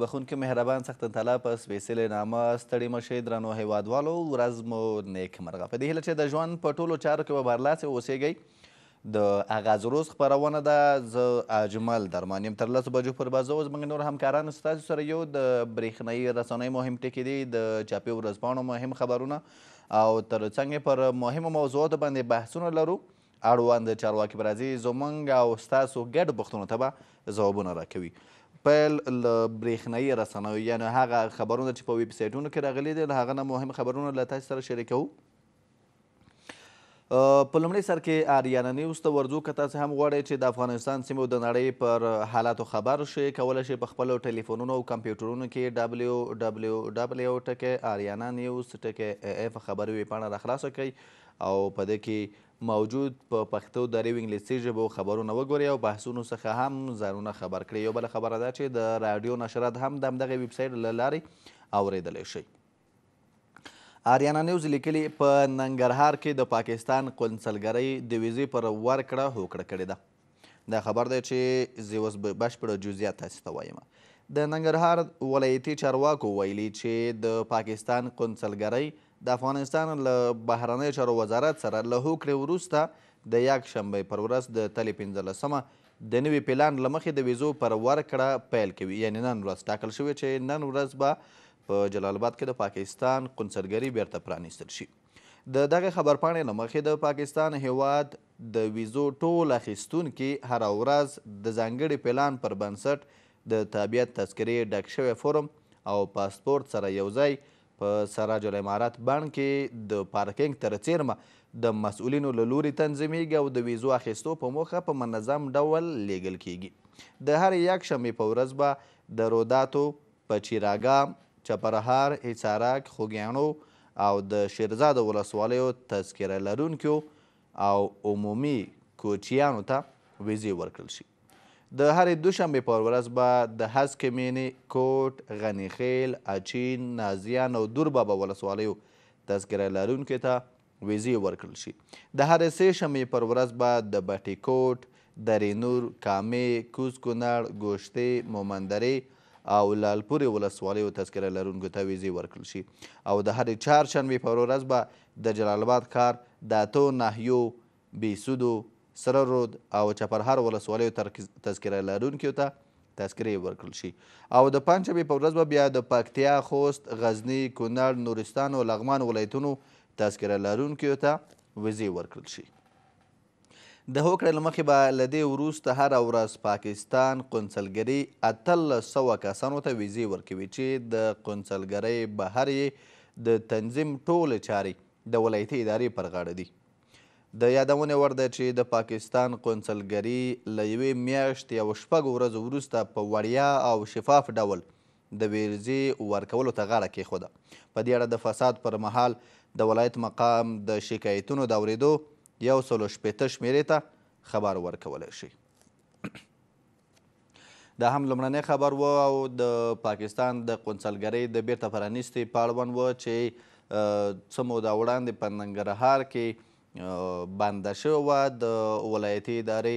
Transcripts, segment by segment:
بخونکي مهربان سختن تالا په سپېڅلې نامه ستړي مه شئ درنو هیوادوالو ورځ مو نیکمرغه په دې هیله چې د ژوند په ټولو چارو کې به برلاسې اوسېږئ د آغاز روز خپرونه ده زه اجمل درمان یم تر لسو بجو پر به زه اوس موږ نور همکاران ستاسو سره یو د برېښنایي رسنیو مهم ټکي دي د چاپي ورځپاڼو مهم خبرونه او تر څنګ پر مهمو موضوعاتو باندې بحثونه لرو اړوند چارواکي به راځي زموږ او ستاسو ګډو پوښتنو ته به ځوابونه راکوي پیل له برېښنایي رسنیو یعنې هغه خبرونه چې په ویب سایټونو کې راغلي دي له هغه نه مهم خبرونه له تاسې سره شریکوو په لومړي سر کې آریانا نیوز ته ورځو که تاسې هم غواړئ چې د افغانستان سیمو د نړۍ پر حالاتو خبر شئ کولی شئ په خپلو ټلیفونونو او کمپیوټرونو کې ډبلیو ډبلیو ډبلیو ټکې آریانا نیوز ټکې اف خبري ویبپاڼه راخلاصه کړئ او په دې کې موجود په پښتو دري انګلیسي ژبه خبرونه وګوري او بحثونو څخه هم ځانونه خبر کړي یو بل خبره ده چې د رادیو نشرات هم د همدغه ویب سټ له لارې اوریدلی شي آریانا نیوز لیکلي په ننګرهار کې د پاکستان قونسلګرۍ د ویزې پر ورکړه هوکړه کړې ده دا خبر دی چې زه اوس بشپړه جزیه تاسو ته وایم د ننګرهار ولایتي چارواکو ویلي چې د پاکستان قونسلګرۍ د افغانستان له بهرنیو چارو وزارت سره له هوکړې وروسته د یک شنبې پر ورځ د تلې پنځلسمه د نوي پلان له مخې د ویزو پر ورکړه پیل کوي یعنې نن ورځ ټاکل شوی چې نن ورځ به په جلال آباد کې د پاکستان قنصلګري بیرته پرانیستل شي د دغه خبرپاڼې له مخې د پاکستان هیواد د ویزو ټول اخیستونکي هره ورځ د ځانګړي پلان پر بنسټ د طبیعت تذکرې ډک شوی فورم او پاسپورت سره یوځای په سراج الامارات بڼ کې د پارکینګ تر څیرمه د مسؤلینو له لوري تنظیمیږي او د ویزو اخیستو په موخه په منظم ډول لیږل کیږي د هر یک شمې په ورځ به د روداتو په چیراګام چپرهار حصارک خوږیاڼو او د شیرزاد ولسوالیو تذکره لرونکو او عمومي کوچیانو ته ویزې ورکړل شي د هرې دوشنبې پر ورځ به د حز کمینې کوټ غنیخیل اچین نازیان او دوربابا ولسوالیو تذکره لرونکو ته ویزې ورکړل شي د هرې سې شنبې پر ورځ به د بټي کوټ درینور کامې کوز کونړ ګوشتې مومندرې او لالپورې ولسوالیو تذکره لرونکو ته ویزې ورکړل شي او د هرې چهارشنبې پر ورځ به د جلال آباد ښار د اتو ناحیو بیسودو سره رود او چپرهار ولسوالیو تذکره لرونکیو ته تذکرې ورکړل شي او د پنجشنبې په ورځ به بیا د پکتیا خوست غزنی کونړ نورستان او لغمان ولایتونو تذکره لرونکیو ته ویزې ورکړل شي د هوکړې له مخې به له دې وروسته هره ورځ پاکستان قونسلګرۍ اتلس سوه کسانو ته ویزې ورکوي چې د قونسلګرۍ بهر یې د تنظیم ټولې چارې د ولایتي ادارې پر غاړه دي د یادونې وړ ده چې د پاکستان قونسلګري له یوې میاشتې او شپږو ورځو وروسته په وړیا او شفاف ډول د ویرزې ورکولو ته غاړه کیښوده په دې اړه د فساد پر مهال د ولایت مقام د شکایتونو د اورېدو یو سلو شپېته شمېرې ته خبر ورکولی شي دا هم لومړنی خبر و او د پاکستان د قونسلګرۍ د بیرته پرانیستې پاړوند و چې څه موده وړاندې په ننګرهار کې بنده شوې وه د ولایتي ادارې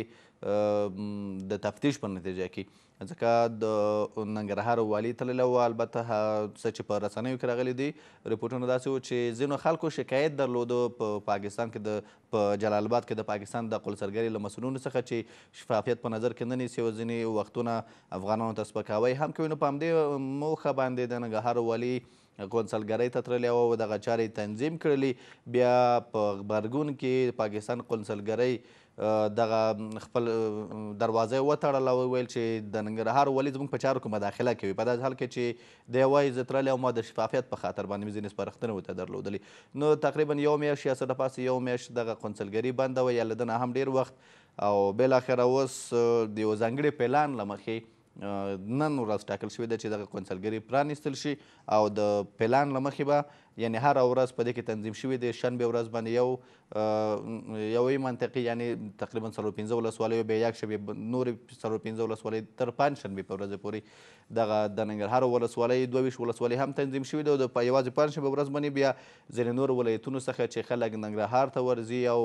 د تفتیش په نتیجه کې ځکه د ننګرهار والي تللی و البته څه چې په رسنیو کې راغلي دي رپورټونه داسې و چې ځینو خلکو شکایت درلودو په پاکستان کې د په جلال آباد کې د پاکستان د قلسرګرۍ له مسؤلینو څخه چې شفافیت په نظر کې نه نیسي او ځینې وختونه افغانانو ته سپکاوی هم کوي نو په همدې موخه باندې د ننګرهار والي قونسلګرۍ ته تللی او دغه چارې تنظیم کړلې بیا په غبرګون کې پاکستان قونسلګرۍ دغه خپل دروازه وتړله او ویل چې د ننګرهار ولې زموږ په چارو کې مداخله کوي په داسې حال کې چې دی وایي زه تللی او ما د شفافیت په خاطر باندې مې ځینې سپارښتنې ورته درلودلې نو تقریبا یو میاشت یا څه دپاسې یو میاشت دغه قونسلګري بنده وه یا له هم ډېر وخت او بالاخره اوس د یوه ځانګړي پلان له مخې نن ورځ ټاکل شوې ده چې دغه قونسلګرۍ پرانیستل شي او د پلان له مخې به یعنی هر ورځ په دې کې تنظیم شوی دی شنبې ورځ باندې یو یوې منطقې یعنی تقریبا څلور پنځه ولسوالیو بیا یک شبې نورې څلور پنځه ولسوالۍ تر پنج شنبې په ورځې پورې دغه د ننګرهار ولسوالۍ دوه ویشت ولسوالۍ هم تنظیم شوي دی او د یوازې پنجشنبې ورځ باندې بیا ځینې نور ولایتونو څخه چې خلک ننګرهار ته ورځي او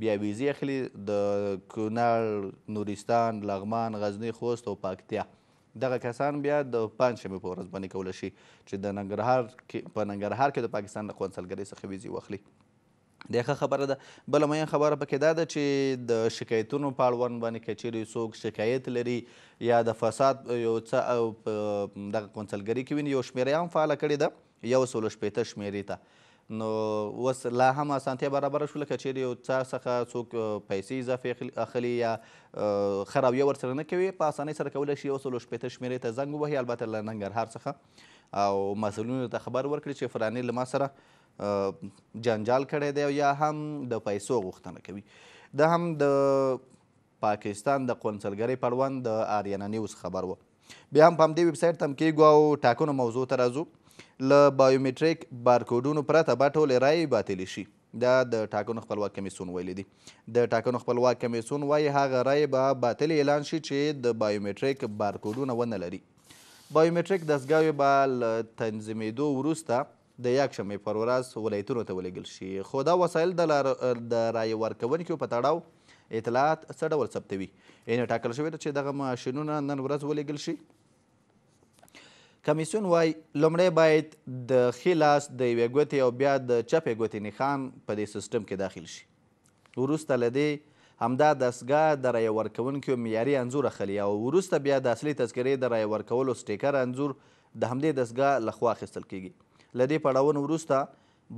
بیا ویزې اخلي د کونړ نورستان لغمان غزنی خوست او پکتیا دغه کسان بیا د پنجشنبې په ورځ باندې کولی شي چې د ننګرهار کې په ننګرهار کې د پاکستان له قونسلګرۍ څخه ویزې واخلي دا ښه خبره ده بله مهمه خبره پکې دا ده چې د شکایتونو په اړوند باندې که چیرې څوک شکایت لري یا د فساد یو څه دغه قونسلګرۍ کې ویني یو شمېره یې هم فعاله کړې ده یو سل شپېته شمېرې ته نو اوس لا هم اسانتیا برابر شو لکه چیرې یو څه څخه څوک پیسې اضافه اخلي یا خرابیه ورسره نه کوي په اسانۍ سره کولی شي یو سلو شپېته شمېرې ته زنګ ووهي البته له ننګرهار څخه او مسؤلینو ته خبر ورکړي چې فلاني له ما سره جنجال کړی دی یا هم د پیسو غوښتنه کوي دا هم د پاکستان د قونسلګرۍ پړوند د آریانا نیوز خبر و بیا هم په همدې ویبسایټ تم کیږو او ټاکنو موضوع ته راځو له بایومټریک بارکوډونو پرته به ټولې رایې باطلې شي دا د ټاکنو خپلواک کمیسون ویلی دی د ټاکنو خپلواک کمیسون وایي هغه رای به با باطل اعلان شي چې د بایومټریک بارکوډونه ونه لري بایومټریک دستګاوې به له تنظیمېدو وروسته د یک شمې پر ورځ ولایتونو ته ولیږل شي خو دا وسایل د رایې ورکوونکو په تړاو اطلاعات څه ډول ثبتوي یعنې ټاکل شوې ده چې دغه ماشینونه نن ورځ ولیږل شي کمیسیون وای لومړی باید د ښي لاس د یوې ګوتې او بیا د چپې ګوتې نښان په دې سیستم کې داخل شي وروسته له دې همدا دستګاه د رایه ورکوونکو معیاري انځور اخلي او وروسته بیا د اصلي تذکرې د رایه ورکولو سټیکر انځور د همدې دستګاه لخوا اخیستل کیږي له دې پړاوونو وروسته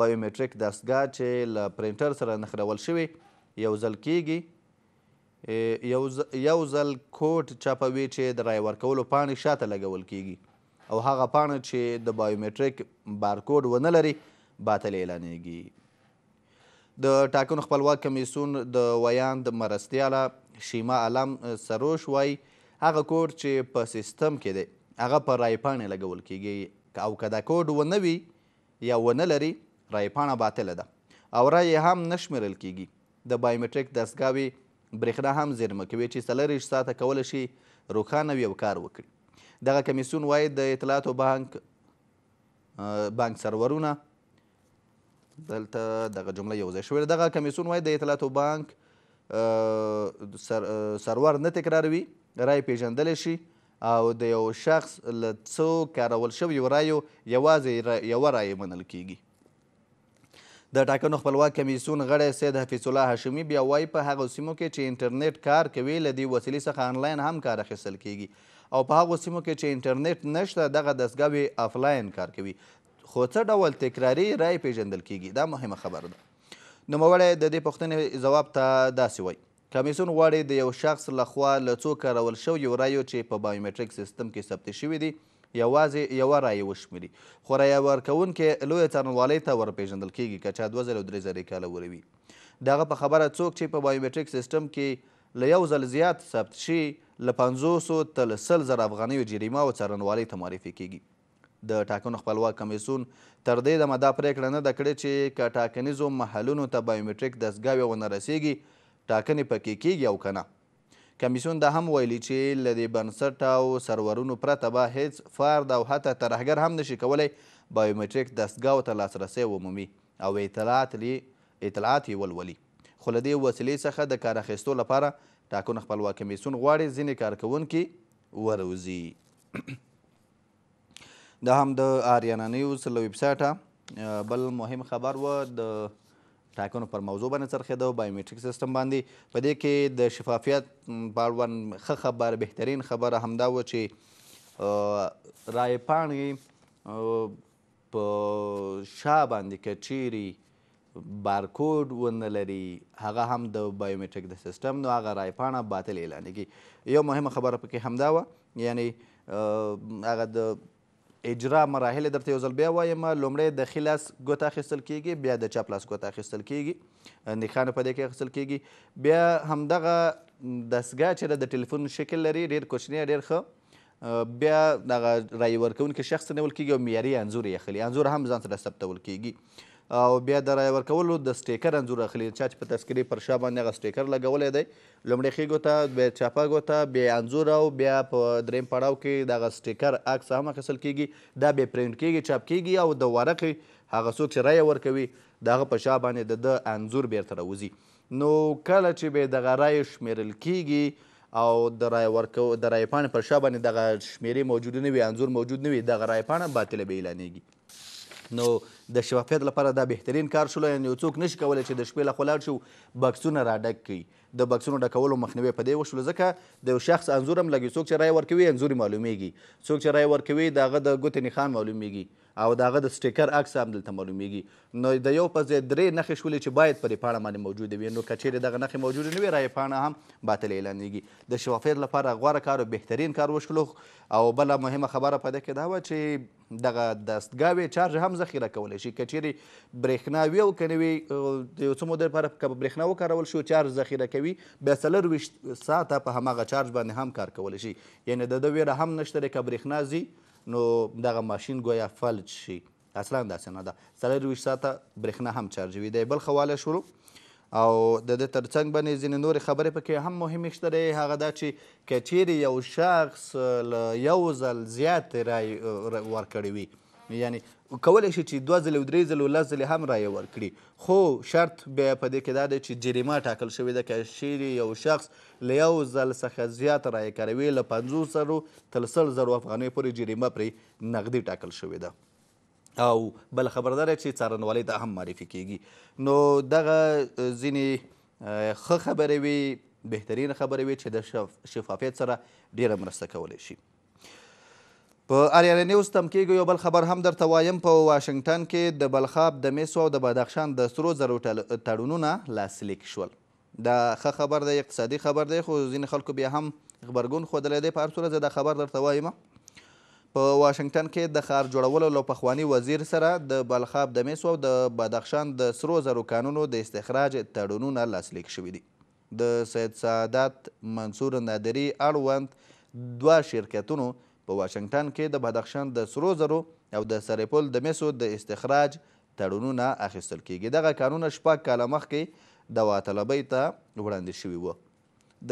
بایومټریک دستګاه چې له پرینټر سره نښلول شوی یو ځل کیږي یو ځل کوټ چاپوي چې د رای ورکولو پاڼې شاته لګول کیږي او هغه پاڼه چې د بایومټریک بارکوډ ونه لري باطل اعلانیږي د ټاکنو خپلواک کمیسون د ویاند مرستیاله شیما علم سروش وای هغه کوډ چې په سیستم کې دی هغه په رای پاڼې لګول کیږي او که دا کوډ ونه وي یا ونه لري رای پاڼه باطله ده او رای هم نه شمیرل کیږي د بایومټریک دستګاوې برېښنا هم زیرمه کوي چې څلرویشت ساعته کولی شي روښانه وي او کار وکړي دغه کمیسیون وایي د اطلاعاتو بانک بانک سرورونه دلته دغه جمله یو ځای شوې دغه کمیسیون وایي د اطلاعاتو بانک سر سرور نه تکراروي رای پیژندلی شي او د یو شخص له څو کارول شویو رایو یوازې یوه رایې منل کیږي د ټاکنو خپلواک کمیسیون غړی سید حفیظ الله هاشمي بیا وایي په هغو سیمو کې چې انټرنیټ کار کوي له دې وسیلې څخه آنلاین هم کار اخیستل کیږي او په هغو سیمو کې چې انټرنیټ نشته دغه دستګاوې افلاین کار کوي خو څه ډول تکراري رای پیژندل کیږي دا مهمه خبره ده نوموړی د دې پوښتنې ځواب ته داسې وایي کمیسیون غواړي د یو شخص لخوا له څو کارول شویو رایو چې په بایومټریک سیستم کې ثبتې شوي دي یوازې یوه رایې وشمیري خو رایه ورکوونکې لویه څارنوالۍ ته ورپېژندل کیږي که چا دوه زره درې زرې کاله وروي دغه په خبره څوک چې په بایومټریک سیستم کې له یو ځل زیات ثبت شي له 500 تل 100 زره افغانیو جریمه او څارنوالۍ ته معرفي کیږي د ټاکنو خپلواک کمیسون تر دې دمه دا پریکړه نه ده کړې چې که ټاکنیزو محلونو ته بایومټریک دستګاوې ونه رسیږي ټاکنې پکې کیږي او که نه کمیسون دا هم ویلي چې له دې بنسټ او سرورونو پرته به هیڅ فرد او حتی ترهګر هم نشي کولی بایومټریک دستګاو ته لاسرسی ومومي او اطلاعات یې ولولي خو له دې وسیلې څخه د کار اخیستو لپاره ټاکنو خپلواک کمیسیون غواړي ځینې کارکوونکي وروزي دا هم د آریانا نیوز له ویب سایټه بل مهم خبر و د ټاکنو پر موضوع باندې څرخېده بایومټریک سیستم باندې په دې کې د شفافیت په اړوند ښه خبر بهترین خبره همدا و چې رای پاڼې په شا باندې که چیرې بارکوډ ونه لري هغه هم د بایومټریک د سیستم نو هغه رایپاڼه باطل اعلانېږي یو مهمه خبره پکې همدا وه یعنی هغه د اجرا مراحل درته یو ځل بیا وایم لومړی د ښي لاس ګوته اخیستل کیږي بیا د چپ لاس ګوته اخیستل کیږي نښانه په دې کې اخیستل کیږي بیا همدغه دستګاه چې د ټلیفون شکل لري ډېر کوچنی ډېر ښه بیا دغه رایې ورکوونکی شخص ته نیول کیږي او معیاري انځور یې اخلي انځور هم ځان سره ثبتول کیږي او بیا د رایه ورکولو د سټیکر انځور اخلي چا چې په تذکرې پر شا باندې هغه سټیکر لګولی دی لومړۍ ښېګو ته بیا چاپګو ته بیا انځور او بیا په دریم پړاو کې دغه سټیکر عکس هم اخیستل کیږي دا بیا پرینټ کیږي چاپ کیږي او د ورقې هغه څوک چې رایه ورکوي د هغه په شا باندې د ده انځور بیرته راوځي نو کله چې بیا دغه رایې شمیرل کیږي او د رای ورکو د رای پاڼې پر شا باندې دغه شمیرې موجود نه وي انځور موجود نه وي دغه رای پاڼه باطله به اعلانیږي نو د شفافیت لپاره دا بهترین کار شول یعنی یو څوک نشي کولی چې د شپې لخوا لاړ شي بکسونه راډک کړي د بکسونو ډکولو مخنیوی په دې وشول ځکه د یو شخص انځور هم لګي څوک چې رایه ورکوي انځور یې معلومیږي څوک چې رایه ورکوي د هغه د ګوتې نښان معلومیږي او د هغه د سټیکر عکس هم دلته معلومیږي نو د یو په ځای درې نښې شولې چې باید پرې پاڼه باندې موجوده وي نو که چیرې دغه نښې موجوده نه وي رایې پاڼه هم باطل اعلانیږي د شفافیت لپاره غوره کار او بهترین کار وشلو او بله مهمه خبره په ده کې دا وه چې دغه دستګاوې چارج هم ذخیره کولی شي که چیرې برېښنا وي او که نه وي د یو څه مودې لپاره که په برېښنا وکارول شي چارج ذخیره کوي بیا څلرویشت ساعته په هماغه چارج باندې هم کار کولی شي یعنې د ده ویره هم نشته دی که برېښنا ځي نو دغه ماشین گویا فلج شي اصلا داسې نه ده څلرویشت ساعته برېښنا هم چارجوي دی بل ښه والی شروع او د ده تر څنګ بنې ځینې نورې خبرې پکې هم مهمې شته دی هغه دا چې که چیرې یو شخص له یو ځل زیاتې رای ورکړې وي یعنی کولی شي چې دوه ځلې درې ځلې لس ځلې هم رایه ورکړي خو شرط بیا په دې کې دا دی چې جریمه ټاکل شوې ده که چیرې یو شخص له یو ځل څخه زیات رایه کاروي له پنځوس زرو تر سل زرو افغانیو پورې جریمه پرې نغدي ټاکل شوې ده او بل خبردار چې څارنوالۍ ته هم معرفي کیږي نو دغه ځینې ښه خبرې وي بهترین خبرې وي چې د شفافیت سره ډیره مرسته کولی شي په آریانا نیوز تم کېږو یو بل خبر هم درته وایم په واشنګټن کې د بلخاب د میسو او د بدخشان د سرو زرو تړونونه لاسلیک شول دا ښه خبر دی اقتصادي خبر دی خو ځینې خلکو بیا هم غبرګون ښودلی دی په هر صورت زه دا خبر درته وایم په واشنګټن کې د ښار جوړولو له پخواني وزیر سره د بلخاب د میسو او د بدخشان د سرو زرو کانونو د استخراج تړونونه لاسلیک شوي دي د سید سعادت منصور نادري اړوند دوه شرکتونو په واشنگټن کې د بدخشان د سرو زرو او د سرپل د مسو د استخراج تړونونه اخیستل کیږي دغه قانون شپږ کاله مخکې د واتلبۍ ته وړاندې شوي وو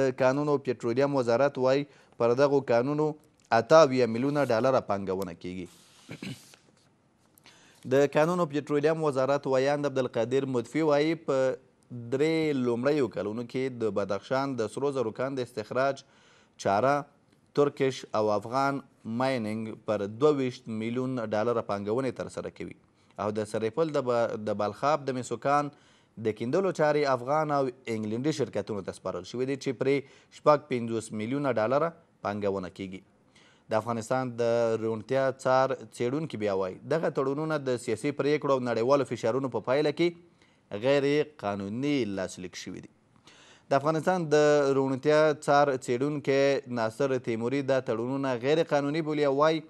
د قانون او پېټرولیم وزارت وایي پر دغو قانونو اته اویه میلیونه ډالره پانګونه کیږي د قانون او پېټرولیم وزارت ویاند عبدالقادر مدفي وایي په درې لومړیو کلونو کې د بدخشان د سرو زرو کان د استخراج چاره ترکش او افغان مایننګ پر 22 میلیون ډالر پانګونې ترسره کوي او د سریپل د د بالخاب د میسوکان د کیندلو چارې افغان او انګلندي شرکتونو ته سپارل شوې دي چې پرې شپږ پنځوس میلیونه ډالره پانګونه کیږي د افغانستان د روڼتیا څار څېړونکي بیا وایي دغه تړونونه د سیاسي پریکړو او نړیوالو فشارونو په پا پایله کې غیر قانوني لاسلیک شوي دي د افغانستان د روڼتیا څار څیړونکی ناصر تیموري دا تړونونه غیر قانوني بولي او وایي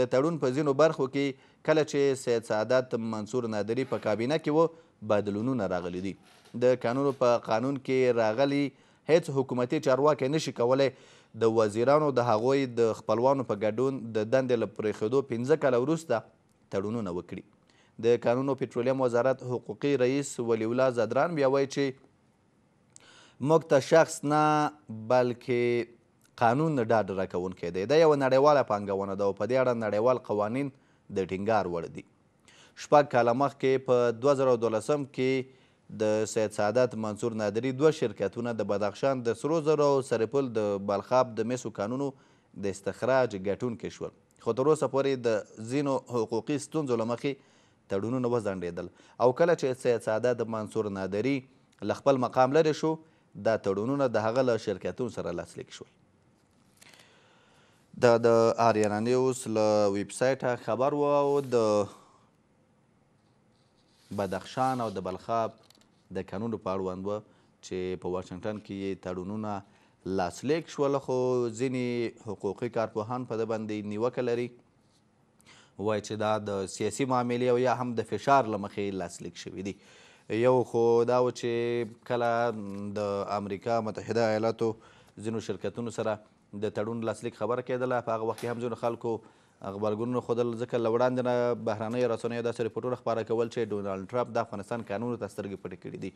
د تړون په ځینو برخو کې کله چې سید سعادت منصور نادري په کابینه کې و بدلونونه راغلي دي د کانونو په قانون کې راغلي هیڅ حکومتي چارواکی نشي کولی د وزیرانو د هغوی د خپلوانو په ګډون د دندې له پرېښودو پنځه کاله وروسته تړونونه وکړي د کانونو پټرولیم وزارت حقوقي رئیس ولیالله زدران بیا وایي چې موږ ته شخص نه بلکې قانون نه ډاډ راکوونکی دی دا یوه نړیواله پانګونه ده او په دې اړه نړیوال قوانین د ټینګار وړ دي شپږ کاله مخکې په دوه زره دولسم کې د سید سعادت منصور نادری دوه شرکتونه د بدخشان د سرو زرو او سرپل د بلخاب د مسو کانونو د استخراج ګټونکي شول خو تر اوسه پورې د ځینو حقوقي ستونزو له مخې تړونونه وځنډېدل او کله چې سید سعادت منصور نادری له خپل مقام لرې شو دا تړونونه د هغه له شرکتونو سره لاسلیک شول دا د آریانا نیوز له ویب سایټه خبر و او د بدخشان او د بلخاب د قانون په اړوند و چې په واشنگټن کې تړونونه لاسلیک شول خو ځینې حقوقي کارپوهان په د باندې نیوکه لري وای چې دا د سیاسي معاملې او یا هم د فشار لمخې لاسلیک شوی دی یو خو دا و چې کله د امریکا متحده ایالاتو ځینو شرکتونو سره د تړون لاسلیک خبره کېدله په هغه وخت کې هم ځینو خلکو خبرګونونه ښودل ځکه له وړاندې نه بهرنیو رسنیو داسې رپوټونه خپاره کول چې ډونالډ ټرمپ د افغانستان قانونو ته سترګې پټې کړي دي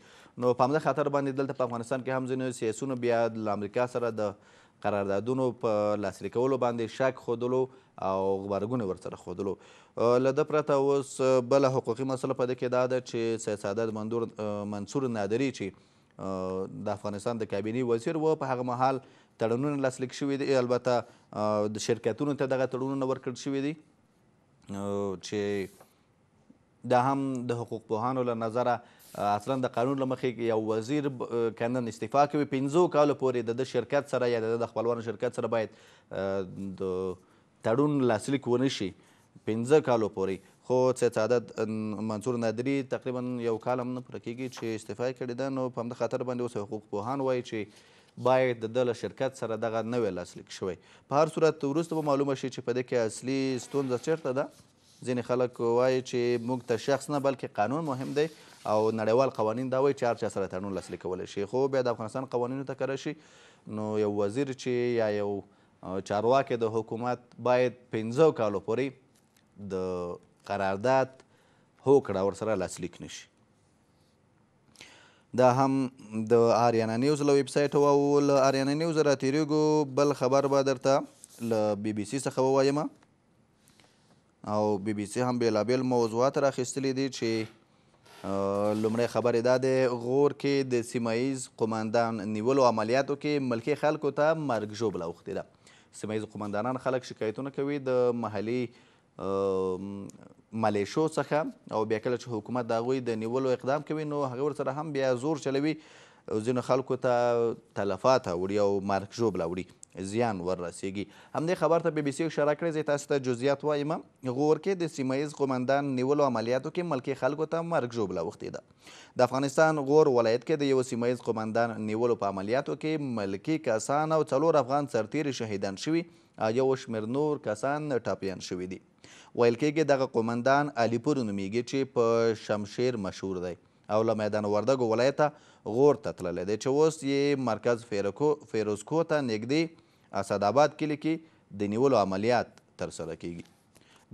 نو په همدې خاطر باندې دلته په افغانستان کې هم ځینې سیاسونو بیا له امریکا سره د قراردادونو په لاسلیک کولو باندې شک ښودلو او غبرګون ورسره ښودلو له ده پرته اوس بله حقوقي مسله په ده کې دا ده چې سید سعادت منصور نادري چې د افغانستان د کابینې وزیر و په هغه مهال تړونونه لاسلیک شوي دي البته د شرکتونو ته دغه تړونونه ورکړل شوي دي چې دا هم د حقوق پوهانو له نظره اصلا د قانون له مخې یو وزیر که نن استعفا کوي پنځو کالو پورې د ده شرکت سره یا د د خپلوانو شرکت سره باید د تړون لاسلیک ونه شي پنځه کالو پورې خو سیادت منصور نادری تقریبا یو کال هم نه پوره کېږي چې استعفا یې کړې ده نو په همده خاطر باندې اوس حقوق پوهان وایي چې باید د ده له شرکت سره دغه نوی لاسلیک شوی په هر صورت وروسته به معلومه شي چې په دې کې اصلي ستونزه چیرته ده ځینې خلک وایي چې موږ ته شخص نه بلکې قانون مهم دی او نړیوال قوانین دا وایي چې هر چا سره تړون لاسلیک کولی شي خو بیا د افغانستان قوانینو ته کره شي نو یو وزیر چې یا یو چارواکی د حکومت باید پنځه کالو پورې د قرارداد هوکړه ورسره لاسلیک نشي دا هم د آریانا نیوز له ویب سایټ او له آریانا نیوز را تیریږو بل خبر به درته له بی بی سي څخه ووایمه او بی بی سي هم بیلابیل موضوعات راخیستلی دي چې لومړی خبرې دا دی غور کې د سیمه ییز قمندان نیولو عملیاتو کې ملکی خلکو ته مرګ ژوبله اوښتې ده سیمه ییز قمندانان خلک شکایتونه کوي د محلي ملیشو څخه او بیا کله چې حکومت د هغوی د نیولو اقدام کوي نو هغې ورسره هم بیا زور چلوي ځینو خلکو ته تلفات اوړي او مرګ ژوبله اوړي زیان ورسیږي همدې خبر ته بی بی سی اشاره کړې زه تاسو ته جزئیات وایم غور کې د سیمه ییز قومندان نیولو عملیاتو کې ملکی خلکو ته مرګ ژوبله اوښتې ده د افغانستان غور ولایت کې د یو سیمه ییز قومندان نیولو په عملیاتو کې ملکی کسان او څلور افغان سرتیري شهیدان شوي یو شمېر نور کسان ټاپیان شوي دي ویل کېږي دغه قومندان علیپور نومیږي چې په شمشیر مشهور دی او له میدان وردګو ولایته غور ته تللی دی چې اوس یې مرکز فیروزکو ته نږدې اسدآباد کلي کې د نیولو عملیات ترسره کیږي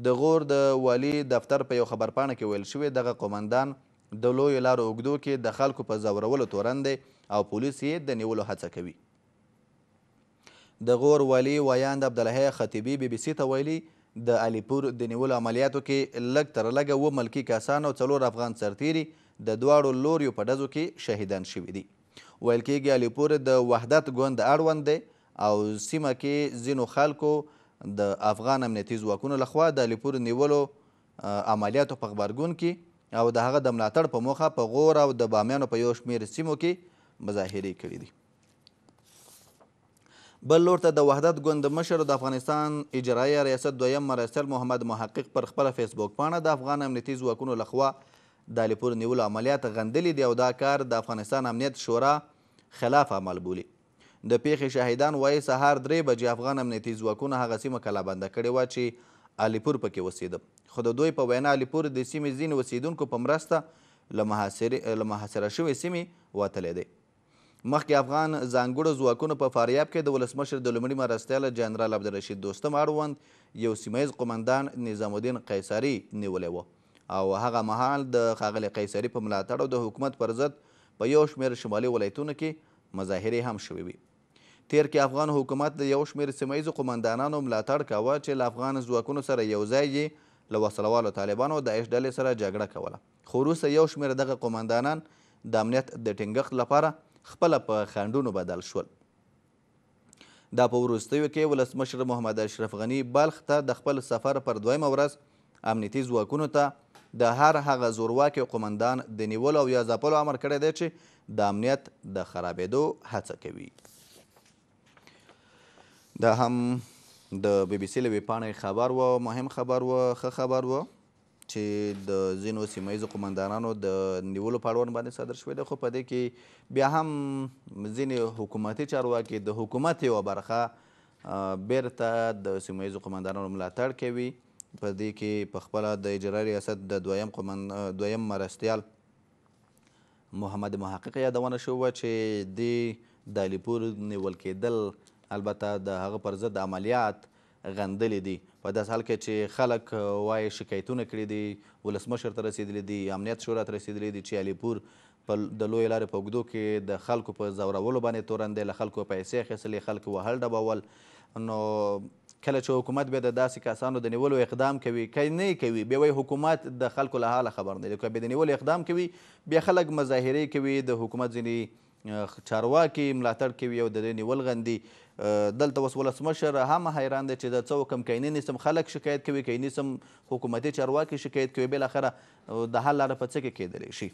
د غور د والي دفتر په یو خبرپاڼه کې ویل شوی دغه قمندان د لویو لارو اوږدو کې د خلکو په زورولو تورن دی او پولیس یې د نیولو هڅه کوي د غور والي ویاند عبدالحی خطیبي بی بی سي ته ویلي د علیپور د نیولو عملیاتو کې لږ تر لږه و ملکی کسان او څلور افغان سرتیري د دواړو لوریو په ډزو کې شهیدان شوي دي ویل کېږي علیپور د وحدت ګوند اړوند دی او سیمه کې ځینو خلکو د افغان امنیتي ځواکونو لخوا د الیپور نیولو عملیاتو په غبرګون کې او د هغه د ملاتړ په موخه په غور او د بامیانو په یو شمېر سیمو کې مظاهرې کړي دي بل لور ته د وحدت ګوند مشر د افغانستان اجرایه ریاست دویم مرستیال محمد محقق پر خپله فیسبوک پاڼه د افغان امنیتي ځواکونو لخوا د الیپور نیولو عملیات غندلي دي او دا کار د افغانستان امنیت شورا خلاف عمل بولي د پیښې شاهدان وایي سهار درې بجې افغان امنیتي ځواکونه هغه سیمه کلابنده کړې وه چې الیپور پکې اوسېده خو د دوی په وینا الیپور د سیمې ځینې اوسېدونکو په مرسته له محاصره شوې سیمې وتلی دی مخکې افغان ځانګړو ځواکونو په فاریاب کې د ولسمشر د لومړي مرستیاله جنرال عبدالرشید دوستم اړوند یو سیمهیز قمندان نظام الدین قیصري نیولی و او هغه مهال د ښاغلي قیصري په ملاتړ او د حکومت پر ضد په یو شمېر شمالي ولایتونو کې مظاهرې هم شوې وي تیر کې افغان حکومت د یو شمېر سیمه ییزو قمندانانو ملاتړ کاوه چې له افغان ځواکونو سره یو ځای یې له وسلوالو طالبانو د داعش ډلې سره جګړه کوله خو وروسته یو شمېر دغه قمندانان د امنیت د ټینګښت لپاره خپله په خنډونو بدل شول دا په وروستیو کې ولسمشر محمد اشرف غني بلخ ته د خپل سفر پر دویمه ورځ امنیتي ځواکونو ته د هر هغه زورواکي قمندان د نیولو او یا ځپلو امر کړی دی چې د امنیت د خرابېدو هڅه کوي دا هم د بی بی سي له ویبپاڼې خبر و مهم خبر و ښه خبر و چې د ځینو سیمه ییزو قمندانانو د نیولو په اړوند باندې صادر شوی دی خو په دې کې بیا هم ځینې حکومتي چارواکي د حکومت یوه برخه بیرته د سیمه ییزو قمندانانو ملاتړ کوي په دې کې په خپله د اجرا ریاست د دویم قمند دویم مرستیال محمد محقق یادونه شوه چې دی د علیپور نیول کېدل البته د هغه پر ضد عملیات غندلې دي په داس حال کې چې خلک وایي شکایتونه کړي دي ولسمشر ته رسیدلې دي امنیت شورا ته رسیدلې دي چې علیپور په د لویې لارې په اوږدو کې د خلکو په زورولو باندې تورن دی له خلکو پیسې اخیستلې خلک وهل ډبول نو کله چې حکومت بیا د داسې کسانو د نیولو اقدام کوي که نه کوي بیا وایي حکومت د خلکو له حاله خبر نه دی که بیا د نیولو اقدام کوي بیا خلک مظاهرې کوي د حکومت ځینې چارواکي ملاتړ کوي او د دې نیول غندي دلته اوس ولسمشر هم حیران دی چې د څه وکم که نیسم خلک شکایت کوي که نیسم حکومتي چارواکي شکایت کوي بالاخره د حل لاره په څه کې کیدلی شي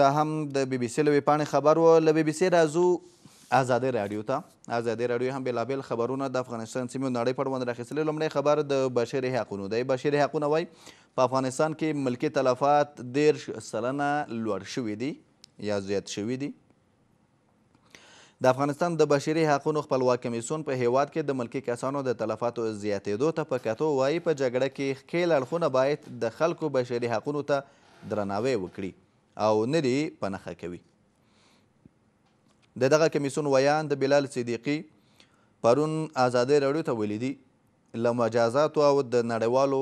دا هم د بی بی سي لوی پاڼې خبر و له بی بی سي راځو ازادي رادیو ته ازادي رادیو هم بېلابېل خبرونه د افغانستان سیمې نړۍ پړوند راخیستلې لومړی خبر د بشري حقونو دی بشري حقونه وای په افغانستان کې ملکی تلفات دیرش سلنه لوړ شوي دي یا زیات شوي دي د افغانستان د بشري حقوقو خپلواک کمیسون په هیواد کې د ملکی کسانو د تلفاتو زیاتېدو ته په کتو وایي په جګړه کې ښکېل اړخونه باید د خلکو بشري حقونو ته درناوی وکړي او نه دې په نښه کوي د دغه کمیسون ویان د بلال صدیقي پرون ازادۍ راډیو ته ویلي دي له مجازاتو او د نړیوالو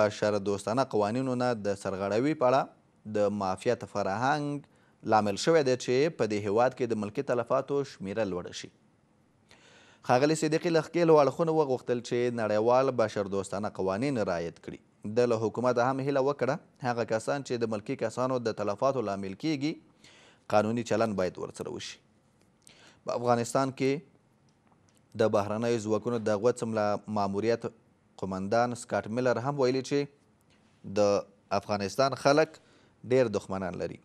بشر دوستانه قوانینو نه د سرغړوي په اړه د مافیت فرهنګ لامل شوی دی چې په دې هیواد کې د ملکي تلفاتو شمیره لوړه شي خاغلی صدیقي لښکې له اړخونو وغوښتل چې نړیوال بشردوستانه قوانین رعایت کړي د له حکومت هم هیله وکړه هغه کسان چې د ملکي کسانو د تلفاتو لامل کیږي قانوني چلند باید ورسره وشي په افغانستان کې د بهرنیو ځواکونو د غوڅ ماموریت قمندان سکاټ میلر هم ویلي چې د افغانستان خلک ډیر دښمنان لري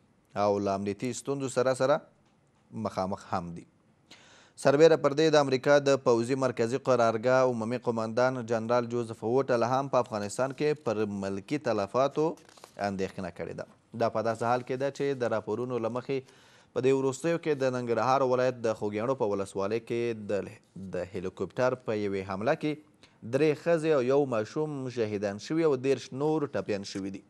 او له امنیتي ستونزو سره سره مخامخ هم دي سربیره پر دې د امریکا د پوځي مرکزی قرارګاه عمومي قماندان جنرال جوزف هوټ له هم په افغانستان کې پر ملکی تلفاتو اندېښنه کړې ده دا په داسې حال کې ده چې د راپورونو له مخې په دې وروستیو کې د ننګرهار ولایت د خوږیاڼو په ولسوالۍ کې د هلیکوپټر په یوې حمله کې درې ښځې او یو ماشوم شهیدان شوي او دیرش نور ټپیان شوي دي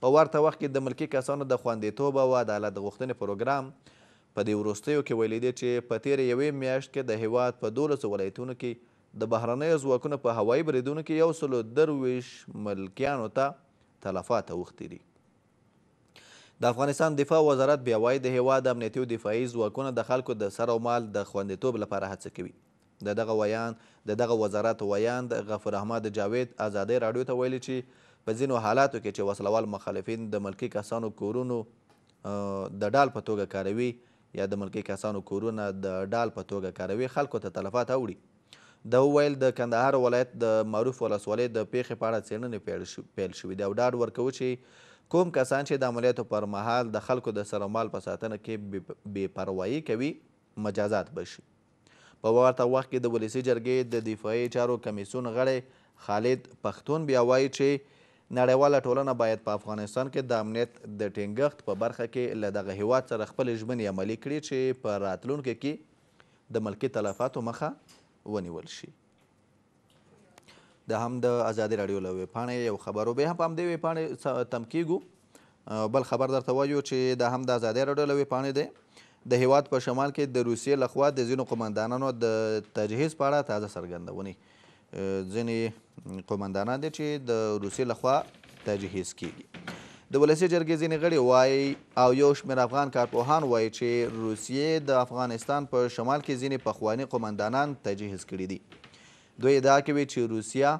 په ورته وخت کې د ملکی کسانو د خوندیتوب او عدالت غوښتنې پروګرام په دې وروستیو کې ویلي دي چې په تیره یوې میاشت کې د هیواد په دولسو ولایتونو کې د بهرنیو ځواکونو په هوایي بریدونو کې یو سلو درویش ملکیانو ته تلفات اوښتي دي د افغانستان دفاع وزارت بیا وایي د هیواد امنیتي او دفاعي ځواکونه د خلکو د سر او مال د خوندیتوب لپاره هڅه کوي د دغه ویان د دغه وزارت ویان د غفور احمد جاوید ازادۍ راډیو ته ویلي چې په ځینو حالاتو کې چې وسلوال مخالفین د ملکی کسانو کورونو د ډال په توګه کاروي یا د ملکی کسانو کورونه د ډال په توګه کاروي خلکو ته تلفات اوړي د ویل د کندهار ولایت د معروف ولسوالۍ د پیښې په اړه څېړنې پیل شوي دي او ډاډ ورکوي چې کوم کسان چې د عملیاتو پر مهال د خلکو د سر مال په ساتنه کې بې پروایي کوي مجازات بشي په ورته وخت کې د ولسي جرګې د دفاعي چارو کمیسیون غړی خالد پښتون بیا وایي چې نړیواله ټولنه باید په افغانستان کې د امنیت د ټینګښت په برخه کې له دغه هیواد سره خپلې ژمنې عملي کړي چې په راتلونکي کې د ملکي تلفاتو مخه ونیول شي د هم د ازادي راډیو له ویبپاڼې یو خبر به هم په همدې ویبپاڼې تم کیږو بل خبر درته وایو چې د هم د ازادي راډیو له ویبپاڼې دی د هیواد په شمال کې د روسیې لخوا د ځینو قمندانانو د تجهیز په اړه تازه څرګندونې ځینې قومندانان دي چې د روسیې لخوا تجهیز کیږي د ولسي جرګې ځینې غړي وایي او یو شمېر افغان کارپوهان وایي چې روسیې د افغانستان په شمال کې ځینې پخواني قومندانان تجهیز کړي دي دوی ادعا کوي چې روسیه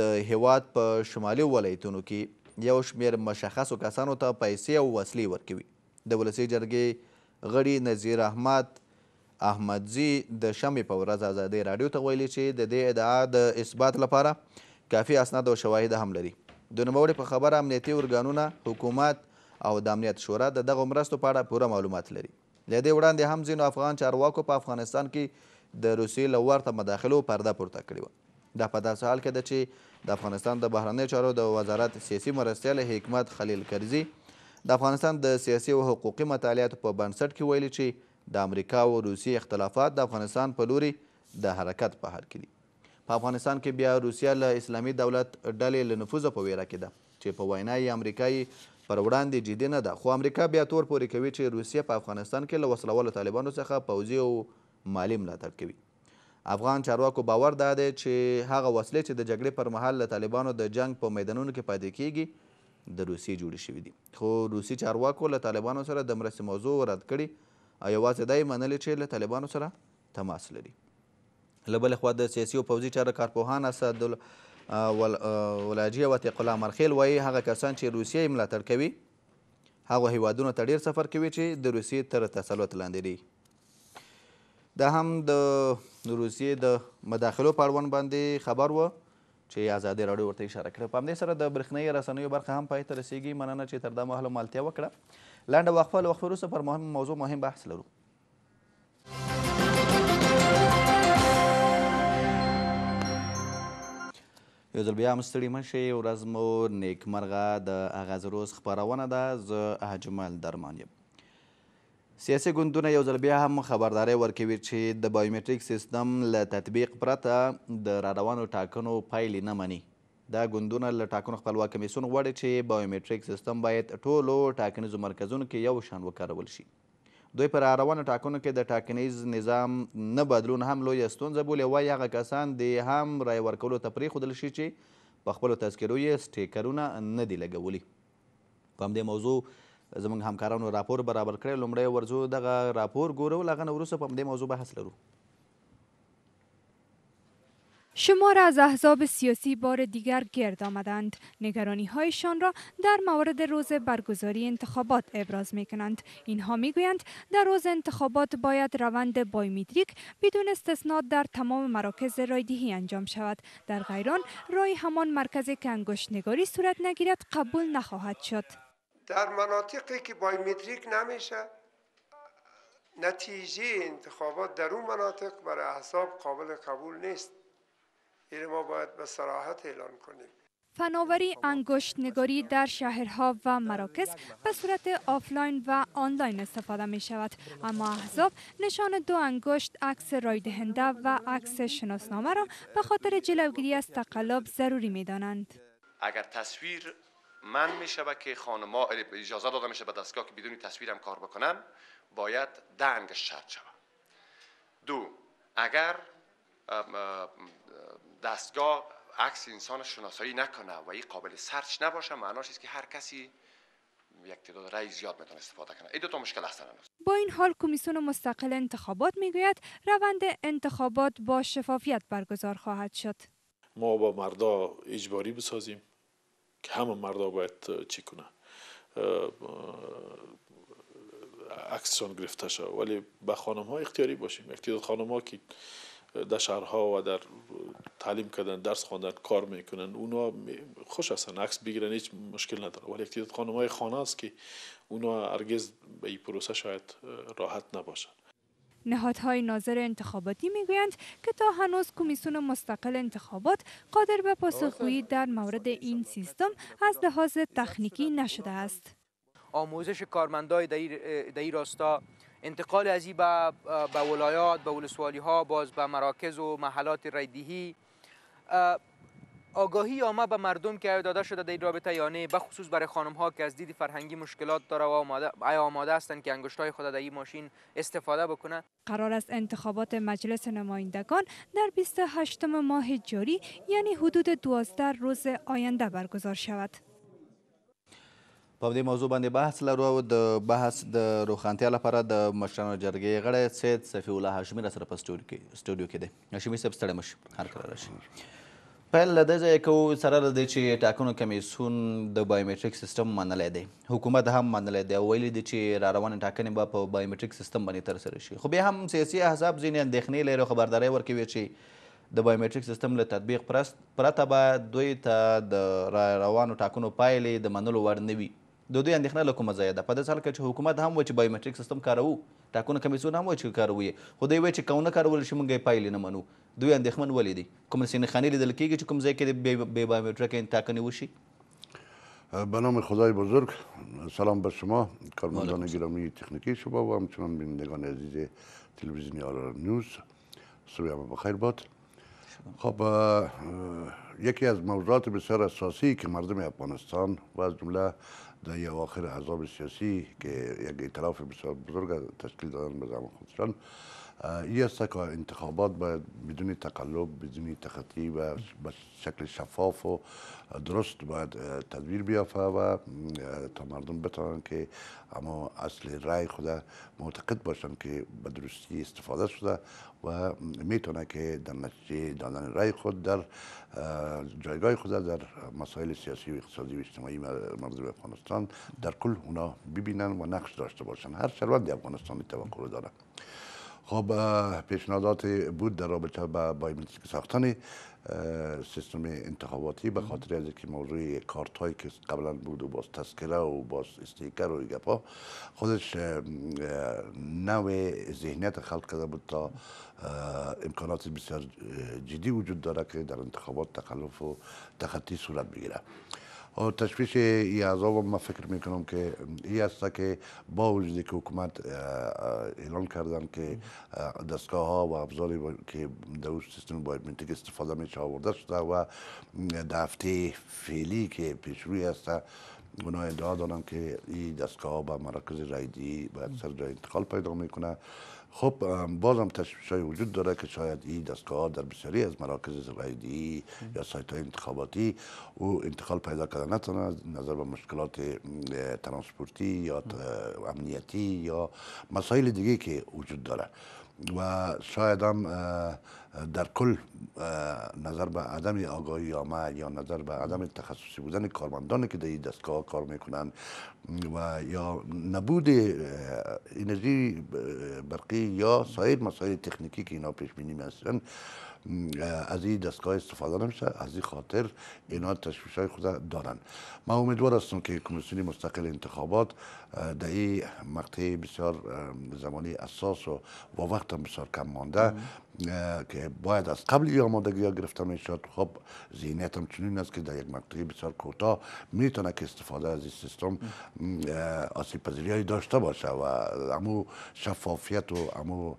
د هیواد په شمالي ولایتونو کې یو شمېر مشخصو کسانو ته پیسې او وسلې ورکوي د ولسي جرګې غړي نذیر احمد احمدزي د شمې په ورځ ازادي راډیو ته ویلي چې د دې ادعا د اثبات لپاره کافي اسناد او شواهد هم لري د نوموړي په خبره امنیتي ارګانونه حکومت او د امنیت شورا د دغو مرستو په اړه پوره معلومات لري له دې وړاندې هم ځینو افغان چارواکو په افغانستان کې د روسیې له ورته مداخلو پرده پورته کړې وه دا په داسې حال کې ده چې د افغانستان د بهرنیو چارو د وزارت سیاسي مرستیال حکمت خلیل کرزي د افغانستان د سیاسي او حقوقي مطالعاتو په بنسټ کې ویلي چې د امریکا او روسیې اختلافات د افغانستان په لوري د حرکت په حال کې دي په افغانستان کې بیا روسیه له اسلامي دولت ډلې له نفوذه په ویره کې ده چې په وینا یې امریکا یې پر وړاندې جدي نه ده خو امریکا بیا تور پورې کوي چې روسیه په افغانستان کې له وسلوالو طالبانو څخه پوځي او مالی ملاتړ کوي افغان چارواکو باور دا دی چې هغه وسلې چې د جګړې پر مهال له طالبانو د جنگ په میدانونو کې پاتې کیږي د روسیې جوړې شوي دي خو روسي چارواکو له طالبانو سره د مرستې موضوع رد کړي یوازې دا یې منلې چې له طالبانو سره تماس لري له بلې خوا د سیاسي او پوځي چارو کارپوهان اسدل ولاجیه وطیق الله مرخیل وایي هغه کسان چې روسیه یې ملاتړ کوي هغو هیوادونو ته ډېر سفر کوي چې د روسیې تر تسلط لاندې دي دا هم د روسیې د مداخلو په اړوند باندې خبر و چې ازادي راډیو ورته اشاره کړې په همدې سره د برېښنایي رسنیو برخه هم پای ته رسیږي مننه چې تر دا مهاله مالتیا وکړه لنډه وقفه له وقفې وروسته پر مهم موضوع مهم بحث لرو یو ځل بیا هم ستړي مه شئ ورځ مو نیکمرغه د آغاز روز خپرونه ده زه اجمل درمان یم سیاسي ګوندونه یو ځل بیا هم خبرداري ورکوي چې د بایومټریک سیستم له تطبیق پرته د راروانو ټاکنو پایلې نه مني دا ګوندونه له ټاکنو خپلواک کمیسیون غواړي چې بایومټریک سیستم باید ټولو ټاکنیزو مرکزونو کې یو شان وکارول شي دوی پر روانه ټاکنو کې د ټاکنیز نظام نه بدلون هم لویه ستونزه بولې وایي هغه کسان د هم رای ورکولو ته پرېښودل شي چې په خپلو تذکرو یې سټیکرونه نه دي لګولي په همدې موضوع زموږ همکارانو راپور برابر کړی لومړی ورځو دغه راپور ګورو له هغه نه وروسته په همدې موضوع بحث لرو شمار از احزاب سیاسی بار دیگر گرد آمدند. نگرانی هایشان را در مورد روز برگزاری انتخابات ابراز می کنند. اینها می گویند در روز انتخابات باید روند بایومتریک بدون استثنا در تمام مراکز رایدهی انجام شود. در غیران رای همان مرکز که انگشت نگاری صورت نگیرد قبول نخواهد شد. در مناطقی که بایومتریک نمیشه نتیجه انتخابات در اون مناطق برای احزاب قابل قبول نیست این یعنی ما باید به سراحت اعلان کنیم فناوری انگشت نگاری در شهرها و مراکز به صورت آفلاین و آنلاین استفاده می شود اما احزاب نشان دو انگشت عکس رایدهنده و عکس شناسنامه را به خاطر جلوگیری از تقلب ضروری می دانند اگر تصویر من می شود که خانما اجازه داده می شود به دستگاه که بدون تصویرم کار بکنم باید ده انگشت شرط شود دو اگر دستگاه عکس انسان شناسایی نکنه و این قابل سرچ نباشه معناش است که هر کسی یک تعداد رای زیاد میتونه استفاده کنه این دو تا مشکل هستن با این حال کمیسیون مستقل انتخابات میگوید روند انتخابات با شفافیت برگزار خواهد شد ما با مردا اجباری بسازیم که همه مردا باید چی کنه عکسشان گرفته شد ولی به خانم ها اختیاری باشیم اختیار خانم ها که در شهرها و در تعلیم کردن درس خواندن کار میکنن اونا خوش هستن عکس بگیرن هیچ مشکل نداره ولی تعداد خانم های خانه است که اونا هرگز به این پروسه شاید راحت نباشن نهادهای ناظر انتخاباتی میگویند که تا هنوز کمیسیون مستقل انتخابات قادر به پاسخگویی در مورد این سیستم از لحاظ تخنیکی نشده است آموزش کارمندای در راستا انتقال از این به ولایات به ولسوالی ها باز به مراکز و محلات ریدیهی آگاهی عامه به مردم که داده شده در این رابطه یا نه یعنی به خصوص برای خانم ها که از دید فرهنگی مشکلات داره و آماده آماده هستند که انگشت های خود در این ماشین استفاده بکنه قرار است انتخابات مجلس نمایندگان در 28 ماه جاری یعنی حدود 12 روز آینده برگزار شود په دې موضوع باندې بحث لرو او د بحث د روښانتیا لپاره د مشرانو جرګې غړی سید سفی الله هاشمي راسره په سټوډیو کې دی هاشمي صاحب ستړی مه هر کله راشي پیل له دې ځایه کوو سره له دې چې ټاکنو کمیسون د بایومټریک سیستم منلی دی حکومت هم منلی دی او ویلي دي چې را روانې ټاکنې به په بایومټریک سیستم باندې ترسره شي خو بیا هم سیاسي احزاب ځینې اندېښنې لري او خبرداری ورکوي چې د بایومټریک سیستم له تطبیق پرست پرته به دوی ته د را روانو ټاکنو پایلې د منلو وړ نه وي د دوی اندېښنه له کومه ځایه ده په داسې حال کې چې حکومت هم وایي چې بایومټریک سیستم کاروو ټاکونه کمیسیون هم وایي چې کاروو یې خو دوی وایي چې کونه کارول شي موږ یې پایلې نه منو دوی اندېښمن ولې دي کوم سینخانې لیدل کېږي چې کوم ځای کې د بی بایومټریک ټاکنې وشي به نام خدای بزرگ سلام به شما کارمندان گرامی تکنیکی شما و همچنان بینندگان عزیز تلویزیونی آرار نیوز صبح همه بخیر باد خب یکی از موضوعات بسیار اساسی که مردم افغانستان و از جمله در اواخر حضاب سیاسی که یک اعتراف بسیار بزرگ تشکیل دادن به زمان خودشان یه که انتخابات باید بدون تقلب بدون تخطی و به شکل شفاف و درست باید تدبیر بیافه و تا مردم بتوانند که اما اصل رای خود معتقد باشند که به درستی استفاده شده و میتونه که در نتیجه دادن رای خود در جایگاه خود در مسائل سیاسی و اقتصادی و اجتماعی مردم افغانستان در کل اونا ببینن و نقش داشته باشن هر شهروند افغانستانی توقع داره خب پیشنهادات بود در رابطه با بایومتریک ساختن سیستم انتخاباتی به خاطر از که موضوع کارت هایی که قبلا بود و باز تذکره و باز استیکر و گپا خودش نوع ذهنیت خلق کرده بود تا امکانات بسیار جدی وجود داره که در انتخابات تخلف و تخطی صورت بگیره او تشویش ای اعضا ما فکر میکنم که ای است که با وجودی که حکومت اعلان کردن که دستگاه ها و ابزاری که در اون سیستم استفاده میشه آورده شده و در هفته فعلی که پیش روی است اونا ادعا دارن که این دستگاه به مراکز رایدی باید سر جای انتقال پیدا میکنه خب بازم تشویش های وجود داره که شاید این دستگاه در بسیاری از مراکز رایدی یا سایت های انتخاباتی او انتقال پیدا کردن نتونه نظر به مشکلات ترانسپورتی یا امنیتی یا مسائل دیگه که وجود داره و شاید هم در کل نظر به عدم آگاهی آمد یا نظر به عدم تخصصی بودن کارمندان که در این دستگاه کار میکنن و یا نبود انرژی برقی یا سایر مسائل تکنیکی که اینا پیش بینی از این دستگاه استفاده نمیشه از این خاطر اینا تشویش های خود دارن ما امیدوار هستم که کمیسیون مستقل انتخابات در این مقطع بسیار زمانی اساس و با وقت هم بسیار کم مانده که باید از قبل این آمادگی ها گرفته خب ذهنیت هم چنین است که در یک مقطع بسیار کوتاه میتونه که استفاده از این سیستم آسیب پذیری داشته باشه و امو شفافیت و امو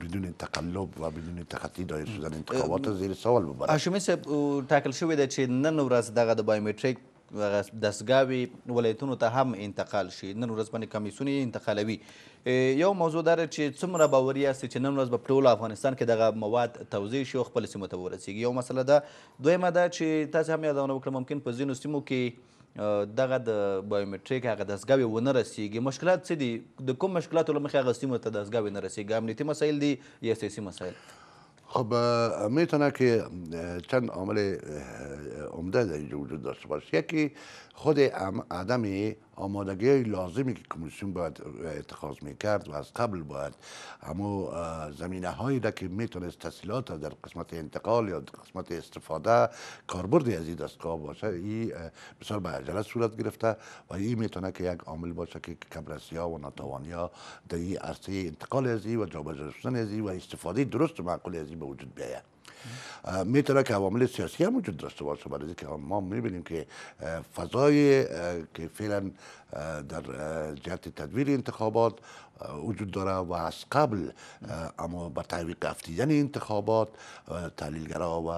بدون تقلب و بدون تخطی دایر شدن انتخابات زیر سوال ببره شومې صاحب ټاکل شوی دی چې نن ورځ دغه د بایومټریک دستګاوې ولایتونو ته هم انتقال شي نن ورځ باندې کمیسیون انتقالوي یو موضوع دا چې څومره باوري یاست چې نن ورځ به په ټول افغانستان کې دغه مواد توزیع شي او خپلو سیمو ته ورسیږي یو مسله ده دویمه ده چې تاسې هم یادونه وکړه ممکن په ځینو سیمو کې دغه د بایومټریک هغه دستګاوې ونه رسیږي مشکلات څه دي د کوم مشکلاتو له مخې هغه سیمو ته دستګاوې نه رسیږي امنیتي مسایل دي یا سیاسي مسایل خب میتونه که چند عامل عمده در اینجا وجود داشته باشه یکی خود عدم آمادگی لازمی که کمیسیون باید اتخاذ میکرد و از قبل باید همو زمینه هایی را که میتونست تسهیلات در قسمت انتقال یا قسمت استفاده کاربردی از این دستگاه باشه این بسیار به عجله صورت گرفته و این میتونه که یک عامل باشه که کمرسی ها و ناتوانی ها در این عرصه انتقال از این و جابجا شدن از این و استفاده درست و معقول از این به وجود بیاید میتونه که عوامل سیاسی هم وجود داشته باشه که ما میبینیم که فضای که فعلا در جهت تدویر انتخابات وجود داره و از قبل اما به طریق افتیدن انتخابات تحلیلگرا و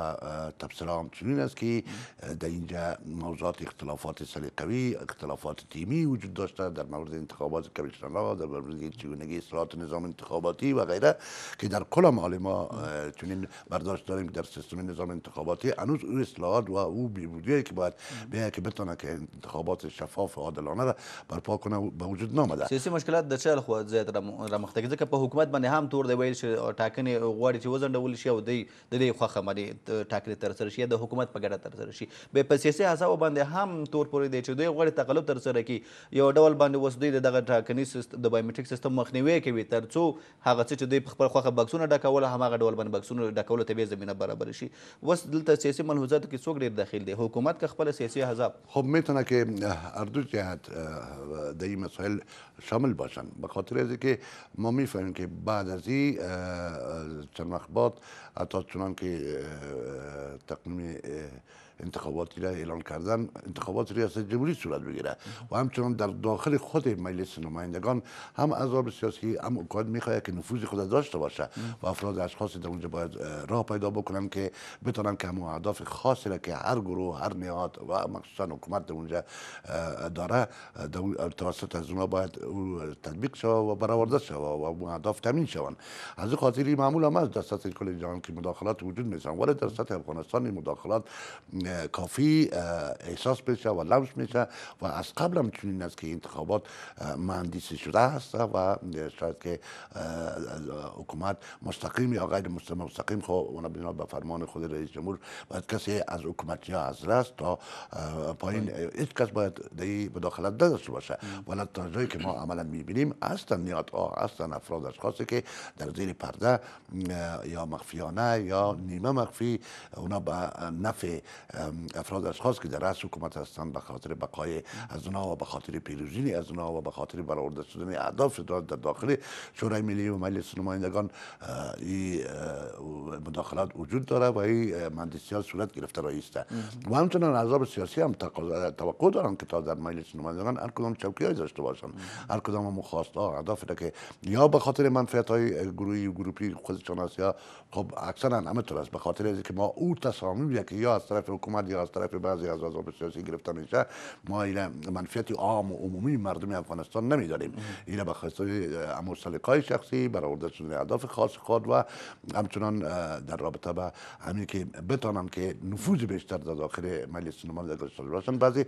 تبصره هم چنین است که در اینجا موضوعات اختلافات سلیقوی اختلافات تیمی وجود داشته در مورد انتخابات کمیشنرها در مورد چگونگی اصلاحات نظام انتخاباتی و غیره که در کل مال ما چنین برداشت داریم در سیستم نظام انتخاباتی هنوز او اصلاحات و او بیبودی که باید بیا که بتونه که انتخابات شفاف و عادلانه را برپا کنه به وجود نامده سیاسی مشکلات در چه زیات رامخته ځکه په حکومت باندې هم تور دی ویل شي ټاکنې غواړي چې وزنډول شي او دی د دې خوخه باندې ټاکنې تر سره شي د حکومت په ګټه تر سره شي به په سیاسي حساب باندې هم تور پورې دی چې دوی غواړي تقلب تر سره کړي یو ډول باندې اوس دوی دغه ټاکنې سیستم د بایومټریک سیستم مخنیوي کوي ترڅو هغه څه چې دوی په خپل خوخه بکسونه ډکول هماغه ډول باندې بکسونه ډکول ته به زمينه برابر شي اوس دلته سیاسي ملحوظات کې څوک ډیر داخل دی حکومت که خپل سیاسي حساب خب میتونه که اردو جهت در این مسائل شامل باشن به خاطر خریده که ما میفهمیم که بعد از این چند وقت بعد حتی چنان که تقنیم انتخاباتی را اعلان کردن انتخابات ریاست جمهوری صورت بگیره و همچنان در داخل خود مجلس نمایندگان هم آب سیاسی هم اوقات میخواد که نفوذ خود داشته باشه و افراد اشخاص در اونجا باید راه پیدا بکنن که بتونن که اهداف خاصی را که هر گروه هر نهاد و مخصوصا حکومت در اونجا داره در توسط از اونها باید تطبیق شود و برآورده شود و اهداف تامین شوند از این خاطری معمولا از در سطح کل جهان که مداخلات وجود میسن ولی در سطح افغانستان مداخلات کافی احساس بشه و لمس میشه و از قبل هم چنین است که انتخابات مهندیسی شده هست و شاید که حکومت مستقیم یا غیر مستقیم خو اونا بنا به فرمان خود رئیس جمهور باید کسی از حکومتی ها از راست تا پایین هیچ کس باید دی مداخلت نداشته باشه ولی تا جایی که ما عملا میبینیم هستن نیادها هستن افراد اشخاصی که در زیر پرده یا مخفیانه یا نیمه مخفی اونا به نفع افراد اشخاص که در رأس حکومت هستند به خاطر بقای از اونها و به خاطر پیروزی از اونها و به خاطر برآورده شدن اهداف در داخل شورای ملی و مجلس نمایندگان این مداخلات وجود داره و این مندسیال صورت گرفته را ایسته و همچنان اعضاب سیاسی هم توقع دارن که تا در مجلس نمایندگان هر کدام چوکی های داشته باشن هر کدام هم خواسته اهداف که یا به خاطر منفعت های گروهی و گروپی خودشان یا خب اکثرا همه طور است به خاطر اینکه ما او تصامیم که یا از طرف حکومت یا از طرف بعضی از احزاب سیاسی گرفته میشه ما این منفیت عام و عمومی مردم افغانستان نمیداریم اینا به خاطر کای شخصی برآورده شدن اهداف خاص خود و همچنان در رابطه به همین که بتانم که نفوذ بیشتر در داخل مجلس نما در باشن بعضی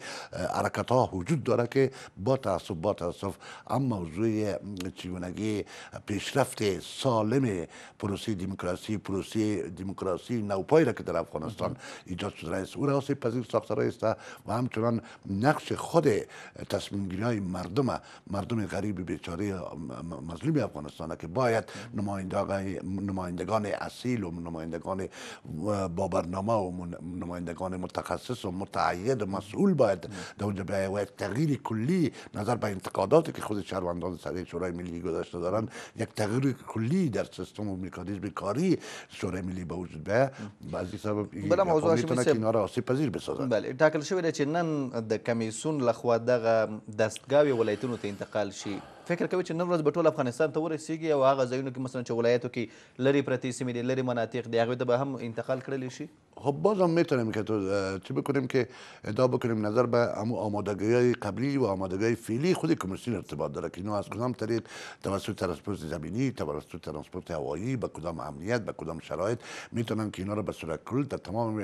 حرکت ها وجود داره که با تعصب با تاسف هم موضوع چیونگی پیشرفت سالم پروسی دموکراسی پروسی دموکراسی نوپای را که در افغانستان ایجاد شده مسئول آسیب پذیر ساختارها است و همچنان نقش خود تصمیم های مردم مردم غریب بیچاره مظلوم افغانستان که باید نمایندگان اصیل و نمایندگان با برنامه و نمایندگان متخصص و متعید و مسئول باید در اونجا باید و تغییر کلی نظر به انتقاداتی که خود شهروندان سر شورای ملی گذاشته دارن یک تغییر کلی در سیستم و میکانیزم کاری شورای ملی به وجود بیاید از سبب بررسي پذیر بسازد بله ټاکل شوی دی چې نن د کمیسون لخوا دغه دستګاوې ولایتونو ته انتقال شي فکر کوي چې نن ورځ به ټول افغانستان ته ورسیږي او هغه ځایونه کې مثلا چې ولایتو کې لرې پرتې سیمې دي لرې مناطق دي هغوی ته به هم انتقال کړلی شي خب بازم میتونیم که تو چی بکنیم که ادعا بکنیم نظر به امو آمادگی های قبلی و آمادگی های فعلی خود کمیسیون ارتباط داره که اینو از کدام طریق توسط ترانسپورت زمینی توسط ترانسپورت هوایی به کدام امنیت به کدام شرایط میتونن که اینا رو به صورت کل در تمام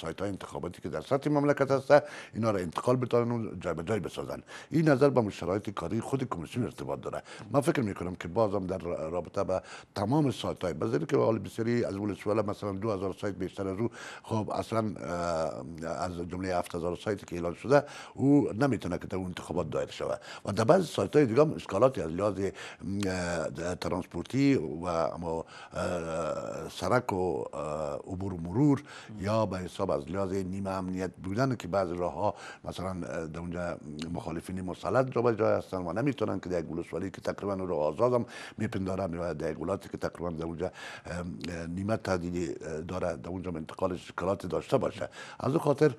سایت های انتخاباتی که در سطح مملکت هست اینا رو انتقال بدن و جای بسازن این نظر به شرایط کاری خود کمیسیون ارتباط داره ما فکر می میکنم که بازم در رابطه به تمام سایت های که حال بسیاری از اول مثلا 2000 سایت بیشتر خب اصلا از جمله هزار سایتی که اعلان شده او نمیتونه که در اون انتخابات دایر شود و در بعض سایت های دیگه اشکالاتی از لحاظ ترانسپورتی و اما سرک و عبور و مرور یا به حساب از لحاظ نیمه امنیت بودن که بعض راه ها مثلا در اونجا مخالفین مسلط جا به جای هستن و نمیتونن که در ولسوالی که تقریبا رو آزادم میپندارن و در که تقریبا در اونجا نیمه تعدیلی داره در اونجا انتقالش اشکالاتی داشته باشه از اون خاطر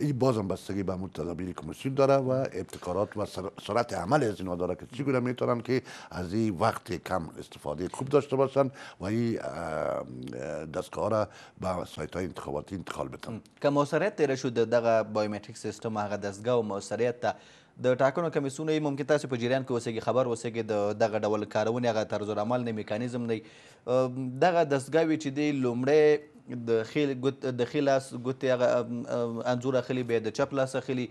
این بازم بستگی به همون تدابیر کمیسیون داره و ابتکارات و سرعت عمل از اینا داره که چگونه میتونن که از این وقت کم استفاده خوب داشته باشن و این دستگاه را به سایت های انتخاباتی انتقال بدن که موثریت تیره شد دغه بایومتریک سیستم هغه دستگاه و موثریت ته د ټاکنو کمیسیون یې ممکن تاسو په جریان کې اوسئ خبر اوسئ کې د دغه ډول کارونې هغه طرز العمل نه میکانیزم نه دغه دستګاه چې دی لومړی د خیل ګوت د خیل لاس ګوت هغه انزور اخلي بیا د چپ لاس اخلي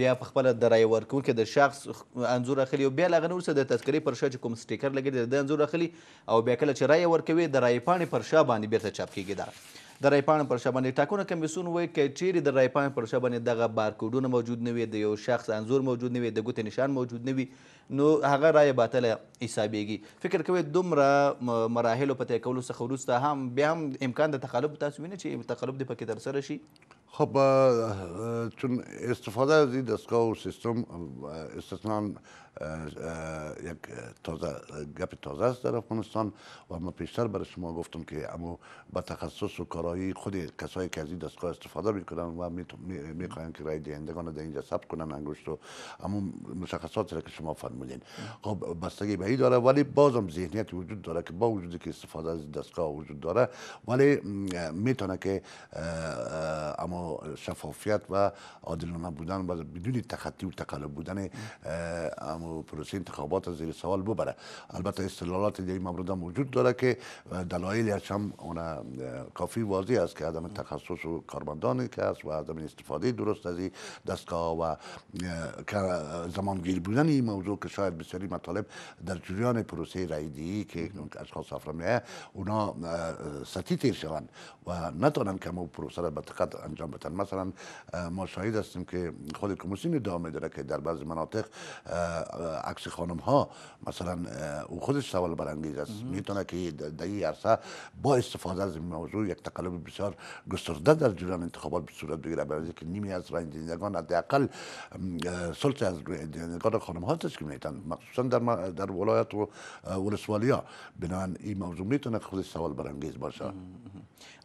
بیا په خپل درای ورکونکو د شخص انزور اخلي او بیا لغه نور څه د تذکری پر شا کوم سټیکر لګیدل د انزور اخلي او بیا کله چې رای ورکوي د رای پاڼې پر شا باندې بیرته چاپ کیږي دا د رایپاڼې پر شا باندې ټاکنه کمیسیون وایي که چیرې د رایپاڼې پر شا باندې دغه بارکوډونه موجود نه وي د یو شخص انځور موجود نه وي د ګوتې نشان موجود نه وي نو هغه رایه باطله حسابیږي فکر کوئ دومره مراحلو په طی کولو څخه وروسته هم بیا هم امکان د تقلب تاسو وینئ چې تقلب دې پکې ترسره شي خب چون استفاده از این دستگاه و سیستم استثنا یک تازه گپ تازه است در افغانستان و ما پیشتر برای شما گفتم که اما با تخصص و کارایی خود کسایی که از این دستگاه استفاده میکنن و میخواین که رای دهندگان در اینجا ثبت کنن انگشت و اما مشخصات را که شما فرمودین خب بستگی به داره ولی بازم ذهنیت وجود داره که با وجود که استفاده از دستگاه وجود داره ولی میتونه که اما شفافیت و عادلانه بودن و بدون تخطی و تقلب بودن اما و پروسه انتخابات زیر سوال ببره البته استدلالات در این مورد وجود داره که دلایل هم اون کافی واضح است که عدم تخصص و کارمندان که است و عدم استفاده درست از دستگاه و زمانگیر بودن این موضوع که شاید بسیاری مطالب در جریان پروسه رایدی که اشخاص افرمیه اونا سطحی تیر شوند و نتونن که همون پروسه را به انجام بدن مثلا ما شاهد هستیم که خود کمیسیون ادعا داره که در بعض مناطق عکس خانم ها مثلا او خودش سوال برانگیز است میتونه که در این عرصه با استفاده از این موضوع یک تقلب بسیار گسترده در جریان انتخابات به صورت بگیره برای که نیمی از از حداقل سلطه از رنجیدگان خانم ها تشکیل میتن مخصوصا در در ولایت و ها بنابراین این موضوع میتونه خودش سوال برانگیز باشه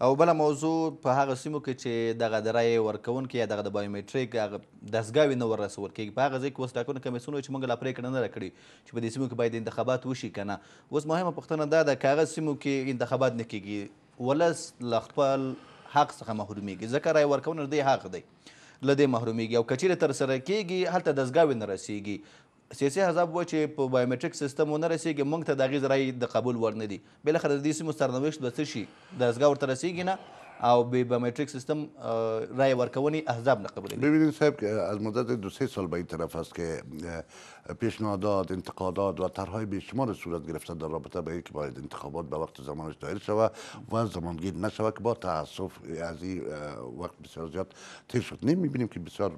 او بله موضوع په هغه سیمو کې چې دغه د رایې ورکوونکي یا دغه د بایومټریک هغه دستګاوې نه ورسول کېږي په هغه ځای کې اوس ټاکنو کمیسیون چې موږ لا پرېکړه نه ده کړې چې په دې سیمو کې باید انتخابات وشي که نه اوس مهمه پوښتنه دا ده که هغه سیمو کې انتخابات نه کېږي ولس له خپل حق څخه محرومیږي ځکه رایې ورکونه د حق دی له دې محرومیږي او کچیرې ترسره کېږي هلته دستګاوې نه رسیږي سیاسي حزب و چې په بایومټریک سیستم ونه رسیږي موږ ته د هغې ذرایع د قبول وړ نه دي بلاخره د دې سیمو سرنوشت به څه شي د ازګا ورته رسیږي نه او به بایومټریک سیستم رای ورکونی احزاب نه قبول ببینید صاحب از مدت دو سه سال به این طرف است که پیشنهادات انتقادات و طرحهای بیشمار صورت گرفته در رابطه به اینکه باید انتخابات به وقت زمانش دایر شود و زمانگیر نشود که با تاسف از این وقت بسیار زیاد تیر شد بینیم که بسیار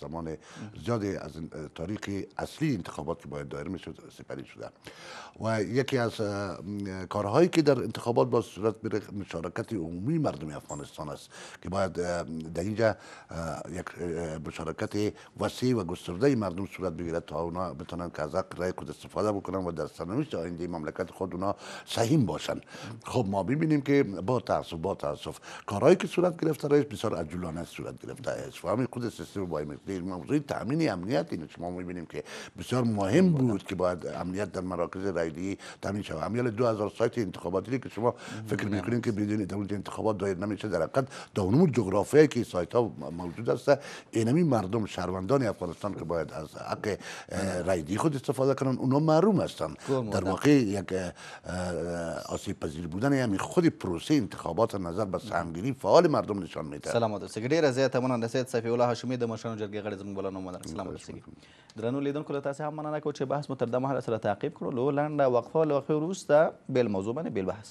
زمان زیاد از تاریخ اصلی انتخابات که باید دایر میشد سپری شده و یکی از کارهایی که در انتخابات با صورت میره مشارکت عمومی مردم افغانستان است که باید در اینجا یک مشارکت وسیع و گسترده مردم صورت بگیرد تا اونا بتونن که از حق رای خود استفاده بکنن و در سرنوشت آینده مملکت خود اونا سهیم باشن خب ما ببینیم که با تاسف با تاسف کارهایی که صورت گرفته رئیس بسیار عجولانه صورت گرفته است و خود سیستم با موضوع تامین امنیت اینه ما میبینیم که بسیار مهم بود که باید امنیت در مراکز رای رایدهی تامین شود امیال 2000 سایت انتخاباتی که شما فکر میکنین که بدون دولت انتخابات دایر نمیشه در حقیقت دونم جغرافیایی که سایت ها موجود است اینمی مردم شهروندان افغانستان که باید از حق رای خود استفاده کنن اونا معروم هستن در واقع یک آسیب پذیر بودن همین خود پروسه انتخابات نظر به سهمگیری فعال مردم نشان میده سلام درسته ډیره زیات مننه سید صفی الله هاشمی د مشرانو جرګې غړي زموږ بلنه مننه سلام درسته درنو لیدونکو له تاسو هم مننه کوم چې بحث مو تر دمه حل سره تعقیب کړو لو لنډه وقفه لوقفه وروسته بل موضوع باندې بل بحث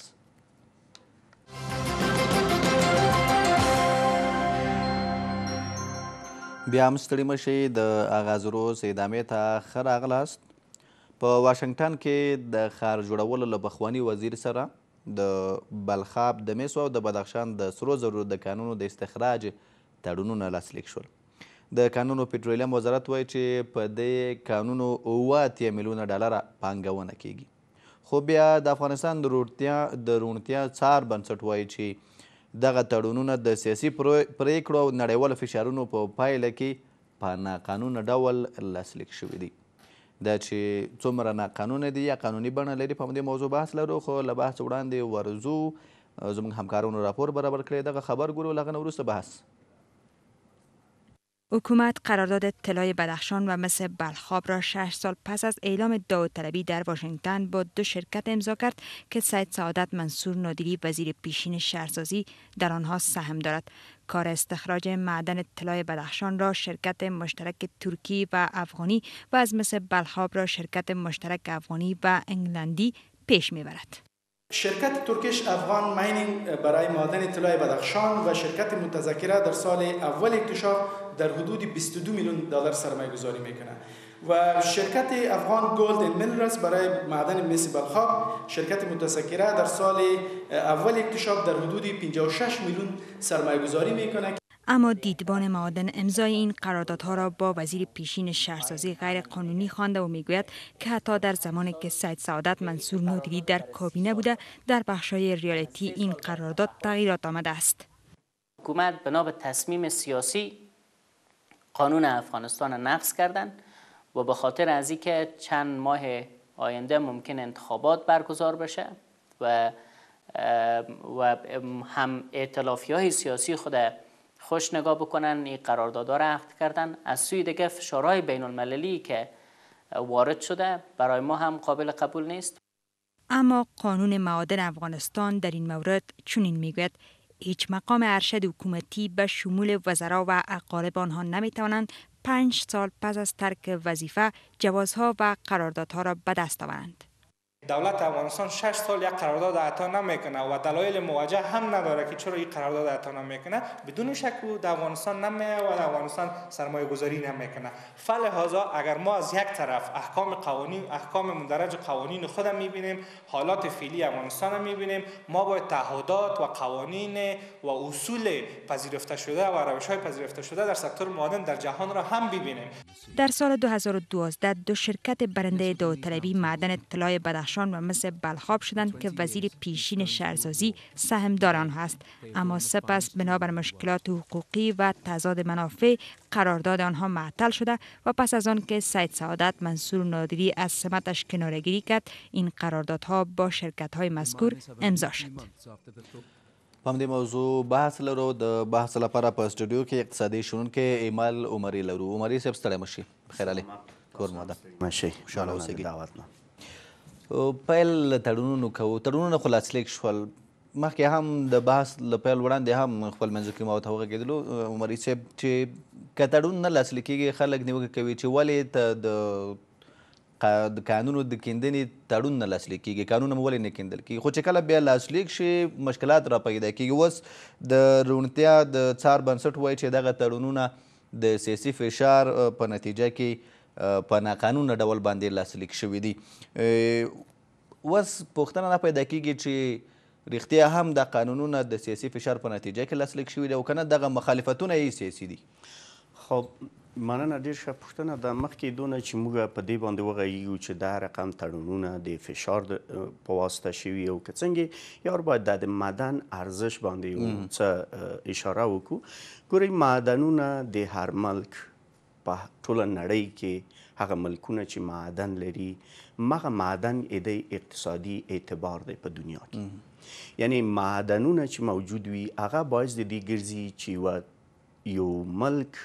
بیا هم ستړي مشئ د آغاز روز ادامې ته ښه راغلاست په واشنګټن کې د ښار جوړولو له پخواني وزیر سره د بلخاب د میسو او د بدخشان د سرو زرو د کانونو د استخراج تړونونه لاسلیک شول د کانونو پټرولیم وزارت وایي چې په دې کانونو اوه اتیا میلیونه ډالره پانګونه کیږي خو بیا د افغانستان د روڼتیا د روڼتیا څار بنسټ وایي چې دغه تړونونه د سیاسي پریکړو او نړیوالو فشارونو په پایله کې په ناقانونه ډول لاسلیک شوي دي دا چې څومره ناقانونه دي یا قانوني بڼه لري په همدې موضوع بحث لرو خو له بحث وړاندې ورځو زموږ همکارانو راپور برابر کړی دغه خبر ګورو له هغه نه وروسته بحث حکومت قرارداد طلای بدخشان و مس بلخاب را شش سال پس از اعلام داوطلبی در واشنگتن با دو شرکت امضا کرد که سید سعادت منصور نادری وزیر پیشین شهرسازی در آنها سهم دارد کار استخراج معدن طلای بدخشان را شرکت مشترک ترکی و افغانی و از مس بلخاب را شرکت مشترک افغانی و انگلندی پیش میبرد شرکت ترکش افغان ماینینگ برای معدن طلاع بدخشان و شرکت متذکره در سال اول اکتشاف در حدود 22 میلیون دلار سرمایه گذاری میکنه و شرکت افغان گلد منرس برای معدن مس بلخاب شرکت متذکره در سال اول اکتشاف در حدود 56 میلیون سرمایه گذاری میکنه اما دیدبان معادن امضای این قراردادها را با وزیر پیشین شهرسازی قانونی خوانده و میگوید که حتی در زمانی که سید سعادت منصور مدیری در کابینه بوده در بخشای ریالیتی این قرارداد تغییرات آمده است حکومت بنا به تصمیم سیاسی قانون افغانستان را نقض کردند و به خاطر از اینکه چند ماه آینده ممکن انتخابات برگزار بشه و و هم اعتلافی های سیاسی خود خوش نگاه بکنن این قراردادها را عقد کردن از سوی دیگه فشارهای بین المللی که وارد شده برای ما هم قابل قبول نیست اما قانون معادن افغانستان در این مورد چنین میگوید هیچ مقام ارشد حکومتی به شمول وزرا و اقارب آنها نمیتوانند پنج سال پس از ترک وظیفه جوازها و قراردادها را به دست آورند دولت افغانستان شش سال یک قرارداد عطا نمیکنه و دلایل موجه هم نداره که چرا این قرارداد عطا نمیکنه بدون شک او افغانستان نمیه و در افغانستان سرمایه گذاری نمیکنه هزا اگر ما از یک طرف احکام قوانین احکام مندرج قوانین خود میبینیم حالات فعلی افغانستان میبینیم ما باید تعهدات و قوانین و اصول پذیرفته شده و روش های پذیرفته شده در سکتور معدن در جهان را هم ببینیم در سال 2012 دو شرکت برنده داوطلبی معدن طلای بدخشان و مس بلخاب شدند که وزیر پیشین شهرسازی سهم آنها است اما سپس بنابر مشکلات حقوقی و تضاد منافع قرارداد آنها معطل شده و پس از آن که سید سعادت منصور نادری از سمتش کنارگیری کرد این قراردادها با شرکت های مذکور امضا شد په همدې موضوع بحث لرو د بحث لپاره په سټوډیو کې اقتصادي شونکې ایمال عمري لرو عمري صاحب ستړی مشي بخیر علي کور مو ده مشي خوشاله اوسئ پیل تړونونو کوو تړونونه خو لاسلیک شول مخکې هم د بحث له پیل وړاندې هم خپل منځ کې ما ورته وغږېدلو عمري صاحب چې که تړون نه لاسلیک کېږي خلک نیوکه کوي چې ولې د د قانونو د کیندنې تړون نه لاسلیک کیږي قانون هم ولې نه کیندل کیږي خو چې کله بیا لاسلیک شي مشکلات را پیدا کیږي اوس د روڼتیا د څار بنسټ وایي چې دغه تړونونه د سیاسي فشار په نتیجه کې په ناقانونه ډول باندې لاسلیک شوي دي اوس پوښتنه نه پیدا کیږي چې رښتیا هم د قانونونه د سیاسي فشار په نتیجه کې لاسلیک شوي دي او که نه دغه مخالفتونه یې سیاسي دي خب مننه ډیر ښه پوښتنه ده مخکې دونه چې موږ په دې باندې وغږیږو چې دا رقم تړونونه د فشار په واسطه شوي او که څنګه یار باید د معدن ارزش باندې څه اشاره وکړو ګورئ معدنونه د هر ملک په ټوله نړۍ کې هغه ملکونه چې معدن لري مغه معدن د اقتصادي اعتبار دی په دنیا کې یعنی معدنونه چې موجود وي هغه باعث د دې ګرځي چې یو ملک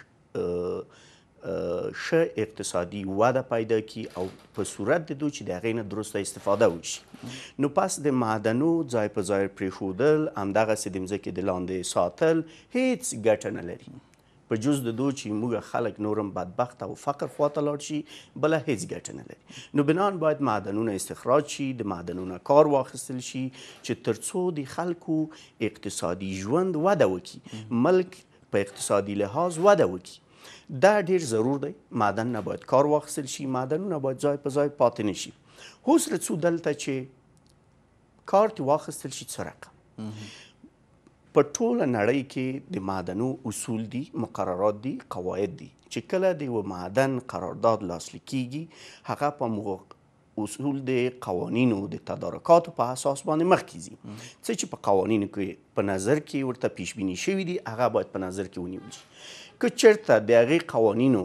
ش اقتصادي واده پیدا کی او په صورت د دوی چې د غینې درسته استفاده وشي نو پس د معدنو ځای په ځای پریښودل همدغه سیمځه کې د لاندې ساتل هیڅ ګټه نه لري په جز د دوی چې موږ خلک نورم بدبخت او فقر خواته لاړ شي بل هیڅ ګټه نه لري نو بنان باید معدنونه استخراج شي د معدنونو کار واخیستل شي چې ترڅو د خلکو اقتصادي ژوند وده وکړي ملک په اقتصادي لحاظ وده وکړي دا ډیر ضرور دی معدن نه باید کار واخیستل شي معدنونه باید ځای په ځای پاتې نه شي اوس رڅو دلته چې کار تی واخیستل شي څه رقم په ټوله نړۍ کې د معدنو اصول دي مقررات دي قواعد دي چې کله د یو معدن قرارداد لاسلیک کیږي هغه په موقع اصول د قوانینو د تدارکاتو په اساس باندې مخ کیږي څه چې په قوانینو کې په نظر کې ورته پیش بینی شوی دی هغه باید په نظر کې ونیول شي که چرته د هغې قوانینو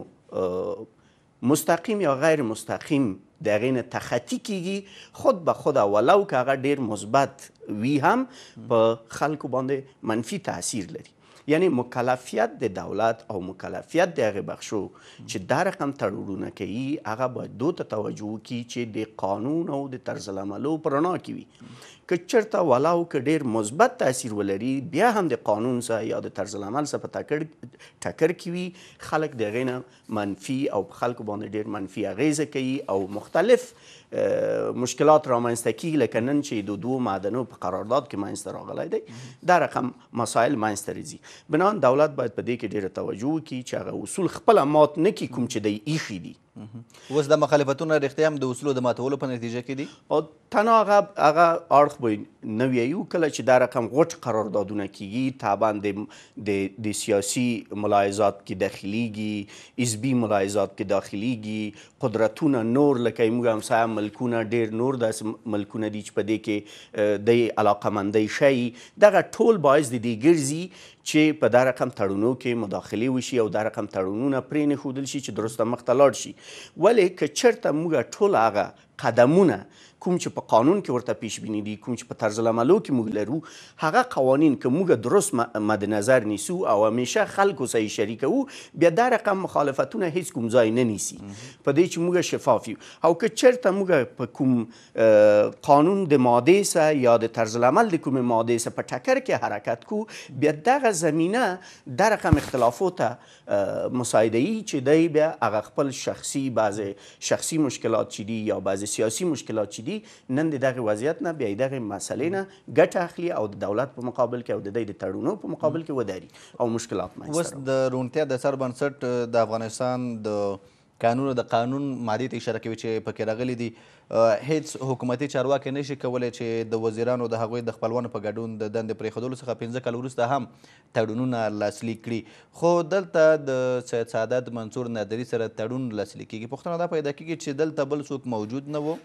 مستقیم یا غیر مستقیم د هغې نه تخطي کیږي خود به خود ولو که هغه ډیر مثبت وي هم په خلکو باندې منفي تاثیر لري یعنی مکلفیت د دولت او مکلفیت د هغه بخشو چې دا رقم تړونونه کوي هغه باید دوه ته توجه کوي چې د قانون او د طرز عملو پرنا کوي کچرته ولاو ک ډیر مثبت تاثیر ولري بیا هم د قانون سره یا د طرز عمل سره په ټکر ټکر کوي خلک دغه نه منفي او خلکو باندې ډیر منفي اغیزه کوي او مختلف مشکلات رامنځته کیږي لکه نن چې د دوو معدنو په قرارداد کې منځته راغلی دی دا رقم مسایل منځته راځي بنان دولت باید په دې کې ډیره توجه وکړي چې هغه اصول خپله مات نه کړي کوم چې دی ایښي دي اوس د مخالفتونو رښتیا هم د اصولو د ماتولو په نتیجه کې دي او تنها هغه هغه اړخ به نه ویو کله چې دا رقم غټ قراردادونه کیږي تابعاً د د سیاسي ملاحظات کې داخليږي حزبي ملاحظات کې داخليږي قدرتونه نور لکه موږ هم سایم ملکونه ډیر نور داسې ملکونه دي چې په دې کې د علاقه مندۍ شي دغه ټول باعث د دې ګرځي چې په دا رقم تړونو کې مداخله وشي او دا رقم تړونونه پرې نه خودل شي چې درسته مخته لاړ شي ولې که چیرته موږ ټول هغه قدمونه کوم چې په قانون کې ورته پیش بینی دي کوم چې په طرز العملو کې موږ لرو هغه قوانین که موږ درست مد نظر نیسو او همیشه خلکو سره شریکو بیا دا رقم مخالفتونه هیڅ کوم ځای نه نیسي په دې چې موږ شفاف یو او که چیرته موږ په کوم قانون د ماده سره یا د طرز العمل د کوم ماده سره په ټکر کې حرکت کو بیا دغه زمینه در رقم اختلافو ته مساعده ای چې دی بیا هغه خپل شخصي بعضی شخصي مشکلات چي دي یا بعضی سیاسي مشکلات چي دي نن دغه وضعیت نه بیا دغه مسلې نه ګټه اخلي او د دولت په مقابل کې او د دې د تړونو په مقابل کې وداري او مشکلات مې وس د رونتیا د سر بنسټ د افغانستان د قانون د قانون مادې ته اشاره کوي چې پکې راغلي دي هیڅ حکومتي چارواکی نشي کولی چې د وزیرانو د هغوی د خپلوانو په ګډون د دندې پرېښودلو څخه پنځه کال وروسته هم تړونونه لاسلیک کړي خو دلته د سید سعادت منصور نادري سره تړون لاسلیک کیږي پوښتنه دا پیدا کیږي چې دلته بل څوک موجود نه و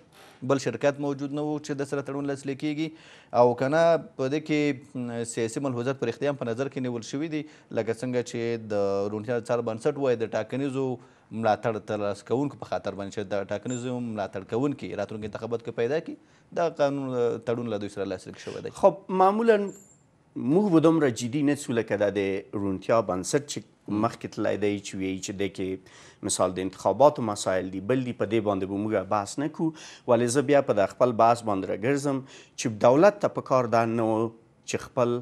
بل شرکت موجود نه و چې د سره تړون لاسلیک کیږي او کنه په دې کې سیاسي ملحوظات پر اختیام په نظر کې نیول شوي دي لکه څنګه چې د روڼتیا څار بنسټ وایي د ټاکنیزو ملاتړ ترلاسه کوونکو په خاطر باندې چې د ټاکنیزو ملاتړ کوونکي راتلونکي انتخاباتو کې پیدا کړي دا قانون تړون له دوی سره لاسلیک شوی دی خب معمولا موږ به دومره جدي نه څو لکه دا د روڼتیا بنسټ چې مخکې تللی دی چې ویي چې دی کې مثال د انتخاباتو مسایل دي بل دي په دې باندې به موږ بحث نه کوو ولې زه بیا په د خپل بحث باندې راګرځم چې دولت ته پکار دا نه چې خپل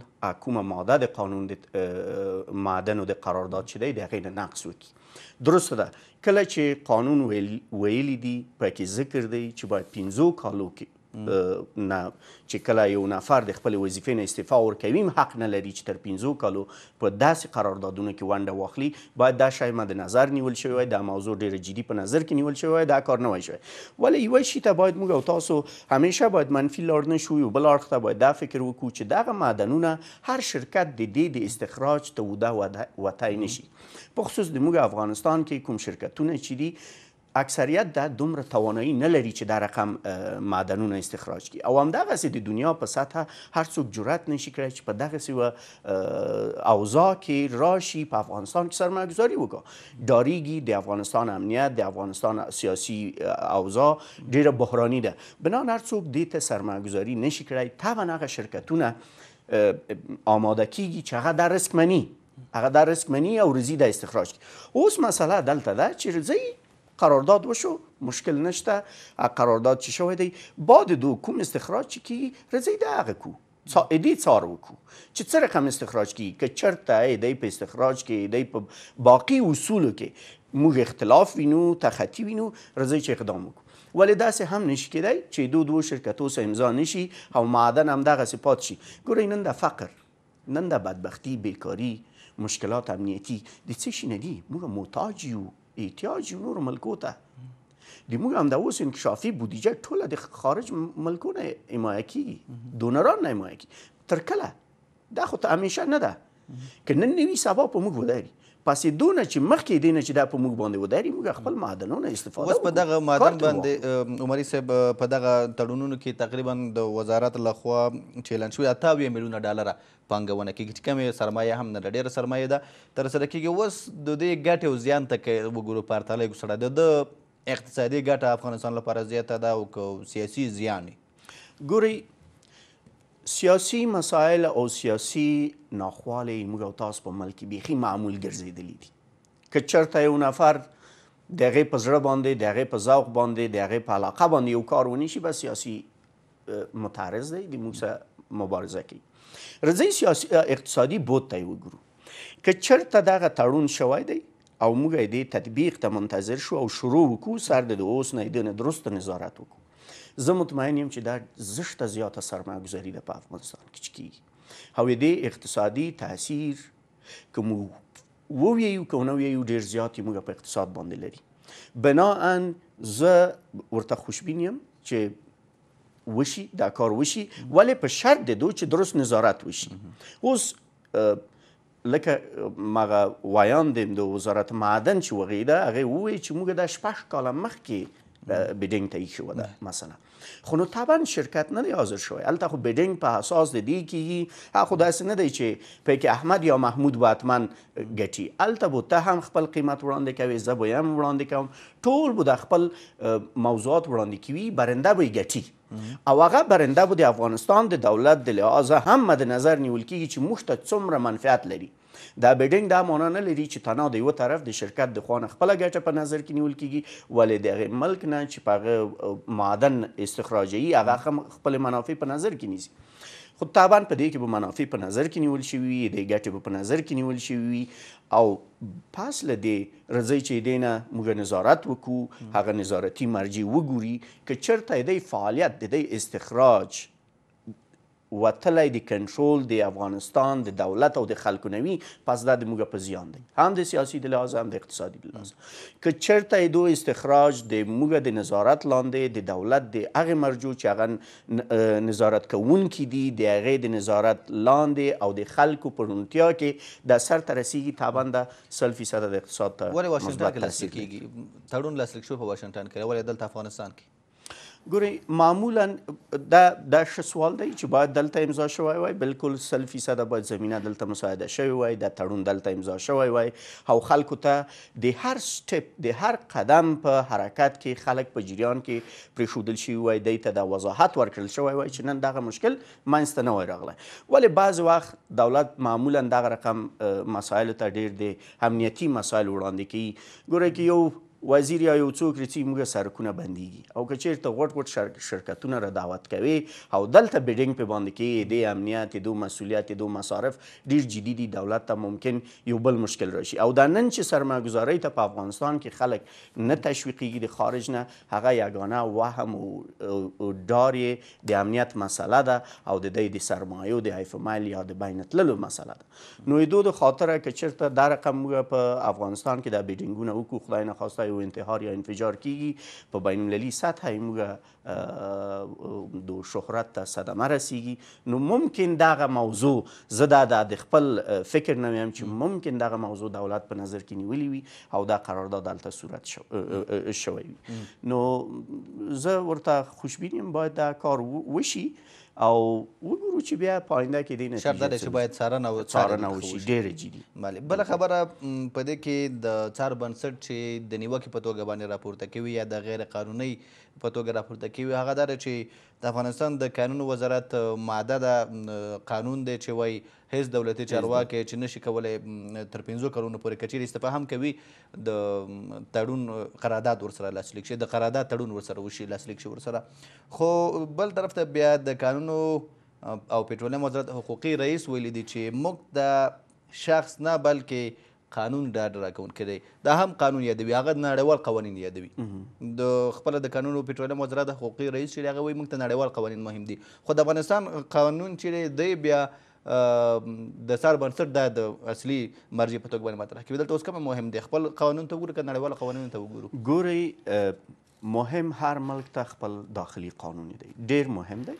کومه ماده د قانون د معدن او د قرارداد چې دی د هغې نه نقص وکړي درسته ده کله چې قانون ویل ویلی دی پکې ذکر دی چې باید 15 کالو کې نه چې کله یو نفر د خپل وظیفې نه استعفا ورکوي حق نه لري چې تر 15 کالو په داسې قراردادونو کې ونډه واخلي باید دا شی مد نظر نیول شوی وای دا موضوع ډیره جدي په نظر کې نیول شوی وای دا کار نه وای شوی ولې یو شی ته باید موږ او تاسو همیشه باید منفي لار نه شو یو بل اړخ ته باید دا فکر وکړو چې دغه معدنونه هر شرکت د دې د استخراج ته وده وته نشي په خصوص د موږ افغانستان کې کوم شرکتونه چې دي اکثریت د دومره توانایی نه لري چې دا رقم معدنونه استخراج کړي او همدغه سي د دنیا په سطح هر څوک جرأت نشي کړی چې په دغه سي و اوضاع کې راشي په افغانستان کې سرمایه گذاری وکړي داریږي د دا افغانستان امنیت د افغانستان سیاسي اوضاع ډیره بحرانی ده بنان هر څوک دې ته سرمایه گذاری نشي کړی طبعا هغه شرکتونه آماده کیږي چې هغه در ریسک منی هغه در ریسک منی او رزي د استخراج کی. اوس مسله دلته ده چې رزي قرارداد وشو مشکل نشته قرارداد چی شوه دی بعد دو کوم استخراج چی کی رزی دغه کو ساعدی څار وکړو چې څه رقم استخراج کی که چرته دی په استخراج کې دی په باقی اصول کې موږ اختلاف وینو تخطی وینو رضای چې اقدام وکړو ولې داسې هم نشي کېدای چې دو دو شرکتو سه امضا نشي او معدن هم دغه سپات شي ګورئ نن د فقر نن د بدبختی بیکاری مشکلات امنیتی د څه شي نه دي موږ محتاج یو احتیاج نور ملکو ته د موږ هم د اوس انکشافي بودیجه ټوله د خارج ملکونه حمایه کیږي دونران نه حمایه کیږي تر کله دا خو ته همیشه نه ده که نن نوي سبا په موږ ودري پسې دونه چې مخکې دینه چې دا په موږ باندې ودرې موږ خپل معدنونه استفاده اوس په دغه معدن باندې عمري صاحب په دغه تړونونو کې تقریبا د وزارت لخوا چیلنج شوی اته ویې میلیونه ډالره پانګونه کېږي چې کمې سرمایه هم نه ده ډېره سرمایه ده ترسره کېږي اوس د دې ګټې او زیان ته که وګورو پرتلی سره د ده اقتصادي ګټه افغانستان لپاره زیاته ده او که سیاسي زیان ګورئ سیاسی مسائل او سیاسی ناخواله موږ او تاسو په ملک بيخي معمول ګرځیدلې دي که چرته یو نفر دغه په زړه باندې دغه په ذوق باندې دغه په علاقه باندې یو کار ونی شي به سیاسی متعرض دی د موږ سره مبارزه کوي رځي سیاسي اقتصادي بوت ته وګورو که چرته دغه تړون شوی دی او موږ دې تطبیق ته منتظر شو او شروع وکړو سر د اوس نه درست نظارت وکړو زه مطمئن یم چې دا زشته زیاته سرمایه‌ګذاري ده په افغانستان کې چکی او دې اقتصادي تاثیر کوم وو یو کو نو یو ډیر زیات موږ په اقتصاد باندې لري بناء زه ورته خوشبین یم چې وشي دا کار وشي ولی په شرط دی چې درست نظارت وشي اوس لکه مغه وایان د وزارت معدن چې وغیره هغه ووی چې موږ د شپږ کال مخکې بدینګ ته شو ده مثلا خو نو طبعا شرکت نه دی حاضر شوی البته خو بیډینګ په اساس د دې کیږي هغه خو داسې نه دی چې په کې احمد یا محمود به حتما ګټي البته به ته هم خپل قیمت وړاندې کوي زه به هم وړاندې کوم ټول به د خپل موضوعات وړاندې کوي برنده به ګټي او هغه برنده به د افغانستان د دولت د لحاظه هم مد نظر نیول کیږي چې موږ ته څومره منفعت لري دا بیډینګ دا معنا نه لري چې تناو د یو طرف د شرکت د خوانه خپل ګټه په نظر کې نیول کیږي ولې د ملک نه چې پاغه معدن استخراجي هغه خپل منافع په نظر کې نیسي خو تابان په دې کې به منافع په نظر کې نیول شوي وي د ګټې په نظر کې نیول شوي وي او پاس له دې راځي چې دینه موږ نظارت وکړو هغه نظارتي مرجع وګوري که چیرته د فعالیت د استخراج وتلی د کنټرول د افغانستان د دولت او د خلکو نوي پس دا د موږ په زیان دی هم د سیاسي د لحاظ هم د اقتصادي د لحاظ که چیرته دو استخراج د موږ د نظارت لاندې د دولت د هغه مرجو چې هغه نظارت کوونکي دي د هغې د نظارت لاندې او د خلکو په روڼتیا کې د سرته رسیږي طبعا د سل فیصده د اقتصاد ته ولې واشنګټن کې لاسلیک کیږي تړون لاسلیک شو په واشنګټن کې ولې دلته افغانستان کې ګوري معمولا دا دا شسوال دی چې باید دلته امضا شوی وای بالکل سل فیصد باید زمينه دلته مساعده شوی وای د تړون دلته امضا شوی وای او خلکو ته د هر سټپ د هر قدم په حرکت کې خلک په جریان کې پرېښودل شوي وای دی ته د وضاحت ورکړل شوی وای چې نن دغه مشکل منځته نه وای راغلی ولې بعض وخت دولت معمولا دغه رقم مسایلو ته ډیر د امنیتي مسایل وړاندې کوي ګوره کې یو وزیر یا یو څوک چې موږ سرکونه بنديږي او که چیرته غټ غټ شرکتونه را دعوت کوي او دلته بیډینګ په باندې کې د امنیت دو مسولیت دو مصارف ډیر جدي دي دولت ته ممکن یو بل مشکل راشي او دا نن چې سرمایه‌ګذاري ته په افغانستان کې خلک نه تشویقیږي د خارج نه هغه یگانه وهم او ډار د امنیت مسله ده او د دې د سرمایو د هیف مایل یا د بین تللو مسله ده نو دوی د خاطر کې چیرته دا رقم په افغانستان کې د بیډینګونه وکړو خدای نه خواسته یو انتحار یا انفجار کیږي په بین المللي سطح موږ د شهرت ته صدمه رسیږي نو ممکن دغه موضوع زه دا د خپل فکر نه ویم چې ممکن دغه موضوع دولت په نظر کې نیولی وي او دا قرارداد هلته صورت شوی وي نو زه ورته خوشبین یم باید دا کار وشي او وګورو چې بیا پاینده کې دین شرط ده چې باید څارنه او څارنه وشي ډېر جدي بله بل خبره په دې کې د څار بنسټ چې د نیوکې په توګه باندې راپورته کوي یا د غیر قانوني په توګه راپورته کوي هغه دا چې د افغانستان د قانون وزارت ماده د قانون دی چې وایي هیڅ دولتي چارواکي چې نشي کولای تر پنځو کلونو پورې کچیر استفهام کوي د تړون قرارداد ورسره لاسلیک شي د قرارداد تړون ورسره وشي لاسلیک شي ورسره خو بل طرف ته بیا د قانونو او پټرولیم وزارت حقوقي رئیس ویلي دی چې موږ د شخص نه بلکې قانون ډاډ راکونکی دی دا هم قانون یادوي هغه نړیوال قوانین یادوي د خپله د قانون او پټرولیم وزارت حقوقي رئیس چې هغه وایي موږ ته نړیوال قوانین مهم دي خو د افغانستان قانون چې دی بیا د سر بنسټ دا د اصلي مرجع په توګه باندې مطرح کوي دلته اوس کوم مهم دی خپل قانون ته وګورو که نړیوالو قوانینو ته وګورو ګورئ مهم هر ملک ته خپل داخلي قانون دی ډیر مهم دی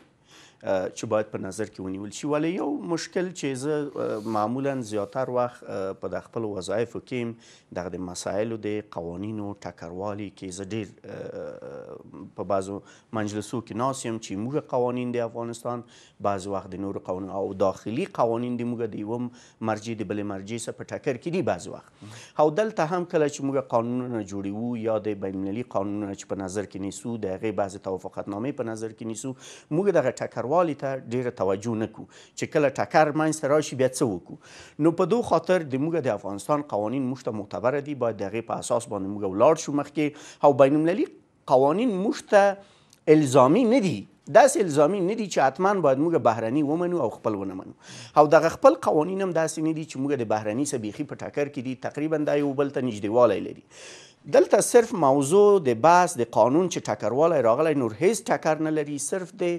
چې باید په نظر کې ونیول شي ولې یو مشکل چې زه معمولا زیاتر وخت په د خپل وظایفو کې دغه د مسایلو د قوانینو ټکروالي کې زه ډیر په بعضو مجلسو کې ناسیم چې موږ قوانین د افغانستان بعض وخت د نور قانون او داخلي قوانین د موږ د یو مرجع د بل مرجع سره په ټکر کې دي بعض وخت او دلته هم کله چې موږ قانونونه جوړیو یا د بین المللي قانونونه چې په نظر کې نیسو د هغې بعضې توافقتنامې په نظر کې نیسو موږ دغه ټکروالي ټکروالي ته ډیره توجه نکو چې کله ټکر منځ راشي بیا څه وکړو نو په دوه خاطر د موږ د افغانستان قوانین موږ ته معتبر دي باید دغه په اساس باندې موږ ولاړ شو مخکې او بین المللي قوانین موږ ته الزامي نه دي داس الزامي نه دي چې حتما باید موږ بهرني ومنو او خپل ونه منو او دغه خپل قوانین هم داسې نه دي چې موږ د بهرني سبيخي په ټکر کې دي تقریبا دا یو بل ته نږدېوالی لري دلته صرف موضوع د بحث د قانون چې ټکروالی راغلی نور هیڅ ټکر نه لري صرف د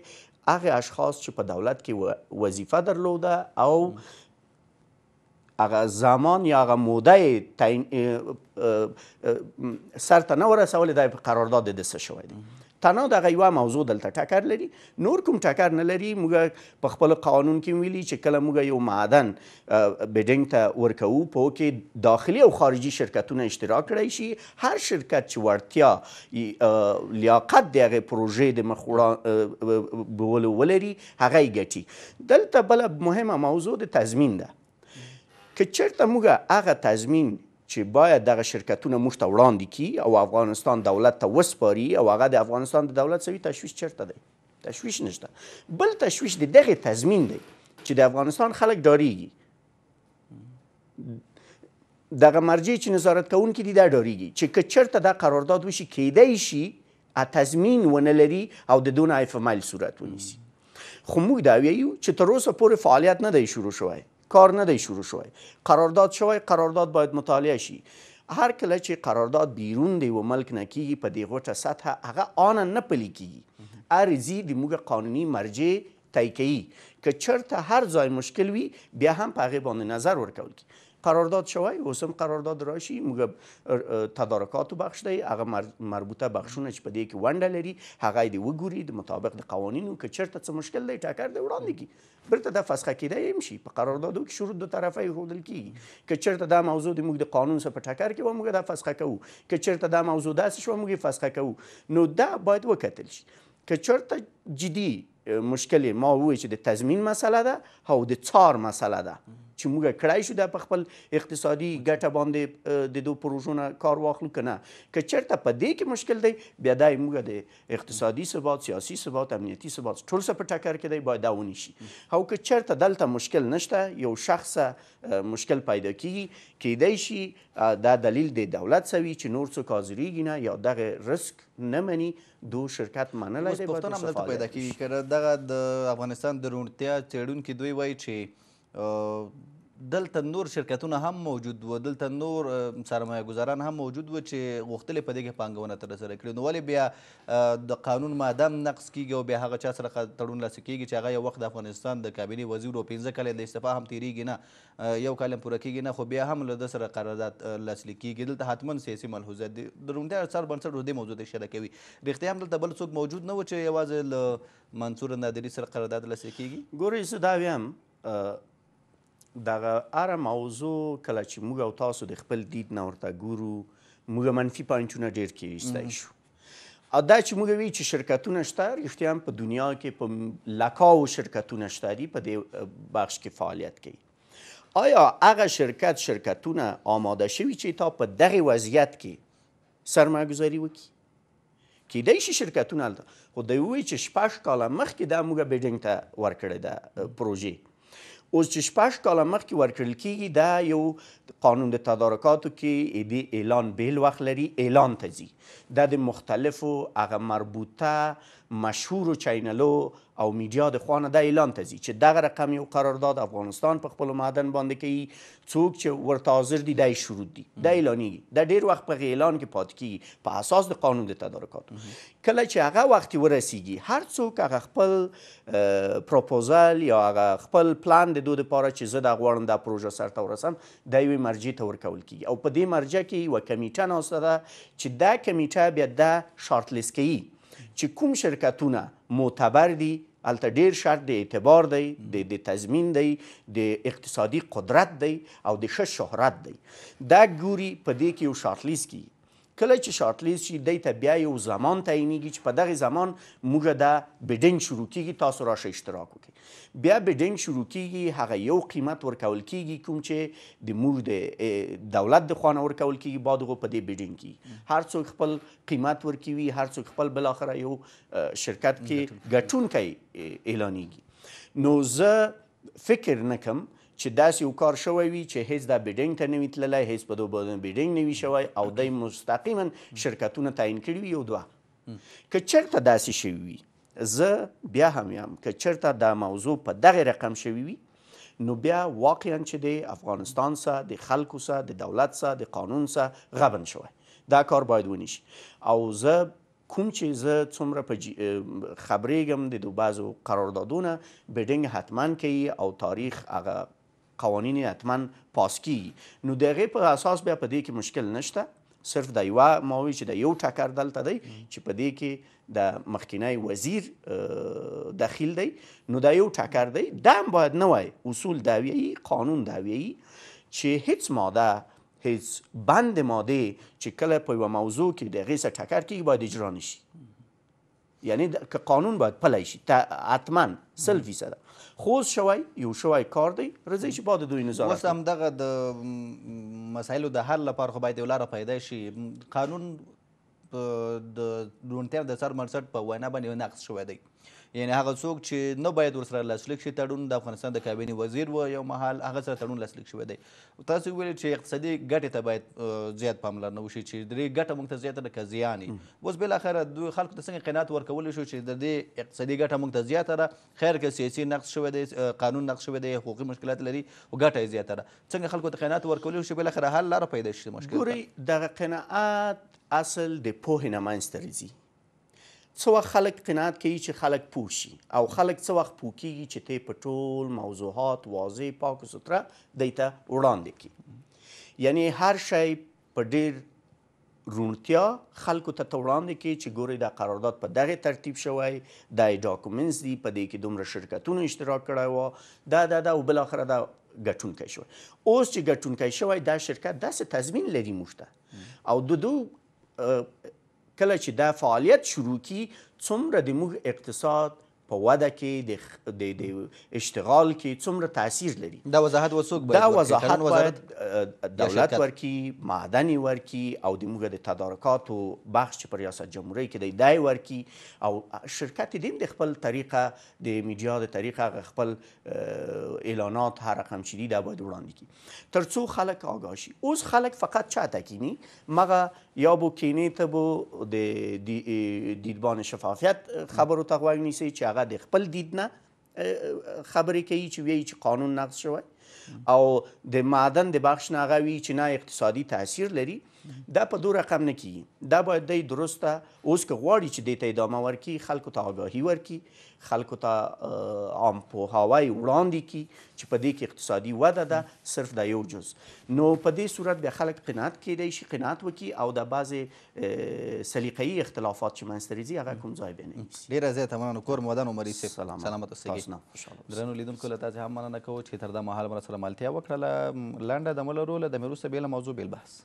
هغه اشخاص چې په دولت کې وظیفه درلوده او هغه زمان یا هغه موده تعیین سرته نه ورسولې دا په قرارداد د څه شوی دی تنها دغه یو موضوع دلته ټکر لري نور کوم ټکر نه لري موږ په خپل قانون کې ویلي چې کله موږ یو معدن بیډینګ ته ورکوو په کې داخلي او خارجي شرکتونه اشتراک کړی شي هر شرکت چې ورتیا لیاقت دغه پروژې د مخوړه بول ولري هغه ګټي دلته بل مهمه موضوع د تضمین ده که چیرته موږ هغه تضمین چې باید دغه شرکتونه موږ ته وړاندې کړي او افغانستان دولت ته وسپاري او هغه د افغانستان د دولت سوي تشویش چیرته دی تشویش نشته بل تشویش د دغه تضمین دی چې د افغانستان خلک ډاریږي دغه مرجع چې نظارت کوونکي دي دا ډاریږي چې که چیرته دا قرارداد وشي کیدای شي تضمین ونه لري او د دون ایف ام صورت ونیسي خو موږ دا ویو چې تر اوسه پورې فعالیت نه دی شروع شوی کار نه دی شروع شوی قرارداد شوی قرارداد باید مطالعه شي هر کله چې قرارداد بیرون دی و ملک نه کیږي په دې غوټه سطح هغه آن نه پلی کیږي ارزي د موږ قانوني مرجع تای کوي که چرته هر ځای مشکل وي بیا هم په هغې باندې نظر ورکول کی قرارداد شوی اوس هم قرارداد راشي موږ تدارکات وبخښدی هغه مربوطه بخښونه چې په دې کې ونډه لري هغه دې وګوري د مطابق د قوانینو که چیرته څه مشکل دی ټاکر دی وړاندې کی برته د فسخه کیدای هم شي په قراردادو کې شروط دو طرفه ایښودل کیږي که چیرته دا موضوع د موږ د قانون سره په ټکر کې و موږ دا فسخه کوو که چیرته دا موضوع داسې شو موږ فسخه کوو نو دا باید وکتل شي که چرته جدی مشکلی ما وایي چې د تضمین مسله ده او د څار مسله ده چې موږ کړای شو د خپل اقتصادي ګټه باندې د دوه پروژو نه کار واخلو کنه که چیرته په دې کې مشکل دی بیا دای موږ د اقتصادي ثبات سیاسي ثبات امنیتي ثبات ټول څه په ټکر کې دی باید دا ونی شي او که چیرته دلته مشکل نشته یو شخص مشکل پیدا کیږي کیدای شي دا دلیل د دولت سوي چې نور څه کازریږي نه یا دغه رسک نه مني دو شرکت منلای دی پښتون هم دلته پیدا کیږي کړه دغه د افغانستان د روڼتیا څېړونکي دوی وایي چې دلته نور شرکتونه هم موجود و دلته نور سرمایه ګزاران هم موجود و چې غوښتلې په دې کې پانګونه ترسره کړي نو ولې بیا د قانون مادام نقص کیږي او بیا هغه چا سره تړون لاسه کیږي چې هغه یو وخت د افغانستان د کابینې وزیر او پنځه کاله د استعفا هم تیریږي نه یو کال پوره کیږي نه خو بیا هم له ده سره قرارداد لاسلیک کیږي دلته حتما سیاسي ملحوظات دي د روڼتیا سر بنسټ دې موضوع ته اشاره کوي رښتیا هم دلته بل څوک موجود نه و چې یوازې له منصور نادري سره قرارداد لاسلیک کیږي ګورئ زه دا ویم دغه اره موضوع کله چې موږ او تاسو د خپل دید نه ورته ګورو موږ منفي پوینټونه ډیر کې ایستای شو او دا چې موږ وی چې شرکتونه شته رښتیا هم په دنیا کې په لکاو شرکتونه شته دي په دې بخش کې فعالیت کوي آیا هغه شرکت شرکتونه آماده شوي چې تا په دغه وضعیت کې سرمایه‌گذاري وکړي کیدای شي شرکتونه خو دوی چې شپږ کاله مخکې دا موږ بیډینګ ته ورکړې ده پروژې اوس چې شپږ کاله مخکې ورکړل کیږي دا یو قانون د تدارکاتو کې ای بی اعلان بیل وخت لري اعلان ته ځي دا د مختلفو هغه مربوطه مشهور چینلو او میډیا د خوانه د اعلان ته ځي چې دغه رقم یو قرارداد افغانستان په خپل معدن باندې کوي څوک چې ورته حاضر دي دای شروع دي د اعلانیږي د ډیر وخت په اعلان کې پات کیږي په پا اساس د قانون د تدارکاتو کله چې هغه وخت ورسیږي هر څوک هغه خپل پروپوزل یا هغه خپل پلان د دوه لپاره چې زه د غوړم د پروژه سره ورسم د یوې مرجع ته ورکول کیږي او په دې مرجع کې یو کمیټه ناسته ده چې دا کمیټه بیا د شارټ لیست کوي چې کوم شرکتونه معتبر دي الته ډیر شرط د اعتبار دی د د تضمین دی د اقتصادي قدرت دی او د ښه شهرت دی دا ګوري په دې کې یو شارټلیس کې کله چې شارټلیز شي دی ته بیا یو زمان تعینیږي چې په دغه زمان موږ د بیډینګ شروع کیږي تاسو راشه اشتراک وکړي بیا بیډینګ شروع کیږي هغه یو قیمت ورکول کیږي کوم چې د موږ د دولت د خوانه ورکول کیږي بعد غو په دې بیډینګ کې هر څوک خپل قیمت ورکوي هر څوک خپل بل اخره یو شرکت کې ګټونکی اعلانیږي نو زه فکر نکم چې داسې وکړ شوی وي چې هیڅ د بیډینګ ته نوي تللی هیڅ په دوه بدن بیډینګ نوي شوی او دای مستقیما شرکتونه تعین کړي وي یو دوه که چیرته داسې شوی وي زه بیا هم یم که چیرته دا موضوع په دغه رقم شوی وي نو بیا واقعا چې د افغانستان سره د خلکو سره د دولت سره د قانون سره غبن شوی دا کار باید ونیش او زه کوم چې زه څومره په خبرېږم د دو بعضو قراردادونه بیډینګ حتما کوي او تاریخ هغه قوانین حتما پاس کیږي نو د هغې په اساس بیا په دې کې مشکل نشته صرف د یوه ماوي چې د یو ټکر دلته دی چې په دې کې د مخکینی وزیر دخیل دی نو د یو ټکر دی دا هم باید نه وای اصول داویهیي قانون داویهیي چې هیڅ ماده هیڅ بند ماده چې کله په یوه موضوع کې د هغې څه ټکر کیږي باید اجرا نشي یعنی قانون باید پلی شي حتما سل فیصده خو شوی یو شوی کار دی راځي چې بعد دوی نظارت اوس هم دغه د مسایلو د حل لپاره خو باید یو لاره پیدا شي قانون د روڼتیا د سر بنسټ په وینا باندې نقص شوی دی یعنی هغه څوک چې نه باید ورسره لاسلیک شي تړون د افغانستان د کابینې وزیر و یو مهال هغه سره تړون لاسلیک شوی دی تاسو ویل چې اقتصادي ګټې ته باید زیات پاملرنه وشي چې درې ګټه موږ ته زیاته ده که زیان اوس بالاخره دوی خلکو ته څنګه قناعت ورکولی شو چې د دې اقتصادي ګټه موږ ته زیاته ده خیر که سیاسي نقص شوی دی قانون نقص شوی دی حقوقي مشکلات لري او ګټه یې زیاته ده څنګه خلکو ته قناعت ورکولی شو بالاخره حل لاره پیدا شي مشکل ګورئ دغه قناعت اصل د پوهې نه منځته څو خلک قناعت کوي چې خلک پوشي او خلک څو وخت پوکیږي چې ته په ټول موضوعات واضح پاک سوتره دیته وړاندې کی یعنی هر شی په ډیر رونتیا خلکو ته وړاندې کی چې ګوري د قرارداد په دغه ترتیب شوی د ډاکومنټس دی په دې کې دومره شرکتونو اشتراک کړای و دا دا دا او بل اخر دا ګټونکی شوی اوس چې ګټونکی شوی دا شرکت داسې تضمین لري موږ ته او دو دو کله چې دا فعالیت شروع کی څومره د موږ اقتصاد په وده کې د د اشتغال کې څومره تاثیر لري دا وضاحت وسوک باید دا وضاحت باید دولت ورکی معدني ورکی او د موږ د تدارکاتو بخش چې پر ریاست جمهوریت کې دی دای ورکی او شرکت دې د خپل طریقه د میډیا د طریقه خپل اعلانات هر رقم چي دی دا باید وړاندې کی ترڅو خلک آگاه شي اوس خلک فقط چا تکینی مغه یا بو کینی ته بو د دیدبان شفافیت خبرو ته غوږ نیسي چې هغه هغه د خپل دید نه خبرې کوي چې وی چې قانون نقض شوی او د معدن د بخش نه هغه وی چې نه اقتصادي تاثیر لري دا په دوه رقم نه کیږي دا باید دی درسته اوس که غواړي چې دې ته ادامه ورکړي خلکو ته آگاهي ورکړي خلکو ته عام پوهاوی وړاندې کړي چې په دې کې اقتصادي وده ده صرف دا یو جز نو په دې صورت بیا خلک قناعت کیدای شي قناعت وکړي او د بعضې سلیقهیي اختلافات چې منځته راځي هغه کوم ځای به نه ډېره زیاته مننه کور مودان عمري صاحب سلامت اوسئ درنو لیدونکو له تاسې هم مننه کوو چې تر دا مهال مره سره ملتیا وکړله لنډه د مله روله د مې وروسته بېله موضوع بېل بحث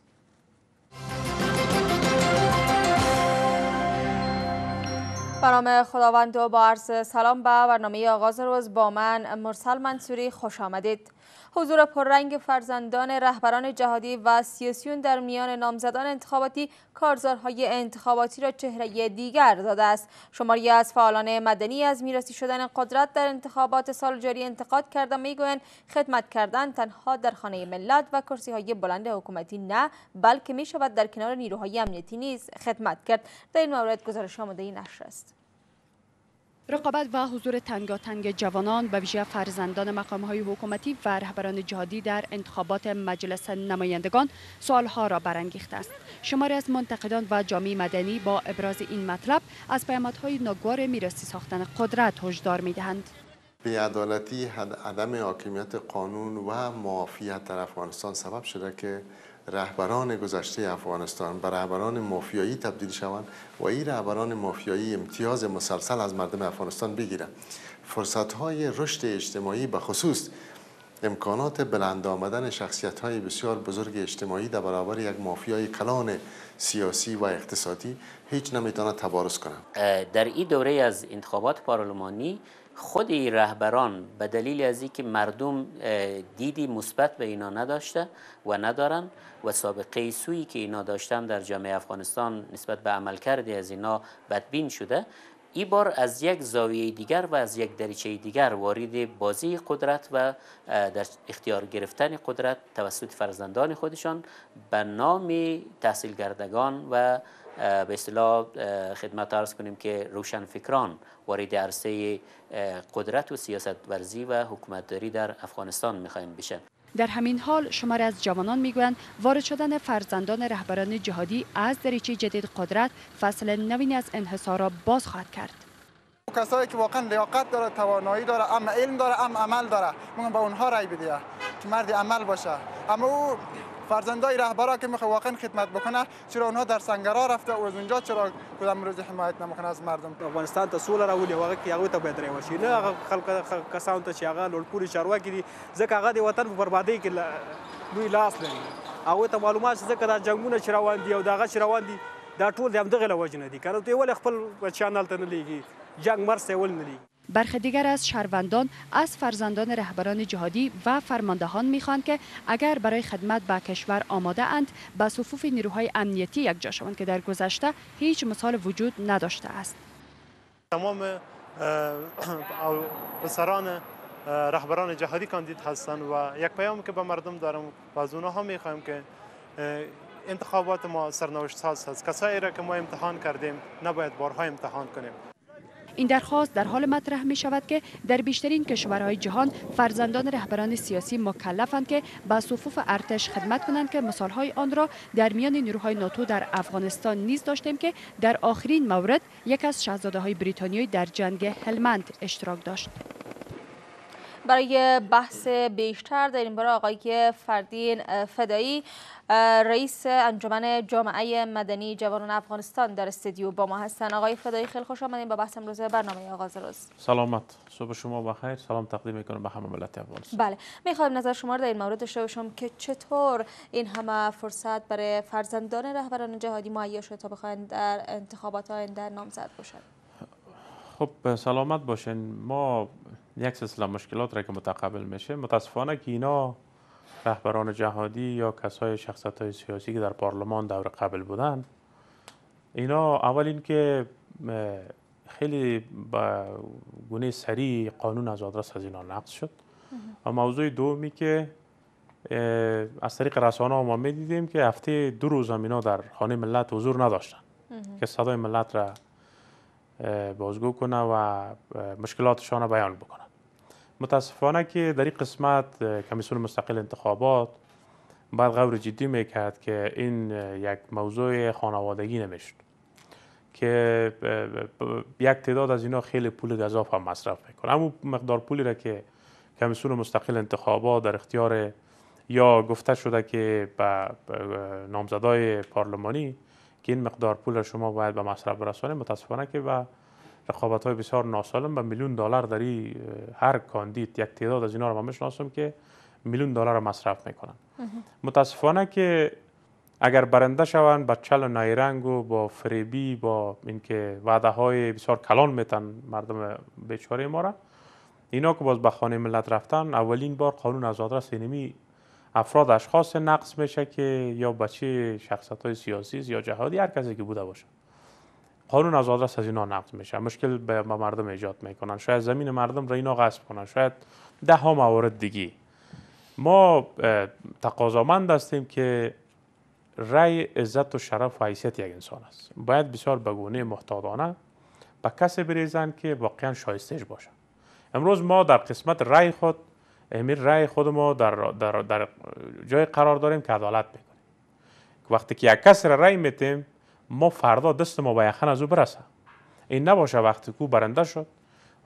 برنامه خداوند و با عرض سلام به برنامه آغاز روز با من مرسل منصوری خوش آمدید حضور پررنگ فرزندان رهبران جهادی و سیاسیون در میان نامزدان انتخاباتی کارزارهای انتخاباتی را چهره دیگر داده است شماری از فعالان مدنی از میراثی شدن قدرت در انتخابات سال جاری انتقاد کرده میگویند خدمت کردن تنها در خانه ملت و کرسی های بلند حکومتی نه بلکه می شود در کنار نیروهای امنیتی نیز خدمت کرد در این مورد گزارش آماده نشر است رقابت و حضور تنگاتنگ جوانان به ویژه فرزندان مقام های حکومتی و رهبران جهادی در انتخابات مجلس نمایندگان ها را برانگیخته است شماری از منتقدان و جامعه مدنی با ابراز این مطلب از پیامدهای ناگوار میراثی ساختن قدرت هشدار میدهند بیعدالتی عدم حاکمیت قانون و معافیت در افغانستان سبب شده که رهبران گذشته افغانستان به رهبران مافیایی تبدیل شوند و این رهبران مافیایی امتیاز مسلسل از مردم افغانستان بگیرند فرصت های رشد اجتماعی به خصوص امکانات بلند آمدن شخصیت های بسیار بزرگ اجتماعی در برابر یک مافیای کلان سیاسی و اقتصادی هیچ نمیتونه تبارز کنند در این دوره از انتخابات پارلمانی خود رهبران به دلیل از اینکه مردم دیدی مثبت به اینا نداشته و ندارن و سابقه سویی که اینا داشتن در جامعه افغانستان نسبت به عمل کردی از اینا بدبین شده ای بار از یک زاویه دیگر و از یک دریچه دیگر وارد بازی قدرت و در اختیار گرفتن قدرت توسط فرزندان خودشان به نام گردگان و به اصطلاح خدمت عرض کنیم که روشن فکران وارد عرصه قدرت و سیاست ورزی و حکومتداری در افغانستان میخواین بشن در همین حال شماره از جوانان میگویند وارد شدن فرزندان رهبران جهادی از دریچه جدید قدرت فصل نوینی از انحصار را باز خواهد کرد کسایی که واقعا لیاقت داره توانایی داره اما علم داره اما عمل داره من با اونها رای بده که مرد عمل باشه اما او فرزندای رهبرا که میخواد واقعا خدمت بکنه چرا اونها در سنگرا رفته و از اونجا چرا کدام روز حمایت نمیکنه از مردم افغانستان ته سوله راولي هغه کې هغه ته بهتره وشي نه هغه خلک کسان ته چې هغه لوړپوري چارواکي دي ځکه هغه د وطن په بربادۍ کې لوی لاس لري هغه ته معلومات ځکه دا جنگونه چې روان دي او دغه چې روان دي دا ټول د همدغه لوجنه دي کنه ته ول خپل چانل ته نه لیږي جنگ مرسه ول نه لیږي برخی دیگر از شهروندان از فرزندان رهبران جهادی و فرماندهان میخوان که اگر برای خدمت به کشور آماده اند با صفوف نیروهای امنیتی یکجا شوند که در گذشته هیچ مثال وجود نداشته است تمام پسران رهبران جهادی کاندید هستند و یک پیام که به مردم دارم و از اونها میخوایم که انتخابات ما سرنوشت ساز هست کسایی را که ما امتحان کردیم نباید بارها امتحان کنیم این درخواست در حال مطرح می شود که در بیشترین کشورهای جهان فرزندان رهبران سیاسی مکلفند که با صفوف ارتش خدمت کنند که های آن را در میان نیروهای ناتو در افغانستان نیز داشتیم که در آخرین مورد یک از شاهزاده های بریتانیایی در جنگ هلمند اشتراک داشت برای بحث بیشتر در این باره آقای فردین فدایی رئیس انجمن جامعه مدنی جوانان افغانستان در استودیو با ما هستن آقای فدایی خیلی خوش آمدین با بحث امروز برنامه آغاز روز سلامت صبح شما بخیر سلام تقدیم میکنم به همه ملت افغانستان بله میخوایم نظر شما در این مورد داشته باشم که چطور این همه فرصت برای فرزندان رهبران جهادی مهیا شده تا بخواین در انتخابات آینده نامزد باشند خب سلامت باشین ما یک سلسله مشکلات را که متقابل میشه متاسفانه که اینا رهبران جهادی یا کسای شخصت های سیاسی که در پارلمان دور قبل بودن اینا اول اینکه خیلی با گونه سریع قانون از آدرس از اینا نقض شد و موضوع دومی که از طریق رسانه ها ما دیدیم که هفته دو روز هم اینا در خانه ملت حضور نداشتن که صدای ملت را بازگو کنه و مشکلاتشان را بیان بکنه متاسفانه که در این قسمت کمیسیون مستقل انتخابات باید غور جدی میکرد که این یک موضوع خانوادگی نمیشد که یک تعداد از اینا خیلی پول گذاف هم مصرف میکنه اما مقدار پولی را که کمیسیون مستقل انتخابات در اختیار یا گفته شده که به نامزدای پارلمانی که این مقدار پول را شما باید به مصرف برسانه متاسفانه که به رقابت های بسیار ناسالم و میلیون دلار در هر کاندید یک تعداد از اینا رو من میشناسم که میلیون دلار مصرف میکنن متاسفانه که اگر برنده شوند با چل و نایرنگ و با فریبی با اینکه وعده های بسیار کلان میتن مردم بیچاره ما را اینا که باز به خانه ملت رفتن اولین بار قانون از آدرس اینمی افراد اشخاص نقص میشه که یا بچه شخصت های سیاسی یا جهادی هر کسی که بوده باشه قانون از آدرس از اینا نقض میشه مشکل به مردم ایجاد میکنن شاید زمین مردم را اینا غصب کنن شاید ده ها موارد دیگی ما تقاضامند هستیم که رأی عزت و شرف و حیثیت یک انسان است باید بسیار به گونه محتاطانه به کسی بریزن که واقعا شایستش باشه امروز ما در قسمت رأی خود امیر رأی خود ما در, در, در جای قرار داریم که عدالت بکنیم وقتی که یک کس را ما فردا دست ما به یخن از او برسه این نباشه وقتی کو برنده شد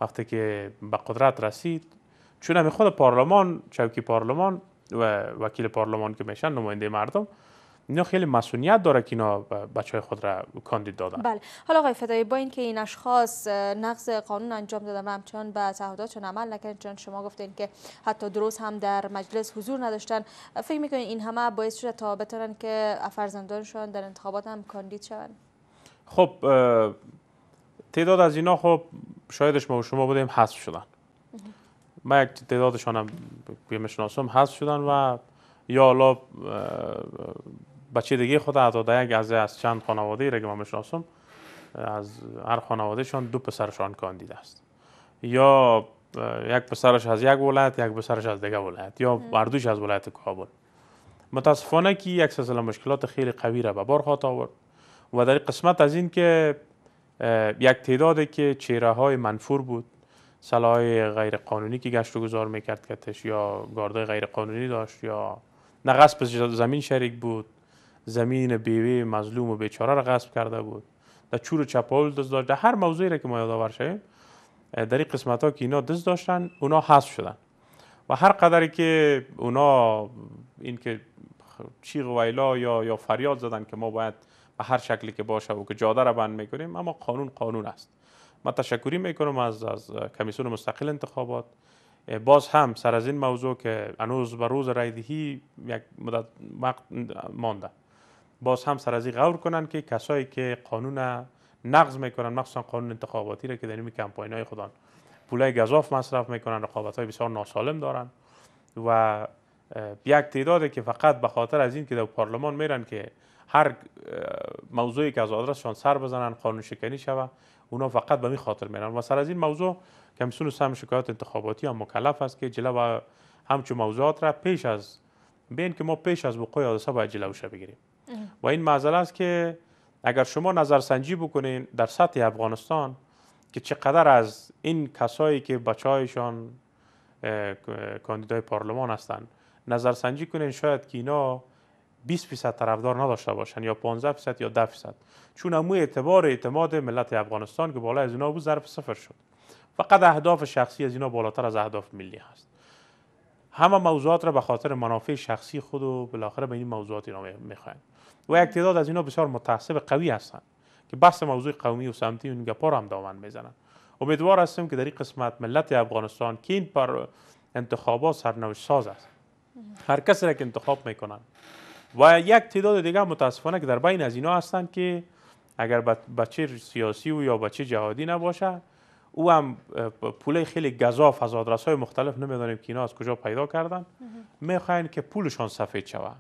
وقتی که به قدرت رسید چون همی خود پارلمان چوکی پارلمان و وکیل پارلمان که میشن نماینده مردم اینا خیلی مسئولیت داره که اینا بچه های خود را کاندید دادن بله حالا آقای فدایی با اینکه این اشخاص نقض قانون انجام دادن و همچنان به تعهداتشون عمل نکردن چون شما گفتین که حتی درست هم در مجلس حضور نداشتن فکر میکنین این همه باعث شده تا بتونن که فرزندانشون در انتخابات هم کاندید شون خب تعداد از اینا خب شایدش ما و شما بودیم حذف شدن ما یک تعدادشان هم بیمشناسم حذف شدن و یا حالا بچه خود عطادای یک از چند خانواده را که از هر خانوادهشان دو پسرشان کاندید است یا یک پسرش از یک ولایت یک پسرش از دیگه ولایت یا بردوش از ولایت کابل متاسفانه که یک سلسله مشکلات خیلی قوی را به بار خاطر آورد و در قسمت از این که یک تعدادی که چهره های منفور بود سلاح غیر قانونی که گشت و گذار میکرد کتش یا گارده غیر قانونی داشت یا نقص به زمین شریک بود زمین بیوه مظلوم و بیچاره را غصب کرده بود در چور و چپاول دست داشت در هر موضوعی را که ما یادآور شویم در این قسمت ها که اینا دست داشتن اونا حذف شدن و هر قدری که اونا این که چیغ و یا یا فریاد زدن که ما باید به هر شکلی که باشه و که جاده را بند میکنیم اما قانون قانون است ما تشکری میکنم از از کمیسیون مستقل انتخابات باز هم سر از این موضوع که هنوز به روز رایدهی یک مدت وقت مانده باز هم سر از غور کنن که کسایی که قانون نقض میکنن مخصوصا قانون انتخاباتی را که در این کمپاین های خودان پولای گذاف مصرف میکنن رقابت های بسیار ناسالم دارن و یک تعداده که فقط به خاطر از این که در پارلمان میرن که هر موضوعی که از آدرسشان سر بزنن قانون شکنی شوه اونا فقط به می خاطر میرن و سر از این موضوع کمیسیون سم شکایات انتخاباتی هم مکلف است که جلو همچون موضوعات را پیش از بین که ما پیش از وقوع حادثه باید جلوش بگیریم و این معضله است که اگر شما نظرسنجی بکنین در سطح افغانستان که چقدر از این کسایی که بچه هایشان کاندیدای پارلمان هستند نظرسنجی کنین شاید که اینا 20 درصد طرفدار نداشته باشن یا 15 یا 10 درصد چون امو اعتبار اعتماد ملت افغانستان که بالا از اینا بود ظرف صفر شد فقط اهداف شخصی از اینا بالاتر از اهداف ملی هست همه موضوعات را به خاطر منافع شخصی خود و بالاخره به این موضوعات اینا و یک تعداد از اینا بسیار متعصب قوی هستند که بحث موضوع قومی و سمتی و پر هم دامن میزنن امیدوار هستم که در این قسمت ملت افغانستان که این پر انتخابات سرنوشت ساز است هر کس را که انتخاب میکنن و یک تعداد دیگر متاسفانه که در بین از اینا هستند که اگر بچه سیاسی و یا بچه جهادی نباشه او هم پول خیلی گذاف از آدرس های مختلف نمیدانیم که اینا از کجا پیدا کردن میخواین که پولشان سفید شود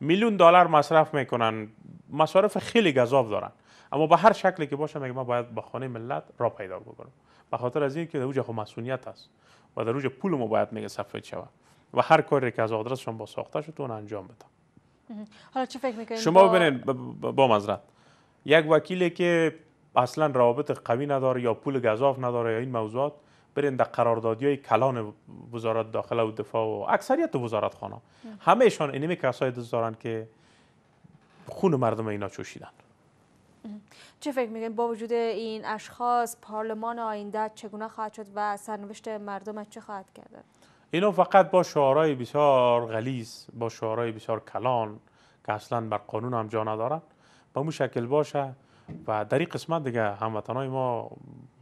میلیون دلار مصرف میکنن مصارف خیلی گذاب دارن اما به هر شکلی که باشه میگه ما باید به خانه ملت را پیدا بکنم به خاطر از اینکه در اوج خو خب مسئولیت است و در اوج پول ما باید میگه سفید شود و هر کاری که از شما با ساخته شد اون انجام بده حالا چه فکر میکنید شما ببینید با مزرد یک وکیلی که اصلا روابط قوی نداره یا پول گذاف نداره یا این موضوعات برین در قراردادی های کلان وزارت داخله و دفاع و اکثریت وزارت خانه همهشان اینمی کسایی دارن که خون مردم اینا چوشیدن چه فکر میگن با وجود این اشخاص پارلمان آینده چگونه خواهد شد و سرنوشت مردم چه خواهد کرد؟ اینو فقط با شعارهای بسیار غلیز با شعارهای بسیار کلان که اصلا بر قانون هم جا ندارن به مو شکل باشه و در این قسمت دیگه هموطنهای ما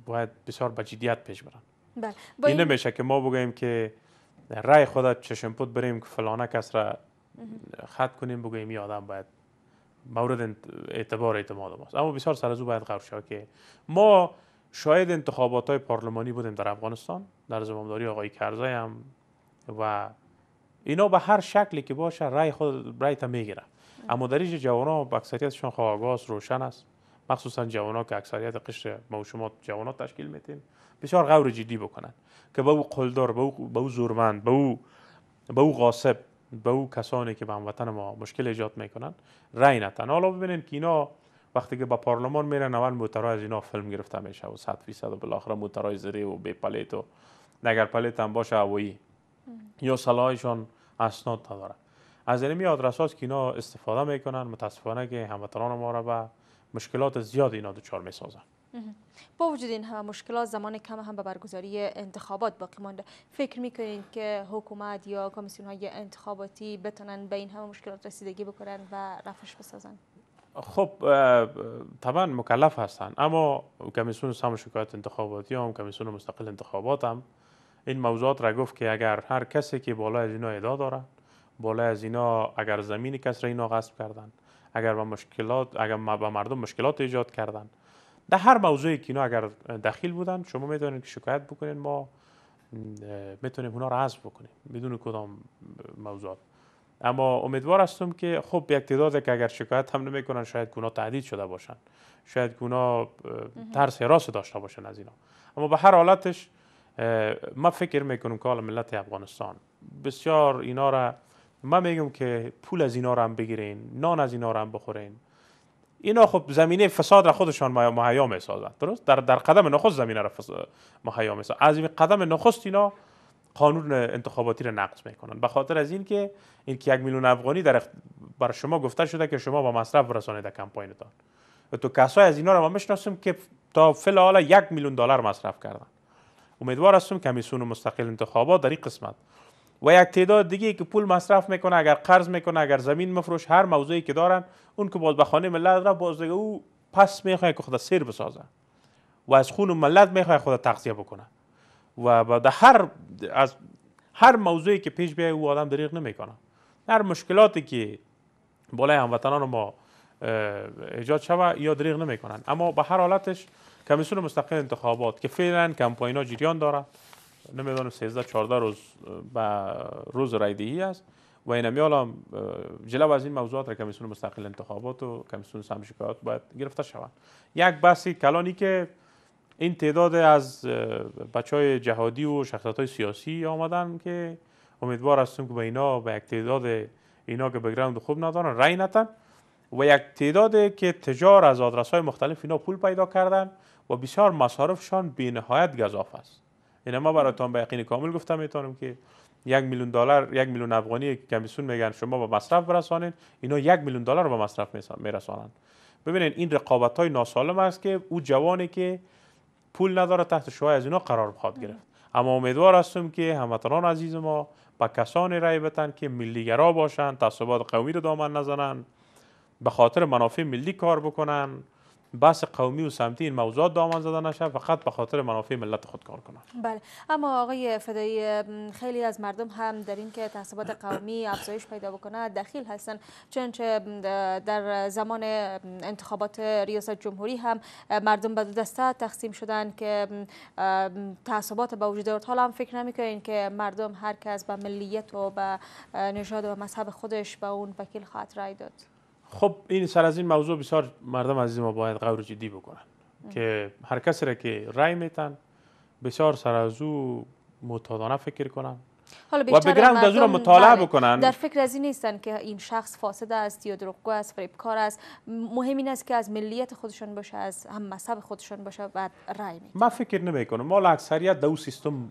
باید بسیار به پیش برن بله این نمیشه که ما بگوییم که رای خدا چشم پود بریم که فلانه کس را خط کنیم بگوییم یه آدم باید مورد اعتبار اعتماد ماست اما بسیار سر از او باید غور که ما شاید انتخابات های پارلمانی بودیم در افغانستان در زمامداری آقای کرزای هم و اینا به هر شکلی که باشه رای خود رای میگیره اما در اینجا جوانا اکثریتشان خواهگاه روشن است مخصوصا ها که اکثریت قشر ما و شما جوانا تشکیل میتیم بسیار غور جدی بکنن که به او قلدار به او زورمند به او به غاصب به او کسانی که به هموطن ما مشکل ایجاد میکنن رای نتن حالا ببینین که اینا وقتی که به پارلمان میرن اول موترای از اینا فلم گرفته میشه و صد فیصد و بالاخره موترای زری و بی پلیت و نگر پلیت هم باشه هوایی یا صلاحشان اسناد نداره از این میاد هاست که اینا استفاده میکنن متاسفانه که هموطنان ما را به مشکلات زیاد اینا دچار میسازن با وجود این همه مشکلات زمان کم هم به برگزاری انتخابات باقی مانده فکر میکنین که حکومت یا کمیسیون های انتخاباتی بتونن به این همه مشکلات رسیدگی بکنن و رفش بسازن خب طبعا مکلف هستن اما کمیسیون سم شکایت انتخاباتی هم کمیسیون مستقل انتخابات هم این موضوعات را گفت که اگر هر کسی که بالای از اینا ادا دارن بالای از اینا اگر زمین کس را اینا غصب کردن اگر با مشکلات اگر به مردم مشکلات ایجاد کردن در هر موضوعی که اینا اگر دخیل بودن شما میتونید که شکایت بکنین ما میتونیم اونا رو عزب بکنیم بدون کدام موضوعات اما امیدوار هستم که خب یک تعداد که اگر شکایت هم نمیکنن شاید گناه تهدید شده باشن شاید گناه ترس راست داشته باشن از اینا اما به هر حالتش ما فکر میکنم که حالا ملت افغانستان بسیار اینا را من میگم که پول از اینا را هم بگیرین نان از اینا را هم بخورین اینا خب زمینه فساد را خودشان مهیا میسازند درست در در قدم نخست زمینه را مهیا سازند. از این قدم نخست اینا قانون انتخاباتی را نقض میکنن به خاطر از اینکه این که یک میلیون افغانی در بر شما گفته شده که شما با مصرف در کمپاینتان و تو کسای از اینا را ما میشناسیم که تا فعلا یک میلیون دلار مصرف کردن امیدوار هستم که کمیسیون مستقل انتخابات در این قسمت و یک تعداد دیگه که پول مصرف میکنه اگر قرض میکنه اگر زمین مفروش هر موضوعی که دارن اون که باز به خانه ملت رفت باز دیگه او پس میخواد که خود سیر بسازه. و از خون ملت میخواه خود تغذیه بکنه و بعد هر از هر موضوعی که پیش بیای او آدم دریغ نمیکنه هر مشکلاتی که بالای هموطنان ما ایجاد شوه یا دریغ نمیکنن اما به هر حالتش کمیسیون مستقل انتخابات که فعلا کمپاینا جریان دارد نمیدونم 13 14 روز به روز رایدهی است و این هم جلو از این موضوعات را کمیسیون مستقل انتخابات و کمیسیون سم شکایات باید گرفته شود یک بحثی کلانی که این تعداد از بچه های جهادی و شخصت های سیاسی آمدن که امیدوار هستم که به اینا به یک تعداد اینا که بگراند خوب ندارن رای نتن و یک تعداد که تجار از آدرس های مختلف اینا پول پیدا کردن و بسیار مصارفشان بی نهایت گذاف است اینا ما براتون به یقین کامل گفتم میتونم که یک میلیون دلار یک میلیون افغانی کمیسون میگن شما به مصرف برسانید اینا یک میلیون دلار به مصرف میرسانند ببینید این رقابت های ناسالم است که او جوانی که پول نداره تحت شوهای از اینا قرار بخواد گرفت اما امیدوار هستم که هموطنان عزیز ما با کسانی رای بتن که ملیگرا باشن، تعصبات قومی رو دامن نزنن به خاطر منافع ملی کار بکنن بحث قومی و سمتی این موضوعات دامن زده نشه فقط به خاطر منافع ملت خود کار کنه بله اما آقای فدایی خیلی از مردم هم در اینکه تعصبات قومی افزایش پیدا بکنه دخیل هستن چون در زمان انتخابات ریاست جمهوری هم مردم به دسته تقسیم شدن که تعصبات به وجود آورد حالا هم فکر نمیکنین که مردم هر کس به ملیت و به نژاد و مذهب خودش به اون وکیل خاطر رای داد خب این سر از این موضوع بسیار مردم عزیز ما باید غور جدی بکنن که هر کسی را که رای میتن بسیار سر از او متادانه فکر کنن حالا و بگرند از اون مطالعه بله، بکنن در فکر از این نیستن که این شخص فاسد است یا دروغگو است فریبکار است مهم این است که از ملیت خودشان باشه از هم مذهب خودشان باشه بعد رای میتن من فکر نمی کنم مال اکثریت در سیستم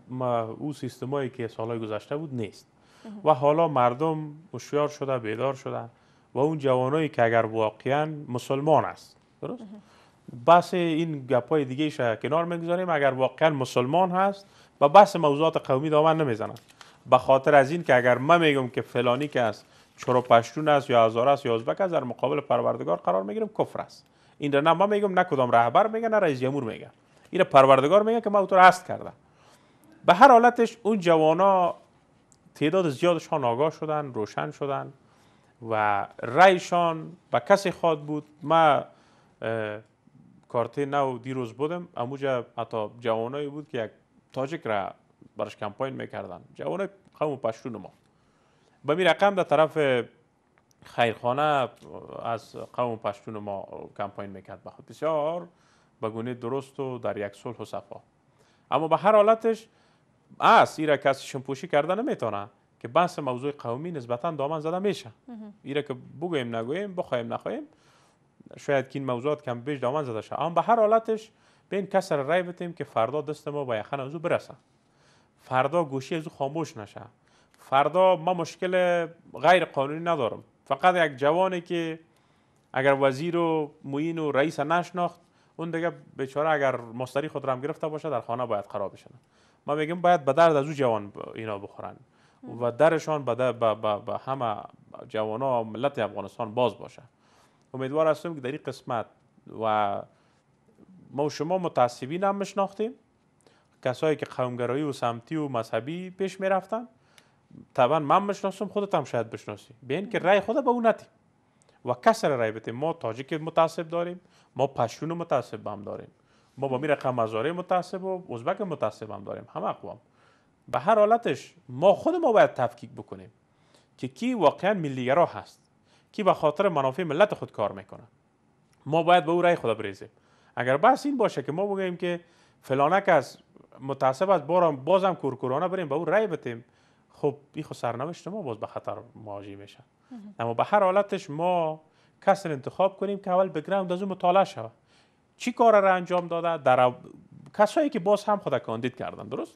او سیستمایی که سالهای گذشته بود نیست و حالا مردم هوشیار شده بیدار شدن و اون جوانایی که اگر واقعا مسلمان است درست بحث این گپای دیگه شا کنار میگذاریم اگر واقعا مسلمان هست و بحث موضوعات قومی دامن نمیزنن به خاطر از این که اگر من میگم که فلانی که است چرا پشتون است یا هزار است یا ازبک است در مقابل پروردگار قرار میگیرم کفر است این را نه من میگم نه کدام رهبر میگه نه رئیس جمهور میگه این پروردگار میگه که ما تو است کرده. به هر حالتش اون جوانا تعداد زیادشان آگاه شدن روشن شدن و رایشان به کسی خواد بود ما کارته نو دیروز بودم اموجا حتی جوانایی بود که یک تاجک را برش کمپاین میکردن جوانای قوم پشتون ما به میرقم رقم در طرف خیرخانه از قوم پشتون ما کمپاین میکرد خود بسیار به گونه درست و در یک صلح و صفا اما به هر حالتش از ایره کسی پوشی کرده نمیتونه که بحث موضوع قومی نسبتا دامن زده میشه ایره که بگویم نگویم بخوایم نخوایم شاید که این موضوعات کم بیش دامن زده شه اما به هر حالتش بین کسر رای بتیم که فردا دست ما به یخن ازو برسه فردا گوشی از خاموش نشه فردا ما مشکل غیر قانونی ندارم فقط یک جوانی که اگر وزیر و موین و رئیس نشناخت اون دیگه بیچاره اگر مستری خود را گرفته باشه در خانه باید خراب بشه. ما میگیم باید به درد از او جوان اینا بخورن و درشان به به همه جوانا و ملت افغانستان باز باشه امیدوار هستم که در این قسمت و ما و شما متعصبین هم مشناختیم کسایی که قومگرایی و سمتی و مذهبی پیش میرفتن طبعا من مشناسم خودت هم شاید بشناسی بین که رأی خود به اون نتیم و کسر رأی بتیم ما تاجیک متاسب داریم ما پشون متعصب هم داریم ما با میره قمزاره متاسب و ازبک متاسف هم داریم همه اقوام به هر حالتش ما خود ما باید تفکیک بکنیم که کی واقعا ملیگرا هست کی به خاطر منافع ملت خود کار میکنه ما باید به او رأی خدا بریزیم اگر بحث این باشه که ما بگیم که فلانک از متاسب از بارم بازم کورکورانه بریم به او رأی بتیم خب این خود سرنوشت ما باز به خطر مواجه میشه اما به هر حالتش ما کسر انتخاب کنیم که اول بگرم از مطالعه شود چی کار را انجام داده در کسایی که باز هم خود کاندید کردن درست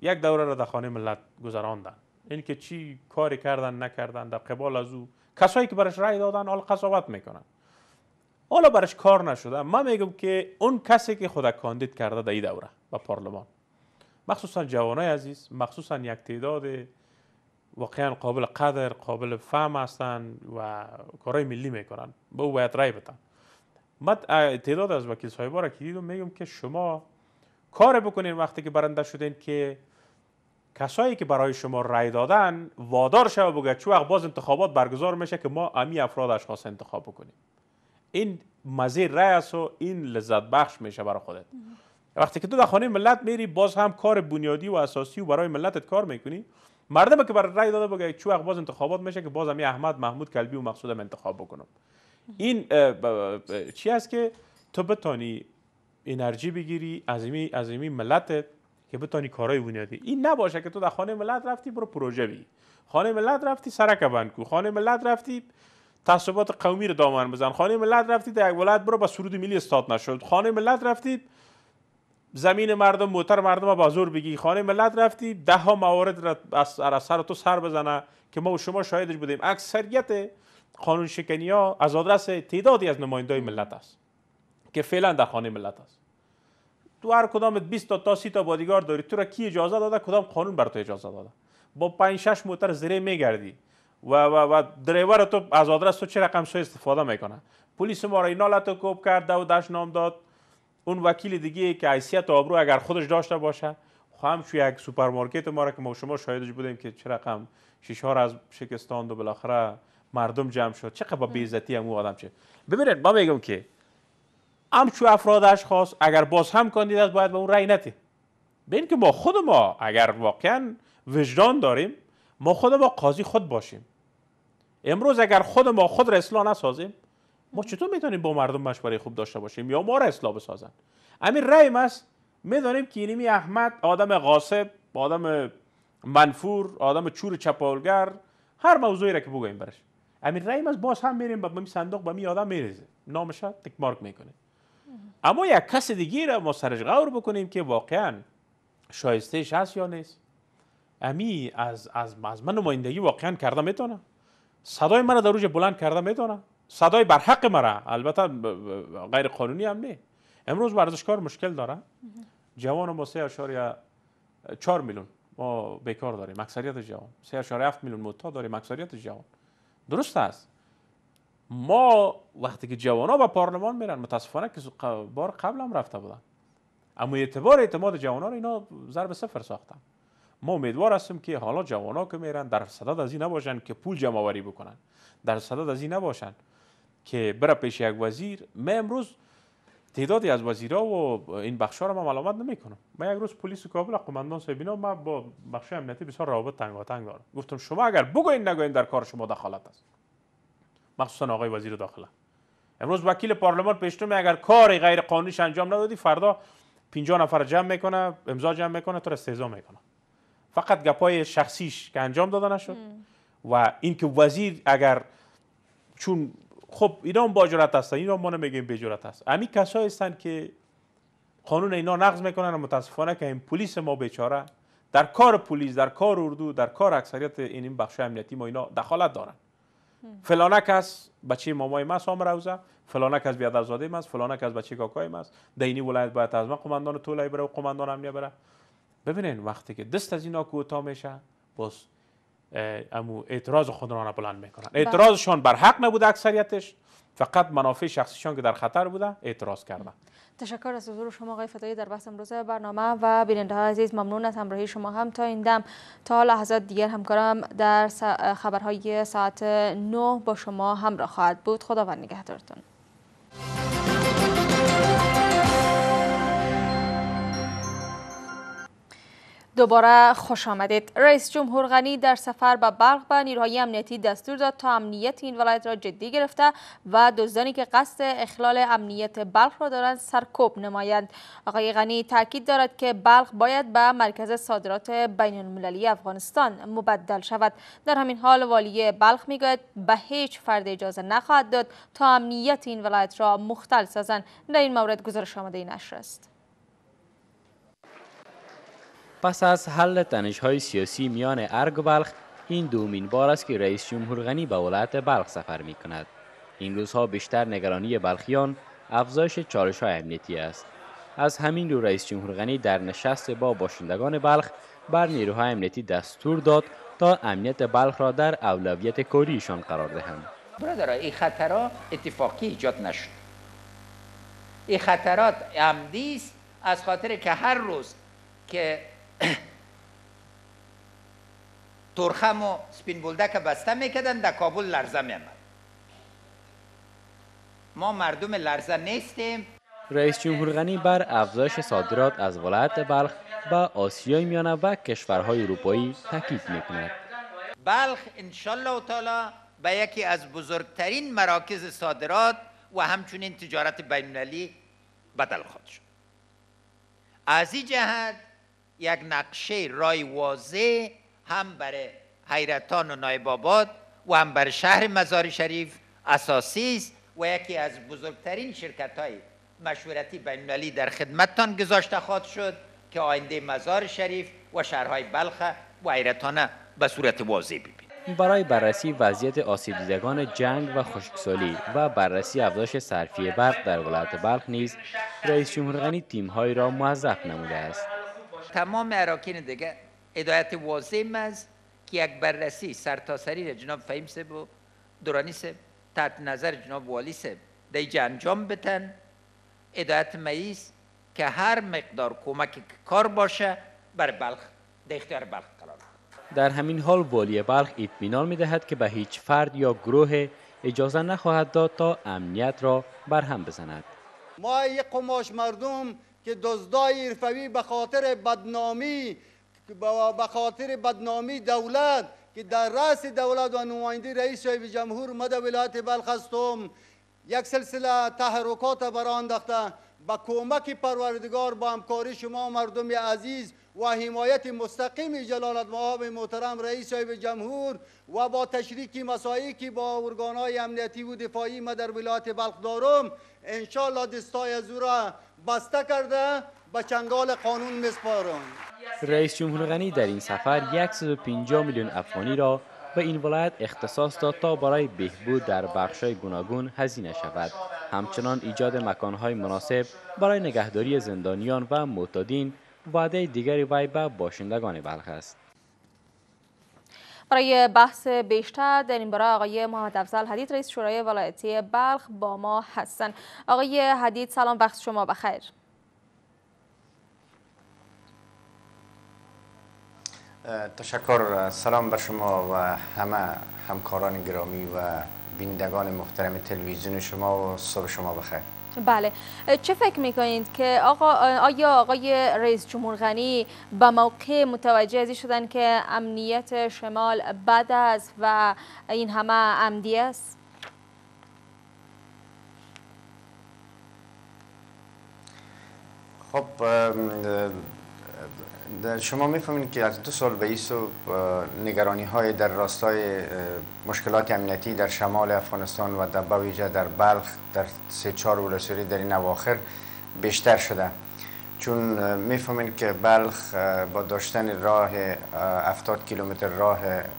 یک دوره را در خانه ملت گذراندن که چی کاری کردن نکردن در قبال از او کسایی که برش رای دادن حال قضاوت میکنن حالا برش کار نشده من میگم که اون کسی که خود کاندید کرده در این دوره و پارلمان مخصوصا جوانای عزیز مخصوصا یک تعداد واقعا قابل قدر قابل فهم هستن و کارهای ملی میکنن به او باید رای بدن من تعداد از وکیل صاحبا که میگم که شما کار بکنین وقتی که برنده شدین که کسایی که برای شما رای دادن وادار شوه بگه چه وقت باز انتخابات برگزار میشه که ما امی افراد اشخاص انتخاب بکنیم این مزیر رای است و این لذت بخش میشه برای خودت وقتی که تو در خانه ملت میری باز هم کار بنیادی و اساسی و برای ملتت کار میکنی مردم که برای رای داده بگه چه وقت باز انتخابات میشه که باز امی احمد محمود کلبی و مقصودم انتخاب بکنم این چی است که تو بتانی انرژی بگیری عظیمی عظیمی ملتت که بتانی کارای بنیادی این نباشه که تو در خانه ملت رفتی برو پروژه بی خانه ملت رفتی سرک بند کو خانه ملت رفتی تعصبات قومی رو دامن بزن خانه ملت رفتی در یک ولایت برو با سرود ملی استاد نشد خانه ملت رفتی زمین مردم موتر مردم با زور بگی خانه ملت رفتی ده ها موارد را از سر تو سر بزنه که ما و شما شاهدش بودیم اکثریت قانون شکنی ها از آدرس تعدادی از نماینده ملت است که فعلا در خانه ملت است تو هر کدامت 20 تا تا 30 تا بادیگار داری تو را کی اجازه داده کدام قانون بر تو اجازه داده با 5 6 موتر زره میگردی و و و درایور تو از آدرس تو چه رقم سو استفاده میکنه پلیس ما را اینا لاتو کوب کرد و داش نام داد اون وکیل دیگه که حیثیت آبرو اگر خودش داشته باشه خواهم خب شو یک سوپرمارکت ما را که ما شما شاهدش بودیم که چه رقم شیشه از شکستان و بالاخره مردم جمع شد چقدر با بیزتی هم او آدم چه ببینید ما میگم که چو افراد اشخاص اگر باز هم کاندیدات باید به اون رأی نده ببین که ما خود ما اگر واقعا وجدان داریم ما خود ما قاضی خود باشیم امروز اگر خود ما خود را اصلاح نسازیم ما چطور میتونیم با مردم مشوره خوب داشته باشیم یا ما را اصلاح بسازن امیر ما است میدانیم که اینمی احمد آدم غاصب آدم منفور آدم چور چپالگر هر موضوعی را که بگویم برش امیر رای از باز هم میریم با می صندوق به می آدم میریزه نامش تک مارک میکنه اما یک کس دیگه را ما سرش غور بکنیم که واقعا شایستهش هست یا نیست امی از, از, از من نمایندگی واقعا کرده میتونه صدای من در روز بلند کرده میتونه صدای برحق مرا البته غیر قانونی هم نه امروز ورزشکار مشکل داره جوان ما 3.4 میلیون ما بیکار داریم اکثریت جوان 3.7 میلیون موتا داریم اکثریت جوان درست است ما وقتی که جوان ها به پارلمان میرن متاسفانه که بار قبل هم رفته بودن اما اعتبار اعتماد ها رو اینا ضرب صفر ساختن ما امیدوار هستیم که حالا جوان ها که میرن در صدد از این نباشن که پول جمع آوری بکنن در صدد از این نباشن که بره پیش یک وزیر من امروز تعدادی از وزیرا و این بخشا رو من نمی نمیکنم من یک روز پلیس کابل قماندان اینا من با بخش امنیتی بسیار رابط تنگاتنگ دارم گفتم شما اگر بگوین نگوین در کار شما دخالت است مخصوصا آقای وزیر داخله امروز وکیل پارلمان پیشتون اگر کار غیر قانونیش انجام ندادی فردا 50 نفر جمع میکنه امضا جمع میکنه تو استهزام میکنه فقط گپای شخصیش که انجام داده نشد و اینکه وزیر اگر چون خب اینا هم با جرات هستن اینا ما نمیگیم به جرات هست همین کسایی هستن که قانون اینا نقض میکنن و متاسفانه که این پلیس ما بیچاره در کار پلیس در کار اردو در کار اکثریت این بخش امنیتی ما اینا دخالت دارن فلانه کس بچه مامای ما سوم روزه فلانه کس بیاد زاده ما فلانه کس بچه کاکای ما دینی ولایت باید از ما قماندان طولای بره و قماندان امنیه بره ببینین وقتی که دست از اینا کوتا میشه باز امو اعتراض خود را بلند میکنن بله. اعتراضشان بر حق نبوده اکثریتش فقط منافع شخصیشان که در خطر بوده اعتراض کرده تشکر از حضور شما آقای فتایی در بحث امروز برنامه و بیننده ها عزیز ممنون از همراهی شما هم تا این دم تا لحظات دیگر همکارم در خبرهای ساعت 9 با شما همراه خواهد بود خداوند نگهدارتون دوباره خوش آمدید رئیس جمهور غنی در سفر به بلخ به نیروهای امنیتی دستور داد تا امنیت این ولایت را جدی گرفته و دزدانی که قصد اخلال امنیت بلخ را دارند سرکوب نمایند آقای غنی تاکید دارد که بلخ باید به مرکز صادرات بین المللی افغانستان مبدل شود در همین حال والی بلخ میگوید به هیچ فرد اجازه نخواهد داد تا امنیت این ولایت را مختل سازند در این مورد گزارش آمده نشر است پس از حل تنش های سیاسی میان ارگ و بلخ این دومین بار است که رئیس جمهور غنی به ولایت بلخ سفر می کند. این روزها بیشتر نگرانی بلخیان افزایش چالش های امنیتی است. از همین رو رئیس جمهور غنی در نشست با باشندگان بلخ بر نیروهای امنیتی دستور داد تا امنیت بلخ را در اولویت کاریشان قرار دهند. برادر این خطرها اتفاقی ایجاد نشد. این خطرات عمدی از خاطر که هر روز که ترخم و سپین بلدک بسته میکردن در کابل لرزه میمد ما مردم لرزه نیستیم رئیس جمهور غنی بر افزایش صادرات از ولایت بلخ به آسیای میانه و کشورهای اروپایی تاکید میکند بلخ انشالله و تعالی به یکی از بزرگترین مراکز صادرات و همچنین تجارت المللی بدل خواهد شد از این جهت یک نقشه رای واضح هم برای حیرتان و آباد و هم برای شهر مزار شریف اساسی است و یکی از بزرگترین شرکت های مشورتی بینالمللی در خدمتتان گذاشته خواهد شد که آینده مزار شریف و شهرهای بلخ و حیرتانه به صورت واضح ببین برای بررسی وضعیت آسیب دیدگان جنگ و خشکسالی و بررسی افزایش صرفی برق در ولایت بلخ نیز رئیس جمهور غنی را موظف نموده است تمام اراکین دیگه ادایت واضح است که یک بررسی سرتاسری جناب فهیم سب و دورانی سب تحت نظر جناب والی سب اینجا انجام بتن ادایت مئیس که هر مقدار کمک کار باشه بر بلخ در اختیار بلخ قرار در همین حال والی بلخ اطمینان میدهد که به هیچ فرد یا گروه اجازه نخواهد داد تا امنیت را برهم بزند ما یک قماش مردم که دزدای حرفوی به خاطر بدنامی به خاطر بدنامی دولت که در رأس دولت و نماینده رئیس جمهور مده ولایت بلخ هستم یک سلسله تحرکات برانداخته با کمک پروردگار با همکاری شما مردم عزیز و حمایت مستقیم جلالت به محترم رئیس صاحب جمهور و با تشریک مسایی که با ارگانهای امنیتی و دفاعی ما در ولایت بلخ دارم انشالله دستای از او بسته کرده به چنگال قانون مسپارم رئیس جمهور غنی در این سفر 150 میلیون افغانی را به این ولایت اختصاص داد تا برای بهبود در بخشای گوناگون هزینه شود همچنان ایجاد مکانهای مناسب برای نگهداری زندانیان و معتادین وعده دیگری وی به باشندگان بلخ است برای بحث بیشتر در این باره آقای محمد افضل حدید رئیس شورای ولایتی بلخ با ما هستن آقای حدید سلام وقت شما بخیر تشکر سلام بر شما و همه همکاران گرامی و بینندگان محترم تلویزیون شما و صبح شما بخیر بله چه فکر میکنید که آقا آیا آقای رئیس جمهور غنی به موقع متوجه ازی شدن که امنیت شمال بد است و این همه عمدی است خب شما میفهمید که از دو سال به این نگرانی های در راستای مشکلات امنیتی در شمال افغانستان و در بویجه در بلخ در سه چهار ولسوالی در این اواخر بیشتر شده چون میفهمید که بلخ با داشتن راه 70 کیلومتر راه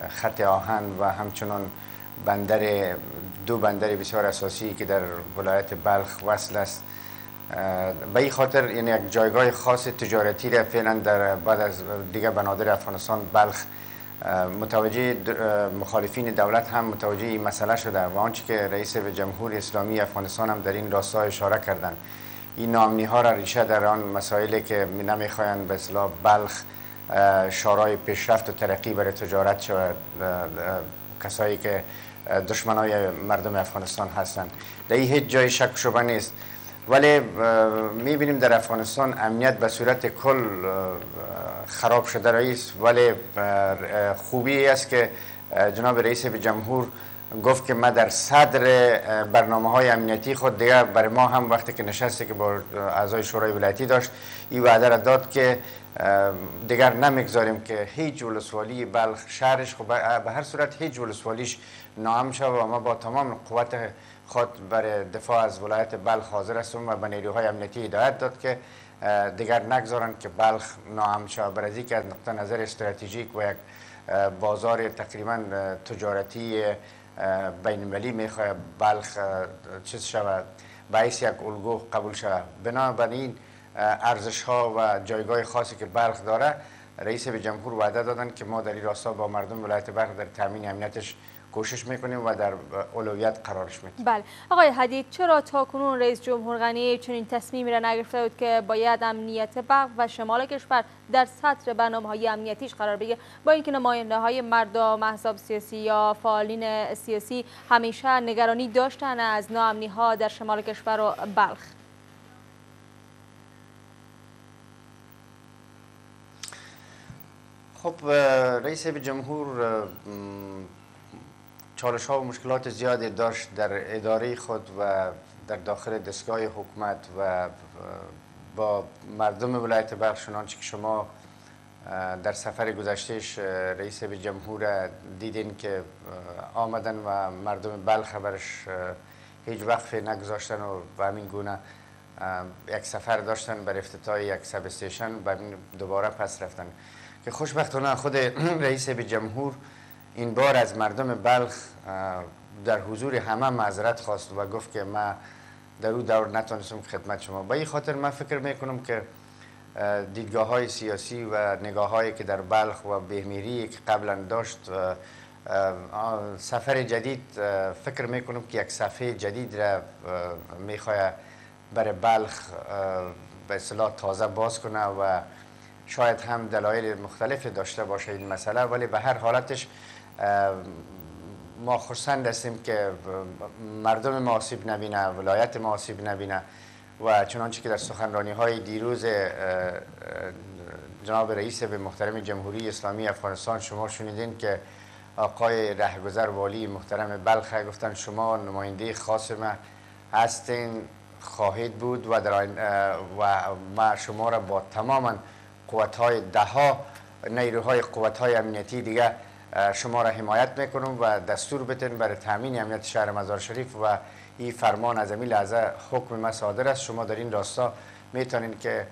خط آهن و همچنان بندر دو بندر بسیار اساسی که در ولایت بلخ وصل است به این خاطر یعنی یک جایگاه خاص تجارتی را فعلا در بعد از دیگه بنادر افغانستان بلخ متوجه مخالفین دولت هم متوجه این مسئله شده و آنچه که رئیس جمهور اسلامی افغانستان هم در این راستا اشاره کردن این نامنی ها را ریشه در آن مسائلی که نمیخواین به اصلاح بلخ شارای پیشرفت و ترقی برای تجارت شود کسایی که دشمنای مردم افغانستان هستند در این هیچ جای شک شبه نیست ولی میبینیم در افغانستان امنیت به صورت کل خراب شده رئیس ولی خوبی است که جناب رئیس به جمهور گفت که ما در صدر برنامه های امنیتی خود دیگر برای ما هم وقتی که نشسته که با اعضای شورای ولایتی داشت این وعده را داد که دیگر نمیگذاریم که هیچ ولسوالی بلخ شهرش خب به هر صورت هیچ ولسوالیش نام شود و ما با تمام قوت خود برای دفاع از ولایت بلخ حاضر است و به نیروهای امنیتی هدایت داد که دیگر نگذارند که بلخ ناهمشا بر که از نقطه نظر استراتژیک و یک بازار تقریبا تجارتی بین المللی میخواه بلخ چیز شود باعث یک الگو قبول شود بنابراین ارزش ها و جایگاه خاصی که بلخ داره رئیس به جمهور وعده دادن که ما در راستا با مردم ولایت بلخ در تامین امنیتش کوشش میکنیم و در اولویت قرارش میدیم بله آقای حدید چرا تا کنون رئیس جمهور غنی چنین تصمیمی را نگرفته بود که باید امنیت بغ و شمال کشور در سطر برنامه های امنیتیش قرار بگیره با اینکه نماینده های مردم احزاب سیاسی یا فعالین سیاسی همیشه نگرانی داشتن از ناامنی ها در شمال کشور و بلخ خب رئیس جمهور چالش ها و مشکلات زیادی داشت در اداره خود و در داخل دستگاه حکومت و با مردم ولایت بخش شنانچه که شما در سفر گذشتهش رئیس به جمهور دیدین که آمدن و مردم بلخ برش هیچ وقف نگذاشتن و همین گونه یک سفر داشتن بر افتتای یک سبستیشن و دوباره پس رفتن که خوشبختانه خود رئیس به جمهور این بار از مردم بلخ در حضور همه معذرت خواست و گفت که من در او دور نتانستم خدمت شما با این خاطر من فکر میکنم که دیدگاه های سیاسی و نگاه هایی که در بلخ و بهمیری که قبلا داشت سفر جدید فکر میکنم که یک صفحه جدید را میخواه بر بلخ به صلاح تازه باز کنه و شاید هم دلایل مختلف داشته باشه این مسئله ولی به هر حالتش ما خرسند هستیم که مردم ما آسیب نبینه ولایت ما آسیب نبینه و چنانچه که در سخنرانی های دیروز جناب رئیس به محترم جمهوری اسلامی افغانستان شما شنیدین که آقای رهگذر والی محترم بلخ گفتن شما نماینده خاص ما هستین خواهید بود و, در و ما شما را با تمام قوت های دها نیروهای قوت های امنیتی دیگه شما را حمایت میکنم و دستور بتن برای تامین امنیت شهر مزار شریف و این فرمان از امیل لحظه حکم ما صادر است شما در این راستا میتونین که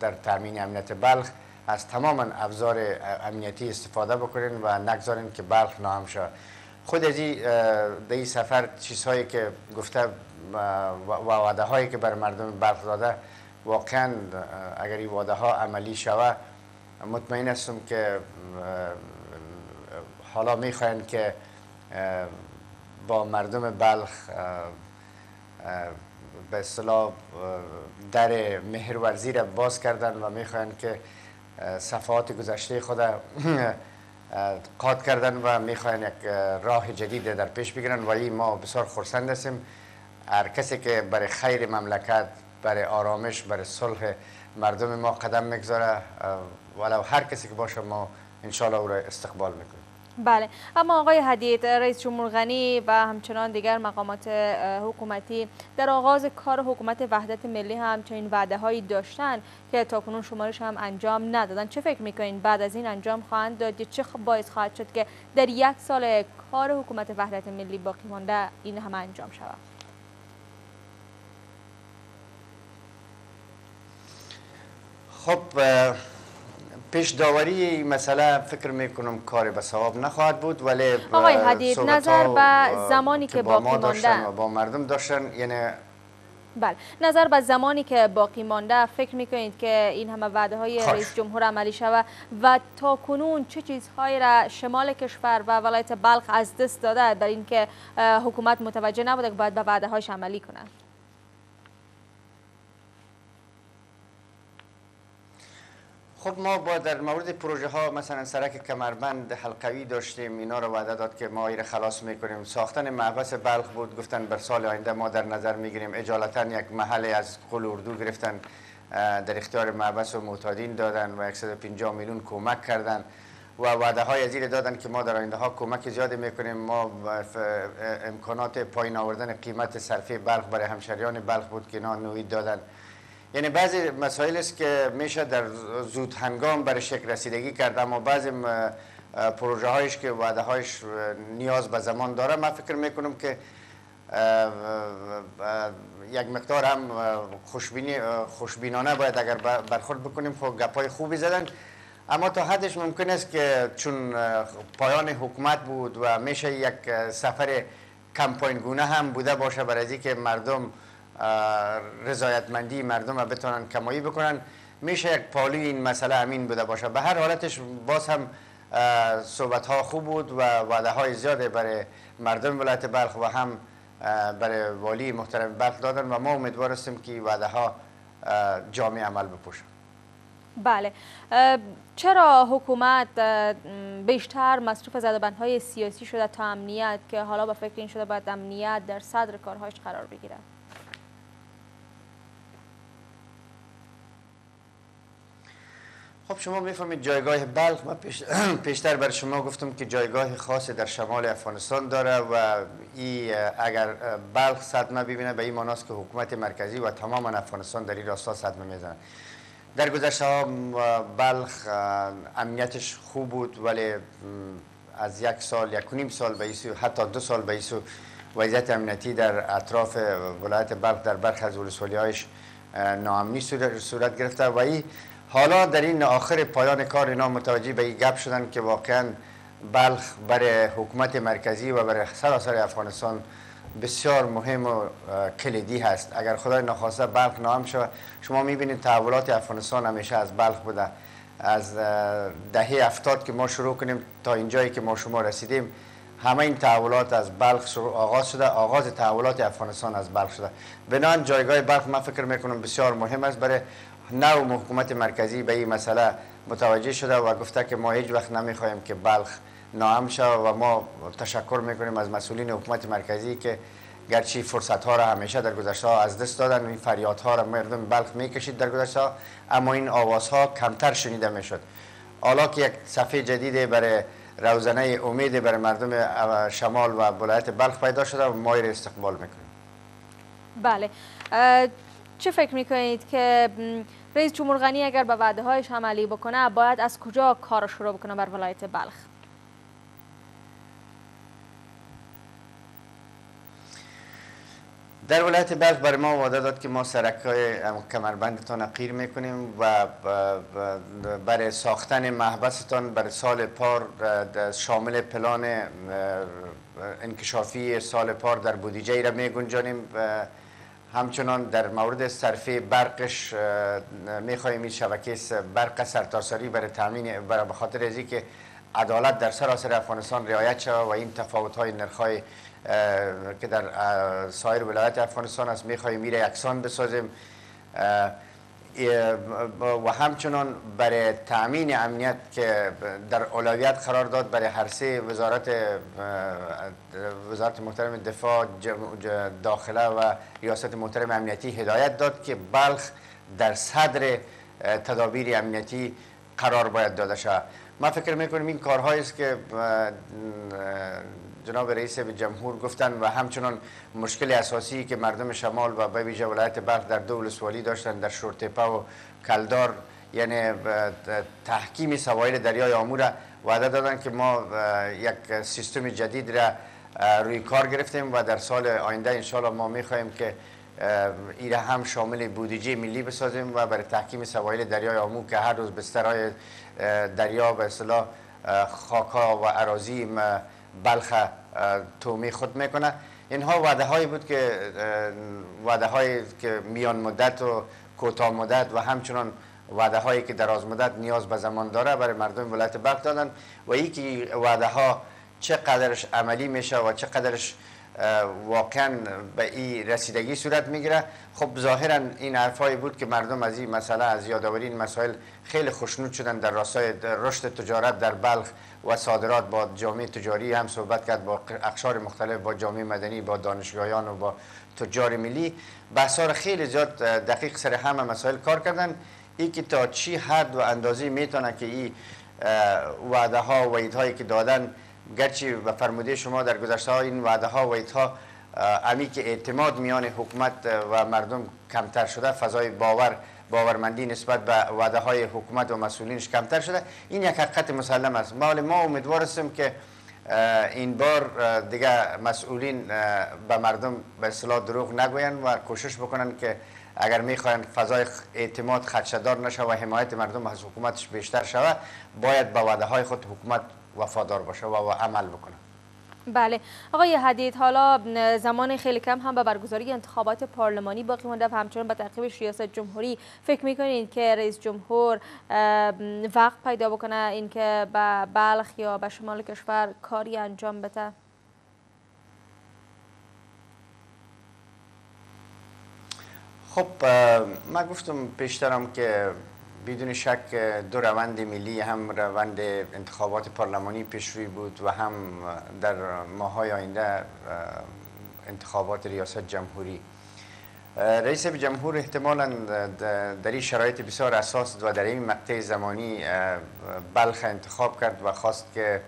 در تامین امنیت بلخ از تمام ابزار امنیتی استفاده بکنین و نگذارین که بلخ ناهم شد خود از این ای سفر چیزهایی که گفته و وعده هایی که بر مردم بلخ داده واقعا اگر این وعده ها عملی شود مطمئن هستم که حالا میخواین که با مردم بلخ به اصطلاح در مهرورزی را باز کردن و میخواین که صفحات گذشته خود قاد کردن و میخواین یک راه جدید در پیش بگیرن و ما بسیار خورسند هستیم هر کسی که برای خیر مملکت برای آرامش برای صلح مردم ما قدم میگذاره ولو هر کسی که باشه ما انشالله او را استقبال میکنیم بله اما آقای حدید رئیس جمهور غنی و همچنان دیگر مقامات حکومتی در آغاز کار حکومت وحدت ملی هم چنین وعده هایی داشتن که تاکنون شمارش هم انجام ندادن چه فکر میکنین بعد از این انجام خواهند داد یا چه باعث خواهد شد که در یک سال کار حکومت وحدت ملی باقی مانده این همه انجام شود خب پیش داوری این مسئله فکر میکنم کار به ثواب نخواهد بود ولی آقای حدید نظر به زمانی که باقی مانده با مردم داشتن یعنی بله نظر به زمانی که باقی مانده فکر میکنید که این همه وعده های خب. رئیس جمهور عملی شود و تا کنون چه چیزهایی را شمال کشور و ولایت بلخ از دست داده در اینکه حکومت متوجه نبوده که باید به وعده هاش عملی کنه خب ما با در مورد پروژه ها مثلا سرک کمربند حلقوی داشتیم اینا رو وعده داد که ما ایر خلاص میکنیم ساختن محبس بلخ بود گفتن بر سال آینده ما در نظر میگیریم اجالتا یک محل از قل اردو گرفتن در اختیار محبس و معتادین دادن و 150 میلیون کمک کردن و وعده های زیر دادن که ما در آینده ها کمک زیادی میکنیم ما امکانات پایین آوردن قیمت صرفی بلخ برای همشریان بلخ بود که نوید دادن یعنی بعضی مسائل است که میشه در زود هنگام برای شکل رسیدگی کرد اما بعضی پروژه هایش که وعده هایش نیاز به زمان داره من فکر میکنم که یک مقدار هم خوشبینی خوشبینانه باید اگر برخورد بکنیم خب گپای خوبی زدن اما تا حدش ممکن است که چون پایان حکومت بود و میشه یک سفر کمپاین گونه هم بوده باشه برای که مردم رضایتمندی مردم و بتونن کمایی بکنن میشه یک پالی این مسئله امین بوده باشه به هر حالتش باز هم صحبت ها خوب بود و وعده های زیاده برای مردم ولایت بلخ و هم برای والی محترم بلخ دادن و ما امیدوار هستیم که وعده ها جامع عمل بپوشن بله چرا حکومت بیشتر مصروف زدبند های سیاسی شده تا امنیت که حالا با فکر این شده باید امنیت در صدر کارهاش قرار بگیرد خب شما میفهمید جایگاه بلخ من پیشتر بر شما گفتم که جایگاه خاصی در شمال افغانستان داره و ای اگر بلخ صدمه ببینه به این معناست که حکومت مرکزی و تمام افغانستان در این راستا صدمه میزنه در گذشته ها بلخ امنیتش خوب بود ولی از یک سال یک و نیم سال به ایسو حتی دو سال به ایسو وضعیت امنیتی در اطراف ولایت بلخ در برخ از هایش ناامنی صورت گرفته و این حالا در این آخر پایان کار اینا متوجه به این گپ شدن که واقعا بلخ برای حکومت مرکزی و برای سراسر افغانستان بسیار مهم و کلیدی هست اگر خدای نخواسته بلخ نام شود شما میبینید تحولات افغانستان همیشه از بلخ بوده از دهه افتاد که ما شروع کنیم تا اینجایی که ما شما رسیدیم همه این تحولات از بلخ آغاز شده آغاز تحولات افغانستان از بلخ شده بنان جایگاه بلخ من فکر میکنم بسیار مهم است برای نو حکومت مرکزی به این مسئله متوجه شده و گفته که ما هیچ وقت نمیخوایم که بلخ نام و ما تشکر میکنیم از مسئولین حکومت مرکزی که گرچه فرصت ها را همیشه در گذشته از دست دادن و این فریاد ها را مردم بلخ میکشید در گذشته اما این آواز ها کمتر شنیده میشد حالا که یک صفحه جدید برای روزنه امید برای مردم شمال و ولایت بلخ پیدا شده و ما ایر استقبال میکنیم بله چه فکر میکنید که رئیس جمهور غنی اگر به وعده هایش عملی بکنه باید از کجا کار شروع بکنه بر ولایت بلخ در ولایت بلخ بر ما وعده داد که ما سرک های کمربندتان قیر میکنیم و برای ساختن محبستان برای سال پار شامل پلان انکشافی سال پار در بودیجه ای را میگنجانیم همچنان در مورد صرفه برقش میخواهیم این شبکه برق سرتاسری برای تامین برای بخاطر ازی که عدالت در سراسر افغانستان رعایت شود و این تفاوت های نرخای که در سایر ولایت افغانستان است میخواهیم میره یکسان بسازیم و همچنان برای تامین امنیت که در اولویت قرار داد برای هر سه وزارت وزارت محترم دفاع داخله و ریاست محترم امنیتی هدایت داد که بلخ در صدر تدابیر امنیتی قرار باید داده شد. ما فکر میکنیم این کارهایی است که جناب رئیس به جمهور گفتن و همچنان مشکل اساسی که مردم شمال و به ویژه ولایت بلخ در دو ولسوالی داشتن در شورتپا و کلدار یعنی تحکیم سوایل دریای آمور وعده دادن که ما یک سیستم جدید را روی کار گرفتیم و در سال آینده انشالله ما میخواهیم که ایره هم شامل بودجه ملی بسازیم و برای تحکیم سواحل دریای آمو که هر روز بسترهای دریا به اصطلاح خاکا و اراضی بلخ تومی خود میکنه اینها وعده هایی بود که وعده هایی که میان مدت و کوتاه مدت و همچنان وعده هایی که دراز مدت نیاز به زمان داره برای مردم ولایت بلخ دادن و یکی وعده ها چقدرش عملی میشه و چقدرش واقعا به این رسیدگی صورت میگیره خب ظاهرا این حرفایی بود که مردم از این مسئله از یادآوری این مسائل خیلی خوشنود شدن در راستای رشد تجارت در بلخ و صادرات با جامعه تجاری هم صحبت کرد با اقشار مختلف با جامعه مدنی با دانشگاهیان و با تجار ملی بحثار خیلی زیاد دقیق سر همه مسائل کار کردن ای که تا چی حد و اندازه میتونه که این وعده ها و ایدهایی که دادن گرچه به فرموده شما در گذشته ها این وعده ها و ها امی که اعتماد میان حکومت و مردم کمتر شده فضای باور باورمندی نسبت به وعده های حکومت و مسئولینش کمتر شده این یک حقیقت مسلم است مال بله، ما امیدوار هستیم که این بار دیگه مسئولین به مردم به اصطلاح دروغ نگوین و کوشش بکنن که اگر میخواین فضای اعتماد خدشدار نشه و حمایت مردم از حکومتش بیشتر شود باید به وعده های خود حکومت وفادار باشه و, عمل بکنه بله آقای حدید حالا زمان خیلی کم هم به برگزاری انتخابات پارلمانی باقی مانده و همچنان به تعقیب ریاست جمهوری فکر میکنین که رئیس جمهور وقت پیدا بکنه اینکه به بلخ یا به شمال کشور کاری انجام بده خب ما گفتم پیشترم که بدون شک دو روند ملی هم روند انتخابات پارلمانی روی بود و هم در ماهای آینده انتخابات ریاست جمهوری رئیس جمهور احتمالا در این شرایط بسیار اساس و در این مقطع زمانی بلخ انتخاب کرد و خواست که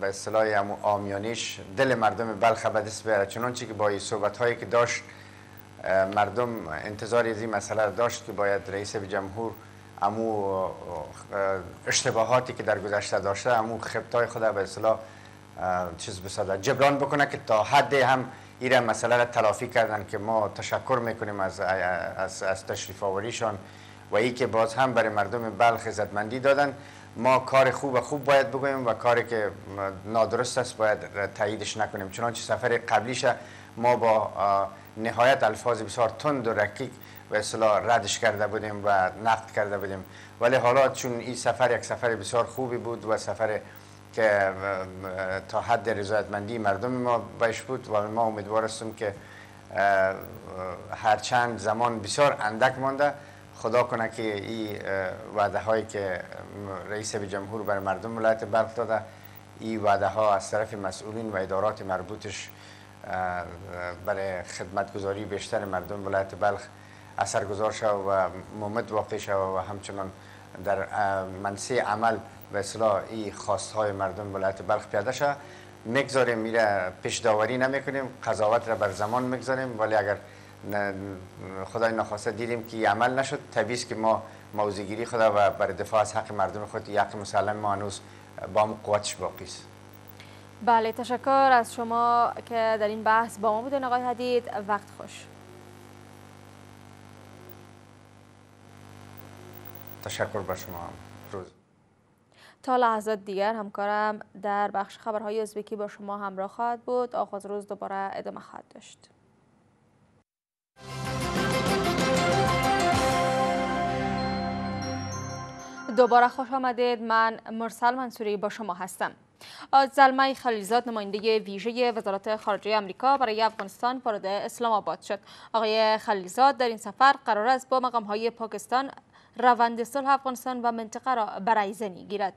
به اصطلاح آمیانیش دل مردم بلخ به دست بیاره چنانچه که با صحبت هایی که داشت مردم انتظار از این مسئله داشت که باید رئیس جمهور امو اشتباهاتی که در گذشته داشته امو خبتای خدا به اصطلاح چیز بساده جبران بکنه که تا حد هم این مسئله را تلافی کردن که ما تشکر میکنیم از, از, از تشریف آوریشان و ای که باز هم برای مردم بلخ زدمندی دادن ما کار خوب و خوب باید بگویم و کاری که نادرست است باید تاییدش نکنیم چنانچه سفر قبلیش ما با نهایت الفاظ بسیار تند و رکیک و اصلا ردش کرده بودیم و نقد کرده بودیم ولی حالا چون این سفر یک سفر بسیار خوبی بود و سفر که تا حد رضایتمندی مردم ما بهش بود و ما امیدوار هستیم که هرچند زمان بسیار اندک مانده خدا کنه که این وعده هایی که رئیس به جمهور بر مردم ولایت برق داده این وعده ها از طرف مسئولین و ادارات مربوطش برای خدمتگذاری بیشتر مردم ولایت بلخ اثرگذار شد و ممد واقع شد و همچنان در منسی عمل و اصلاح ای های مردم ولایت بلخ پیاده شد میگذاریم میره پیش داوری نمیکنیم قضاوت را بر زمان میگذاریم ولی اگر خدای نخواسته دیدیم که عمل نشد طبیعی که ما موزیگیری خدا و بر دفاع از حق مردم خود یک مسلم ما هنوز با هم قوتش باقی است بله تشکر از شما که در این بحث با ما بودید آقای حدید وقت خوش تشکر بر شما روز تا لحظات دیگر همکارم در بخش خبرهای ازبکی با شما همراه خواهد بود آغاز روز دوباره ادامه خواهد داشت دوباره خوش آمدید من مرسل منصوری با شما هستم زلمه خلیلزاد نماینده ویژه وزارت خارجه آمریکا برای افغانستان وارد اسلام آباد شد آقای خلیلزاد در این سفر قرار است با مقام های پاکستان روند صلح افغانستان و منطقه را برای زنی گیرد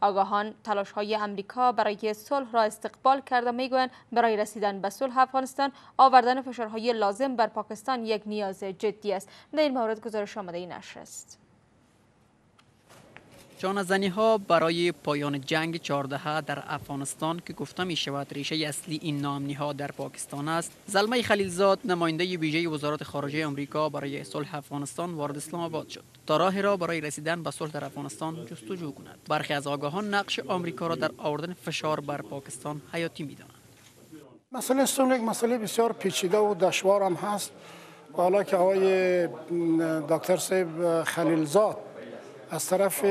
آگاهان تلاش های امریکا برای صلح را استقبال کرده میگویند برای رسیدن به صلح افغانستان آوردن فشارهای لازم بر پاکستان یک نیاز جدی است در این مورد گزارش آمده این نشر است زنی ها برای پایان جنگ 14 در افغانستان که گفته می شود ریشه اصلی این نامنی ها در پاکستان است زلمه خلیلزاد نماینده ویژه وزارت خارجه آمریکا برای صلح افغانستان وارد اسلام آباد شد تا راهی را برای رسیدن به صلح در افغانستان جستجو کند برخی از آگاهان نقش آمریکا را در آوردن فشار بر پاکستان حیاتی می دانند مسئله یک مسئله بسیار پیچیده و دشوار هم هست حالا که آقای دکتر صاحب خلیلزاد از طرف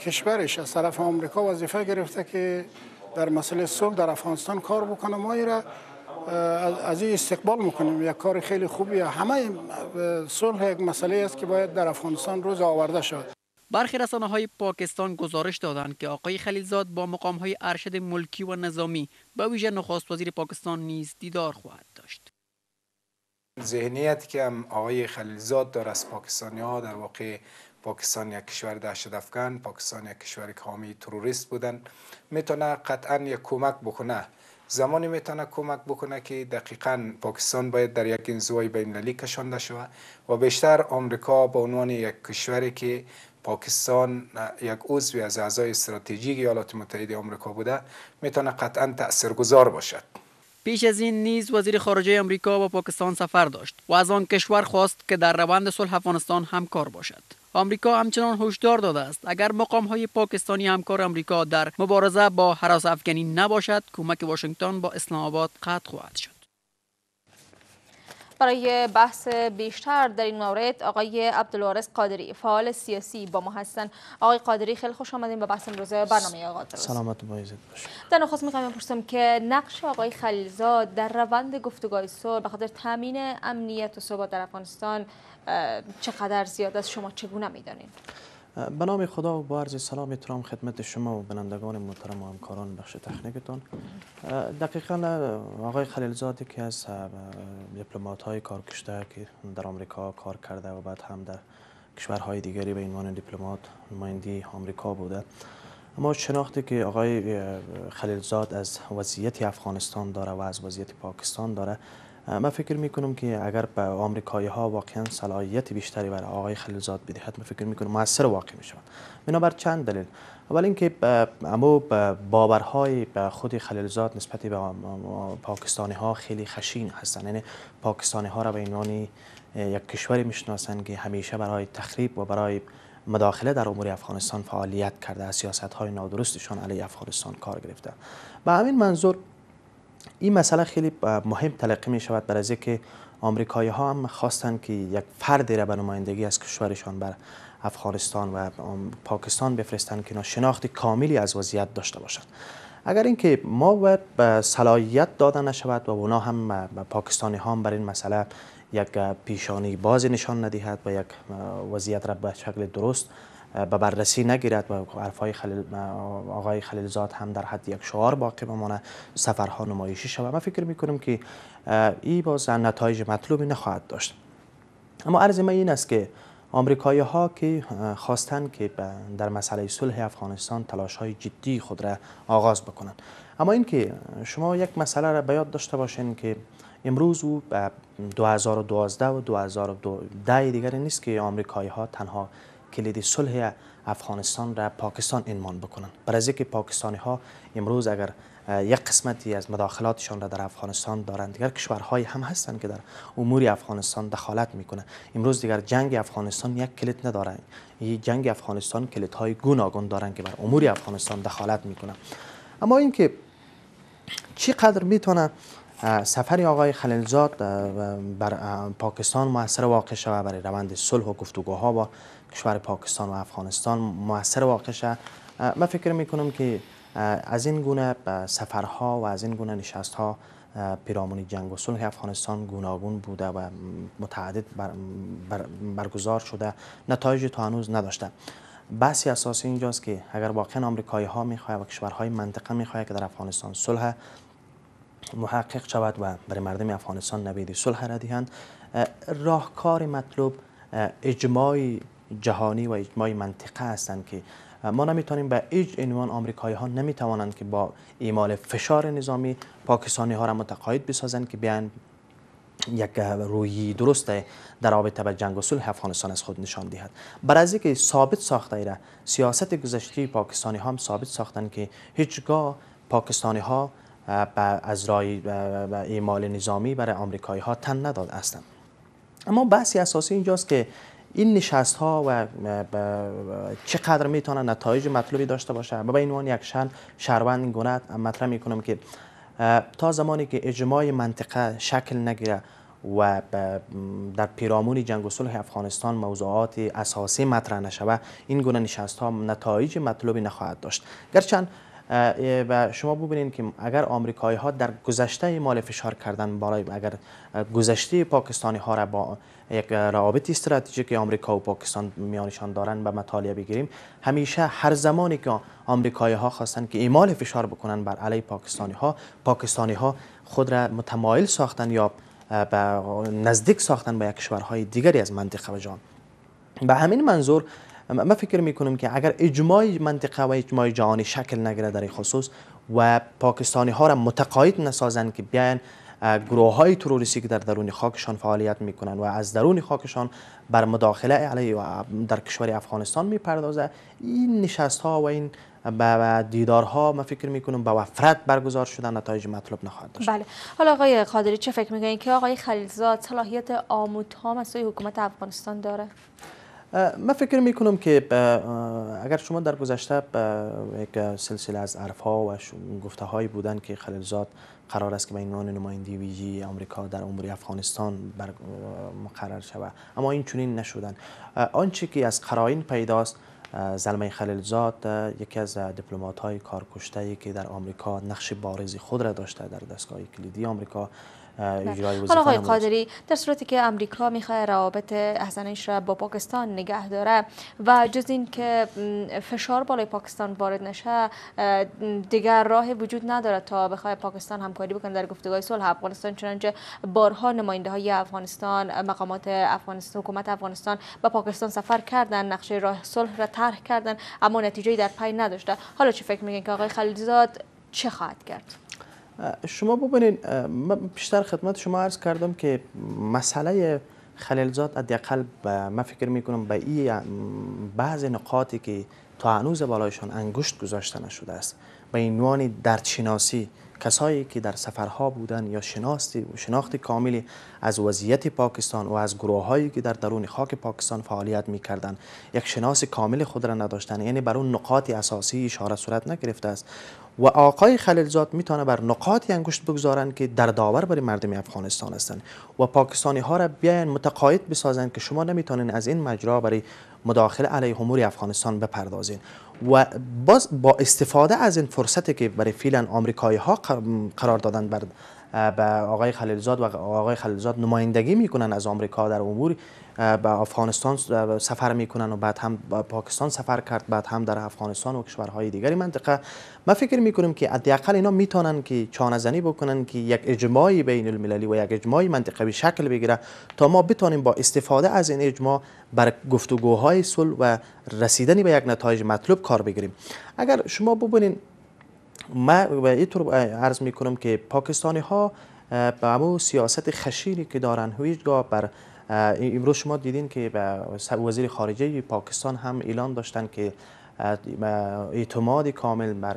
کشورش از طرف آمریکا وظیفه گرفته که در مسئله صلح در افغانستان کار بکنه ما را از این استقبال میکنیم یک کار خیلی خوبیه همه صلح یک مسئله است که باید در افغانستان روز آورده شود برخی رسانه های پاکستان گزارش دادند که آقای خلیلزاد با مقام های ارشد ملکی و نظامی به ویژه نخست وزیر پاکستان نیز دیدار خواهد داشت ذهنیت که آقای خلیلزاد پاکستانی ها در واقع پاکستان یک کشور دهشت افغان پاکستان یک کشور که حامی تروریست بودن میتونه قطعا یک کمک بکنه زمانی میتونه کمک بکنه که دقیقا پاکستان باید در یک انزوای بین‌المللی کشانده شود و بیشتر آمریکا به عنوان یک کشوری که پاکستان یک عضوی از اعضای استراتژیک ایالات متحده آمریکا بوده میتونه قطعا تاثیرگذار باشد پیش از این نیز وزیر خارجه آمریکا با پاکستان سفر داشت و از آن کشور خواست که در روند صلح افغانستان همکار باشد آمریکا همچنان هشدار داده است اگر مقام های پاکستانی همکار آمریکا در مبارزه با حراس افغانی نباشد کمک واشنگتن با اسلام آباد قطع خواهد شد برای بحث بیشتر در این مورد آقای عبدالوارث قادری فعال سیاسی با ما هستند آقای قادری خیلی خوش آمدیم به بحث امروز برنامه آقای درست سلامت و بایزید باشه در نخواست میخوام بپرسم که نقش آقای خلیلزاد در روند گفتگوهای صلح به خاطر تامین امنیت و ثبات در افغانستان چقدر زیاد است شما چگونه میدانید به نام خدا و با عرض سلام احترام خدمت شما و بنندگان محترم و همکاران بخش تخنیکتان دقیقا آقای خلیلزادی که از دیپلمات های کار کشته که در آمریکا کار کرده و بعد هم در کشورهای دیگری به عنوان دیپلمات نماینده آمریکا بوده اما شناختی که آقای خلیلزاد از وضعیت افغانستان داره و از وضعیت پاکستان داره من فکر می کنم که اگر به آمریکایی ها واقعا صلاحیت بیشتری برای آقای خلیلزاد بدهد من فکر می کنم موثر واقع می شود بنابر چند دلیل اول اینکه اما باورهای خود خلیلزاد نسبت به پاکستانی ها خیلی خشین هستند یعنی پاکستانی ها را به عنوان یک کشوری میشناسند که همیشه برای تخریب و برای مداخله در امور افغانستان فعالیت کرده سیاست های نادرستشان علیه افغانستان کار گرفته به همین منظور این مسئله خیلی مهم تلقی می شود برای اینکه آمریکایی ها هم خواستند که یک فردی را به نمایندگی از کشورشان بر افغانستان و پاکستان بفرستند که شناختی کاملی از وضعیت داشته باشند اگر اینکه ما باید به صلاحیت داده نشود و اونا هم به پاکستانی ها هم برای این مسئله یک پیشانی باز نشان ندهد و یک وضعیت را به شکل درست به بررسی نگیرد و حرفای خلیل آقای خلیلزاد هم در حد یک شعار باقی بمانه سفرها نمایشی شود من فکر میکنم که این باز نتایج مطلوبی نخواهد داشت اما عرض من این است که آمریکایی ها که خواستند که در مسئله صلح افغانستان تلاش های جدی خود را آغاز بکنند اما اینکه شما یک مسئله را به یاد داشته باشین که امروز او 2012 و 2010 دیگر نیست که آمریکایی ها تنها کلید صلح افغانستان را پاکستان انمان بکنن برای از اینکه پاکستانی ها امروز اگر یک قسمتی از مداخلاتشان را در افغانستان دارند دیگر کشورهای هم هستند که در امور افغانستان دخالت میکنند امروز دیگر جنگ افغانستان یک کلید ندارند این جنگ افغانستان کلیدهای گوناگون دارند که بر امور افغانستان دخالت میکنند اما اینکه قدر میتونه سفر آقای خلیلزاد بر پاکستان موثر واقع شود برای روند صلح و گفتگوها با کشور پاکستان و افغانستان موثر واقع شه من فکر میکنم که از این گونه سفرها و از این گونه نشستها پیرامون جنگ و صلح افغانستان گوناگون بوده و متعدد برگزار شده نتایج تا هنوز نداشته بحثی اساسی اینجاست که اگر واقعا آمریکایی ها میخواه و کشورهای منطقه میخواه که در افغانستان صلح محقق شود و برای مردم افغانستان نبیدی صلح را دهند راهکار مطلوب اجماعی جهانی و اجماع منطقه هستند که ما نمیتونیم به هیچ عنوان آمریکایی ها نمیتوانند که با اعمال فشار نظامی پاکستانی ها را متقاعد بسازند که بیان یک روی درست در رابطه به جنگ و صلح افغانستان از خود نشان دهد بر از اینکه ثابت ساخته ایره سیاست گذشته پاکستانی ها هم ثابت ساختند که هیچگاه پاکستانی ها از رای اعمال نظامی برای آمریکایی ها تن نداد هستند اما بحثی اساسی اینجاست که این نشست ها و چقدر میتونه نتایج مطلوبی داشته باشه به این عنوان یک شن شهروند این گونه مطرح میکنم که تا زمانی که اجماع منطقه شکل نگیره و در پیرامون جنگ و صلح افغانستان موضوعات اساسی مطرح نشوه این گونه نشست ها نتایج مطلوبی نخواهد داشت گرچند و شما ببینید که اگر آمریکایی ها در گذشته مال فشار کردن برای اگر گذشته پاکستانی ها را با یک روابط استراتژیک آمریکا و پاکستان میانشان دارن به مطالعه بگیریم همیشه هر زمانی که آمریکایی ها خواستن که ایمال فشار بکنن بر علی پاکستانی ها پاکستانی ها خود را متمایل ساختن یا به نزدیک ساختن به کشورهای دیگری از منطقه و جهان به همین منظور ما فکر می کنم که اگر اجماع منطقه و اجماع جهانی شکل نگیره در خصوص و پاکستانی ها را متقاعد نسازند که بیان گروه های تروریستی که در درون خاکشان فعالیت میکنند و از درون خاکشان بر مداخله علیه در کشور افغانستان میپردازه این نشست ها و این دیدارها ما فکر میکنم با وفرت برگزار شدن نتایج مطلوب نخواهد داشت بله حالا آقای قادری چه فکر میکنین که آقای خلیلزاد صلاحیت آموتام از حکومت افغانستان داره من فکر می که اگر شما در گذشته یک سلسله از عرفها و گفته هایی بودن که خلیلزاد قرار است که به عنوان نماینده ویژه آمریکا در امور افغانستان مقرر شود اما این چنین نشدن آنچه که از قرائن پیداست زلمه خلیلزاد یکی از دیپلمات های کارکشته که در آمریکا نقش بارز خود را داشته در دستگاه کلیدی آمریکا اجرای بله. حالا آقای قادری در صورتی که امریکا میخواه روابط احسنش را با پاکستان نگه داره و جز این که فشار بالای پاکستان وارد نشه دیگر راه وجود نداره تا بخواه پاکستان همکاری بکنه در گفتگوهای صلح افغانستان چنانچه بارها نماینده های افغانستان مقامات افغانستان حکومت افغانستان به پاکستان سفر کردن نقشه راه صلح را طرح کردن اما نتیجه در پی نداشته حالا چه فکر میگن که آقای خلیلزاد چه خواهد کرد شما ببینید من بیشتر خدمت شما عرض کردم که مسئله خلیلزاد حداقل من فکر میکنم به این بعض نقاطی که تا هنوز بالایشان انگشت گذاشته نشده است به عنوان درد شناسی کسایی که در سفرها بودن یا شناختی شناخت کاملی از وضعیت پاکستان و از گروه که در درون خاک پاکستان فعالیت میکردند یک شناس کامل خود را نداشتن یعنی بر اون نقاط اساسی اشاره صورت نگرفته است و آقای خلیلزاد میتونه بر نقاطی انگشت بگذارند که در داور برای مردم افغانستان هستند و پاکستانی ها را بیاین متقاعد بسازند که شما نمیتونین از این مجرا برای مداخله علیه امور افغانستان بپردازین و باز با استفاده از این فرصتی که برای فعلا آمریکایی ها قرار دادن بر به آقای خلیلزاد و آقای خلیلزاد نمایندگی میکنن از آمریکا در امور به افغانستان سفر میکنن و بعد هم به پاکستان سفر کرد بعد هم در افغانستان و کشورهای دیگری منطقه ما فکر میکنیم که حداقل اینا میتونن که چانه زنی بکنن که یک اجماعی بین المللی و یک اجماعی منطقوی شکل بگیره تا ما بتونیم با استفاده از این اجماع بر گفتگوهای صلح و رسیدنی به یک نتایج مطلوب کار بگیریم اگر شما ببینید ما به این طور عرض می کنم که پاکستانی ها به سیاست خشیری که دارن هیچگاه بر امروز شما دیدین که وزیر خارجه پاکستان هم اعلان داشتن که اعتماد کامل بر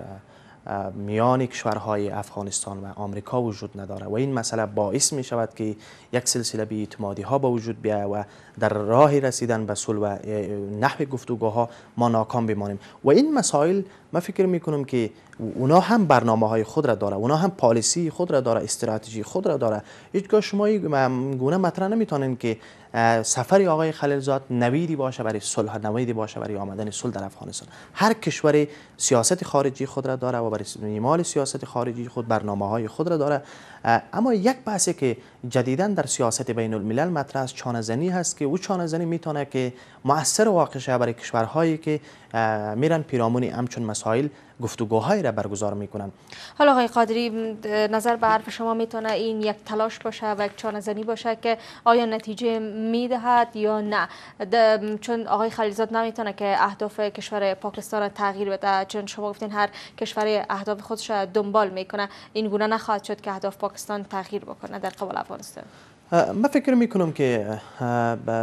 میان کشورهای افغانستان و آمریکا وجود نداره و این مسئله باعث می شود که یک سلسله بی اعتمادی ها به وجود بیاید و در راه رسیدن به صلح و نحو گفتگوها ما ناکام بمانیم و این مسائل من فکر می کنم که اونا هم برنامه های خود را داره اونا هم پالیسی خود را داره استراتژی خود را داره هیچگاه شما گونه مطرح نمیتونید که سفر آقای خلیلزاد نویدی باشه برای صلح نویدی باشه برای آمدن صلح در افغانستان هر کشور سیاست خارجی خود را داره و برای نیمال سیاست خارجی خود برنامه های خود را داره اما یک بحثی که جدیدا در سیاست بین الملل مطرح است چانزنی هست که او چانزنی میتونه که مؤثر واقع برای کشورهایی که میرن پیرامون همچون مسائل گفتگوهایی را برگزار میکنند حالا آقای قادری نظر به حرف شما میتونه این یک تلاش باشه و یک چانه باشه که آیا نتیجه میدهد یا نه چون آقای خلیزاد نمیتونه که اهداف کشور پاکستان تغییر بده چون شما گفتین هر کشور اهداف خودش دنبال میکنه این گونه نخواهد شد که اهداف پاکستان تغییر بکنه در قبال افغانستان ما فکر می کنم که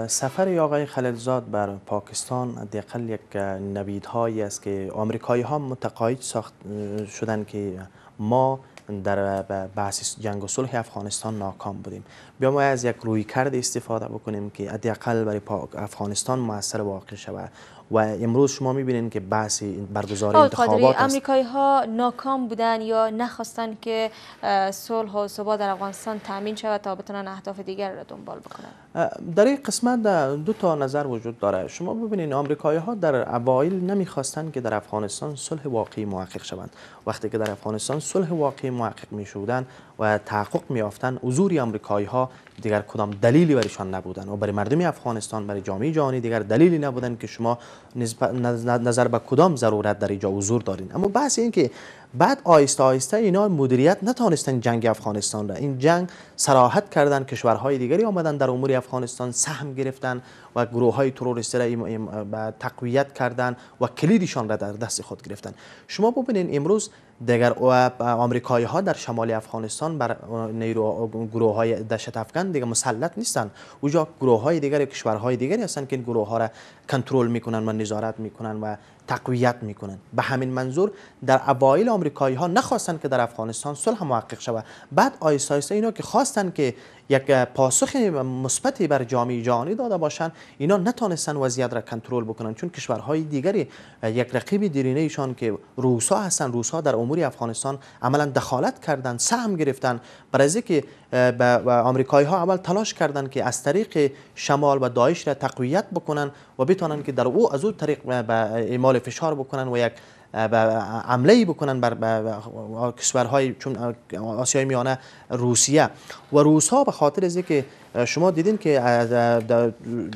سفر آقای خلیلزاد بر پاکستان حداقل یک نویدهایی است که آمریکایی ها متقاعد ساخت شدن که ما در بحث جنگ و صلح افغانستان ناکام بودیم بیا ما از یک روی کرد استفاده بکنیم که حداقل برای افغانستان موثر واقع شود و امروز شما میبینین که بحث برگزاری انتخابات است امریکایی ها ناکام بودن یا نخواستن که صلح و ثبات در افغانستان تامین شود تا بتونن اهداف دیگر را دنبال بکنن در این قسمت دو تا نظر وجود داره شما ببینید آمریکایی ها در اوایل نمیخواستند که در افغانستان صلح واقعی محقق شوند وقتی که در افغانستان صلح واقعی محقق می شودن و تحقق می یافتن حضور آمریکایی ها دیگر کدام دلیلی برایشان نبودن و برای مردم افغانستان برای جامعه جهانی دیگر دلیلی نبودن که شما نظر به کدام ضرورت در اینجا حضور دارین اما بحث این که بعد آیسته آیسته اینا مدیریت نتوانستن جنگ افغانستان را این جنگ سراحت کردن کشورهای دیگری آمدن در امور افغانستان سهم گرفتن و گروه های تروریستی را تقویت کردن و کلیدشان را در دست خود گرفتن شما ببینید امروز دیگر آمریکایی ها در شمال افغانستان بر نیرو گروه های دشت افغان دیگر مسلط نیستن اونجا گروه های دیگر کشورهای دیگری هستند که این گروه ها را کنترل میکنن و نظارت میکنن و تقویت میکنن به همین منظور در اوایل آمریکایی ها نخواستند که در افغانستان صلح محقق شود بعد آیسایسا اینا که خواستن که یک پاسخ مثبتی بر جامعه جهانی داده باشند اینا نتونستن وضعیت را کنترل بکنن چون کشورهای دیگری یک رقیب دیرینه ایشان که روسا هستن روسا در امور افغانستان عملا دخالت کردند سهم گرفتن برای اینکه آمریکایی ها اول تلاش کردند که از طریق شمال و داعش را تقویت بکنن و بتونن که در او از او طریق به اعمال فشار بکنن و یک عمله بکنن بر کشورهای چون آسیای میانه روسیه و روس ها به خاطر از که شما دیدین که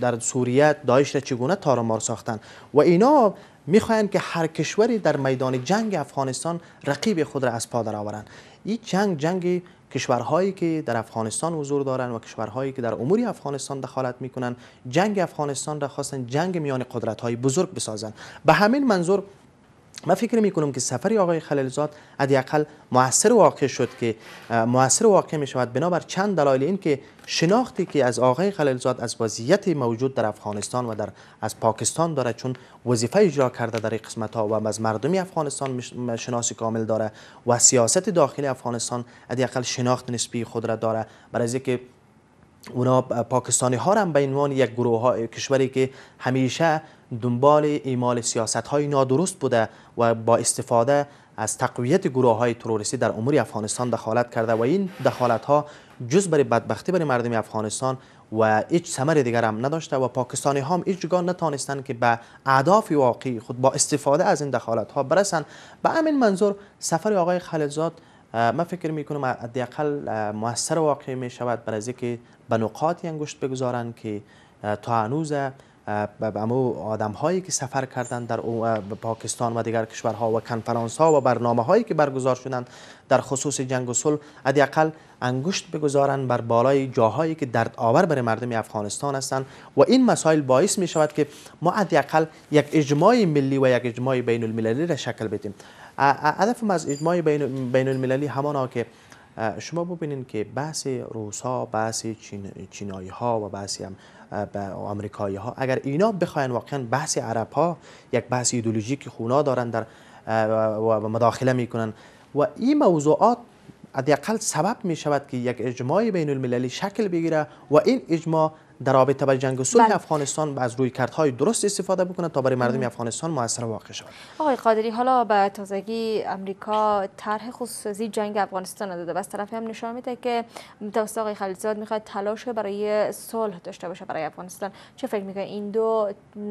در سوریه دایش را چگونه تارمار ساختن و اینا میخواین که هر کشوری در میدان جنگ افغانستان رقیب خود را از پا درآورند این جنگ جنگ کشورهایی که در افغانستان حضور دارن و کشورهایی که در امور افغانستان دخالت میکنن جنگ افغانستان را خواستن جنگ میان قدرت های بزرگ بسازند به همین منظور من فکر می کنم که سفر آقای خلیلزاد حداقل موثر واقع شد که موثر واقع می شود بنابر چند دلایل این که شناختی که از آقای خلیلزاد از وضعیت موجود در افغانستان و در از پاکستان داره چون وظیفه اجرا کرده در این قسمت ها و از مردمی افغانستان شناسی کامل داره و سیاست داخلی افغانستان حداقل شناخت نسبی خود را داره برای اینکه اونا پاکستانی ها هم به عنوان یک گروه ها کشوری که همیشه دنبال ایمال سیاست های نادرست بوده و با استفاده از تقویت گروه های تروریستی در امور افغانستان دخالت کرده و این دخالت ها جز برای بدبختی برای مردم افغانستان و هیچ ثمر دیگر هم نداشته و پاکستانی ها هم جگاه نتانستن که به اهداف واقعی خود با استفاده از این دخالت ها برسن به همین منظور سفر آقای خلیلزاد من فکر می کنم حداقل موثر واقعی می شود برای اینکه به نقاط انگشت بگذارند که تا هنوز اما آدم هایی که سفر کردند در پاکستان و دیگر کشورها و کنفرانس ها و برنامه هایی که برگزار شدند در خصوص جنگ و صلح ادیقل انگشت بگذارند بر بالای جاهایی که درد آور برای مردم افغانستان هستند و این مسائل باعث می شود که ما ادیقل یک اجماع ملی و یک اجماع بین المللی را شکل بدیم هدف از اجماع بین المللی همانا که شما ببینید که بحث روسا بحث چین، چینایی ها و بحث هم آمریکایی ها اگر اینا بخواین واقعا بحث عرب ها یک بحث که خونا دارن در و مداخله میکنن و این موضوعات حداقل سبب می شود که یک اجماع بین المللی شکل بگیره و این اجماع در رابطه با جنگ صلح بله. افغانستان از روی کردهای درست استفاده بکنه تا برای مردم افغانستان موثر واقع شود آقای قادری حالا به تازگی امریکا طرح خصوصی جنگ افغانستان داده و از طرف هم نشان میده که توسط آقای خلیلزاد میخواد تلاش برای صلح داشته باشه برای افغانستان چه فکر میکنه این دو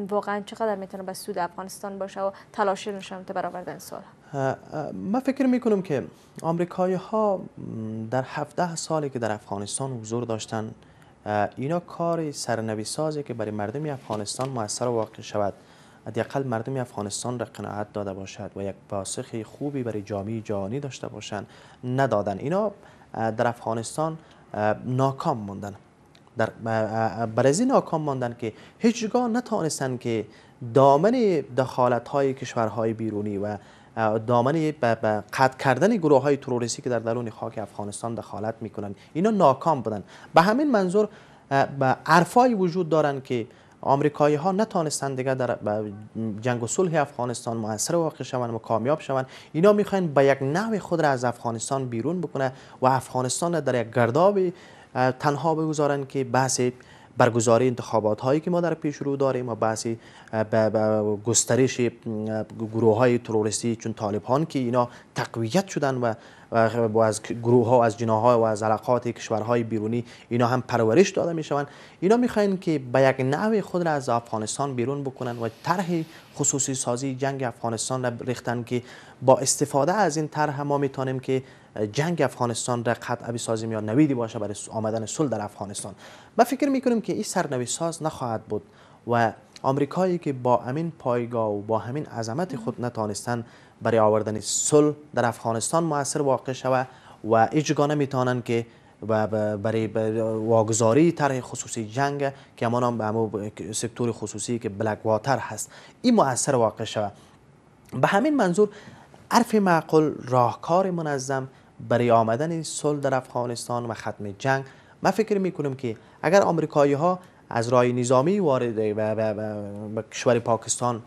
واقعا چقدر میتونه به سود افغانستان باشه و تلاش نشان میده برآوردن صلح من فکر میکنم که آمریکایی ها در 17 سالی که در افغانستان حضور داشتند اینا کار سرنویسازی که برای مردم افغانستان موثر واقع شود حداقل مردم افغانستان را قناعت داده باشد و یک پاسخ خوبی برای جامعه جهانی داشته باشند ندادن اینا در افغانستان ناکام موندن در برزی ناکام ماندن که هیچگاه نتوانستند که دامن دخالت های کشورهای بیرونی و دامن قطع کردن گروه های تروریستی که در درون خاک افغانستان دخالت میکنن اینا ناکام بدن. به همین منظور عرفایی وجود دارن که آمریکایی ها نتانستند که در جنگ و صلح افغانستان موثر واقع شوند و کامیاب شوند اینا میخواین به یک نوع خود را از افغانستان بیرون بکنه و افغانستان را در یک گرداب تنها بگذارند که بحث برگزاری انتخابات هایی که ما در پیش رو داریم و بحث گسترش گروه های تروریستی چون طالبان که اینا تقویت شدن و و از گروه ها و از جناح ها و از علاقات کشورهای بیرونی اینا هم پرورش داده می اینا میخوان که به یک نوع خود را از افغانستان بیرون بکنن و طرح خصوصی سازی جنگ افغانستان را ریختن که با استفاده از این طرح ما میتونیم که جنگ افغانستان را قطع بسازیم یا نویدی باشه برای آمدن صلح در افغانستان من فکر میکنیم که این سرنوشت ساز نخواهد بود و آمریکایی که با همین پایگاه و با همین عظمت خود نتانستن برای آوردن صلح در افغانستان موثر واقع شود و می میتونن که برای واگذاری طرح خصوصی جنگ که همان هم به سکتور خصوصی که بلک واتر هست این مؤثر واقع شود به همین منظور عرف معقول راهکار منظم برای آمدن صلح در افغانستان و ختم جنگ من فکر میکنم که اگر آمریکایی ها از رای نظامی وارد به کشور پاکستان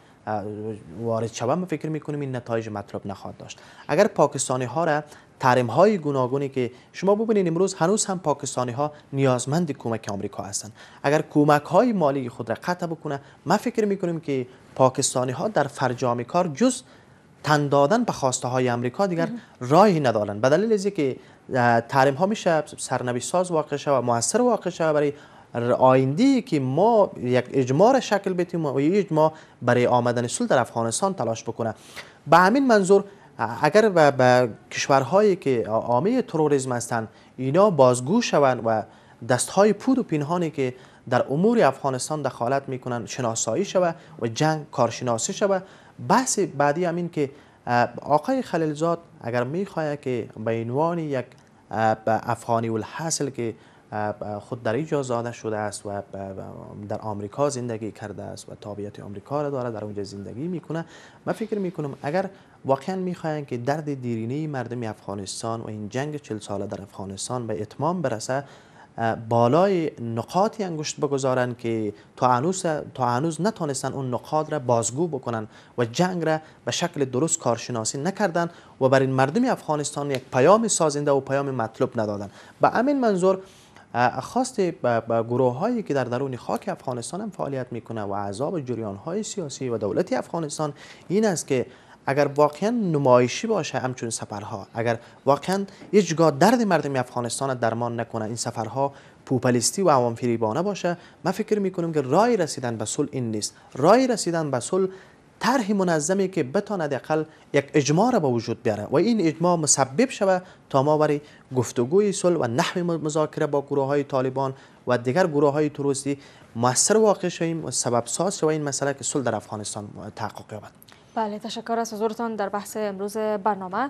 وارد شوم ما فکر میکنیم این نتایج مطلوب نخواهد داشت اگر پاکستانی ها را تحریم های گوناگونی که شما ببینید امروز هنوز هم پاکستانی ها نیازمند کمک آمریکا هستند اگر کمک های مالی خود را قطع بکنه ما فکر میکنیم که پاکستانی ها در فرجام کار جز تن دادن به خواسته های آمریکا دیگر راهی ندارن به دلیل که تعلیم ها میشه سرنوشت ساز واقع شد و موثر واقع شد برای آینده که ما یک اجماع شکل بتیم و یک اجماع برای آمدن سول در افغانستان تلاش بکنه به همین منظور اگر به کشورهایی که عامه تروریسم هستند اینا بازگو شوند و دستهای پود و پینهانی که در امور افغانستان دخالت میکنن شناسایی شود و جنگ کارشناسی شود بحث بعدی همین که آقای خلیلزاد اگر میخواهد که به عنوان یک افغانی الحاصل که خود در اینجا زاده شده است و در آمریکا زندگی کرده است و تابعیت آمریکا را داره در اونجا زندگی میکنه من فکر میکنم اگر واقعا میخواین که درد دیرینه مردم افغانستان و این جنگ چل ساله در افغانستان به اتمام برسه بالای نقاطی انگشت بگذارن که تا هنوز, نتانستن اون نقاط را بازگو بکنن و جنگ را به شکل درست کارشناسی نکردن و بر این مردم افغانستان یک پیام سازنده و پیام مطلوب ندادن به همین منظور خواست به گروه هایی که در درون خاک افغانستان هم فعالیت میکنه و عذاب جریان های سیاسی و دولتی افغانستان این است که اگر واقعا نمایشی باشه همچون سفرها اگر واقعا هیچگاه درد مردم افغانستان درمان نکنه این سفرها پوپلیستی و عوام فریبانه باشه من فکر میکنم که رای رسیدن به صلح این نیست رای رسیدن به صلح طرح منظمی که بتاند اقل یک اجماع را به وجود بیاره و این اجماع مسبب شوه تا ما برای گفتگوی صلح و نحو مذاکره با گروه های طالبان و دیگر گروه های تروریستی موثر واقع شویم و سبب ساز شوه این مسئله که صلح در افغانستان تحقق یابد بله تشکر از حضورتان در بحث امروز برنامه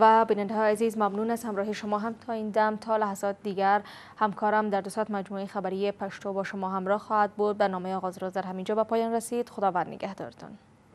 و بیننده های عزیز ممنون از همراهی شما هم تا این دم تا لحظات دیگر همکارم در دوست مجموعه خبری پشتو با شما همراه خواهد بود برنامه آغاز روز در همینجا به پایان رسید خداوند نگهدارتان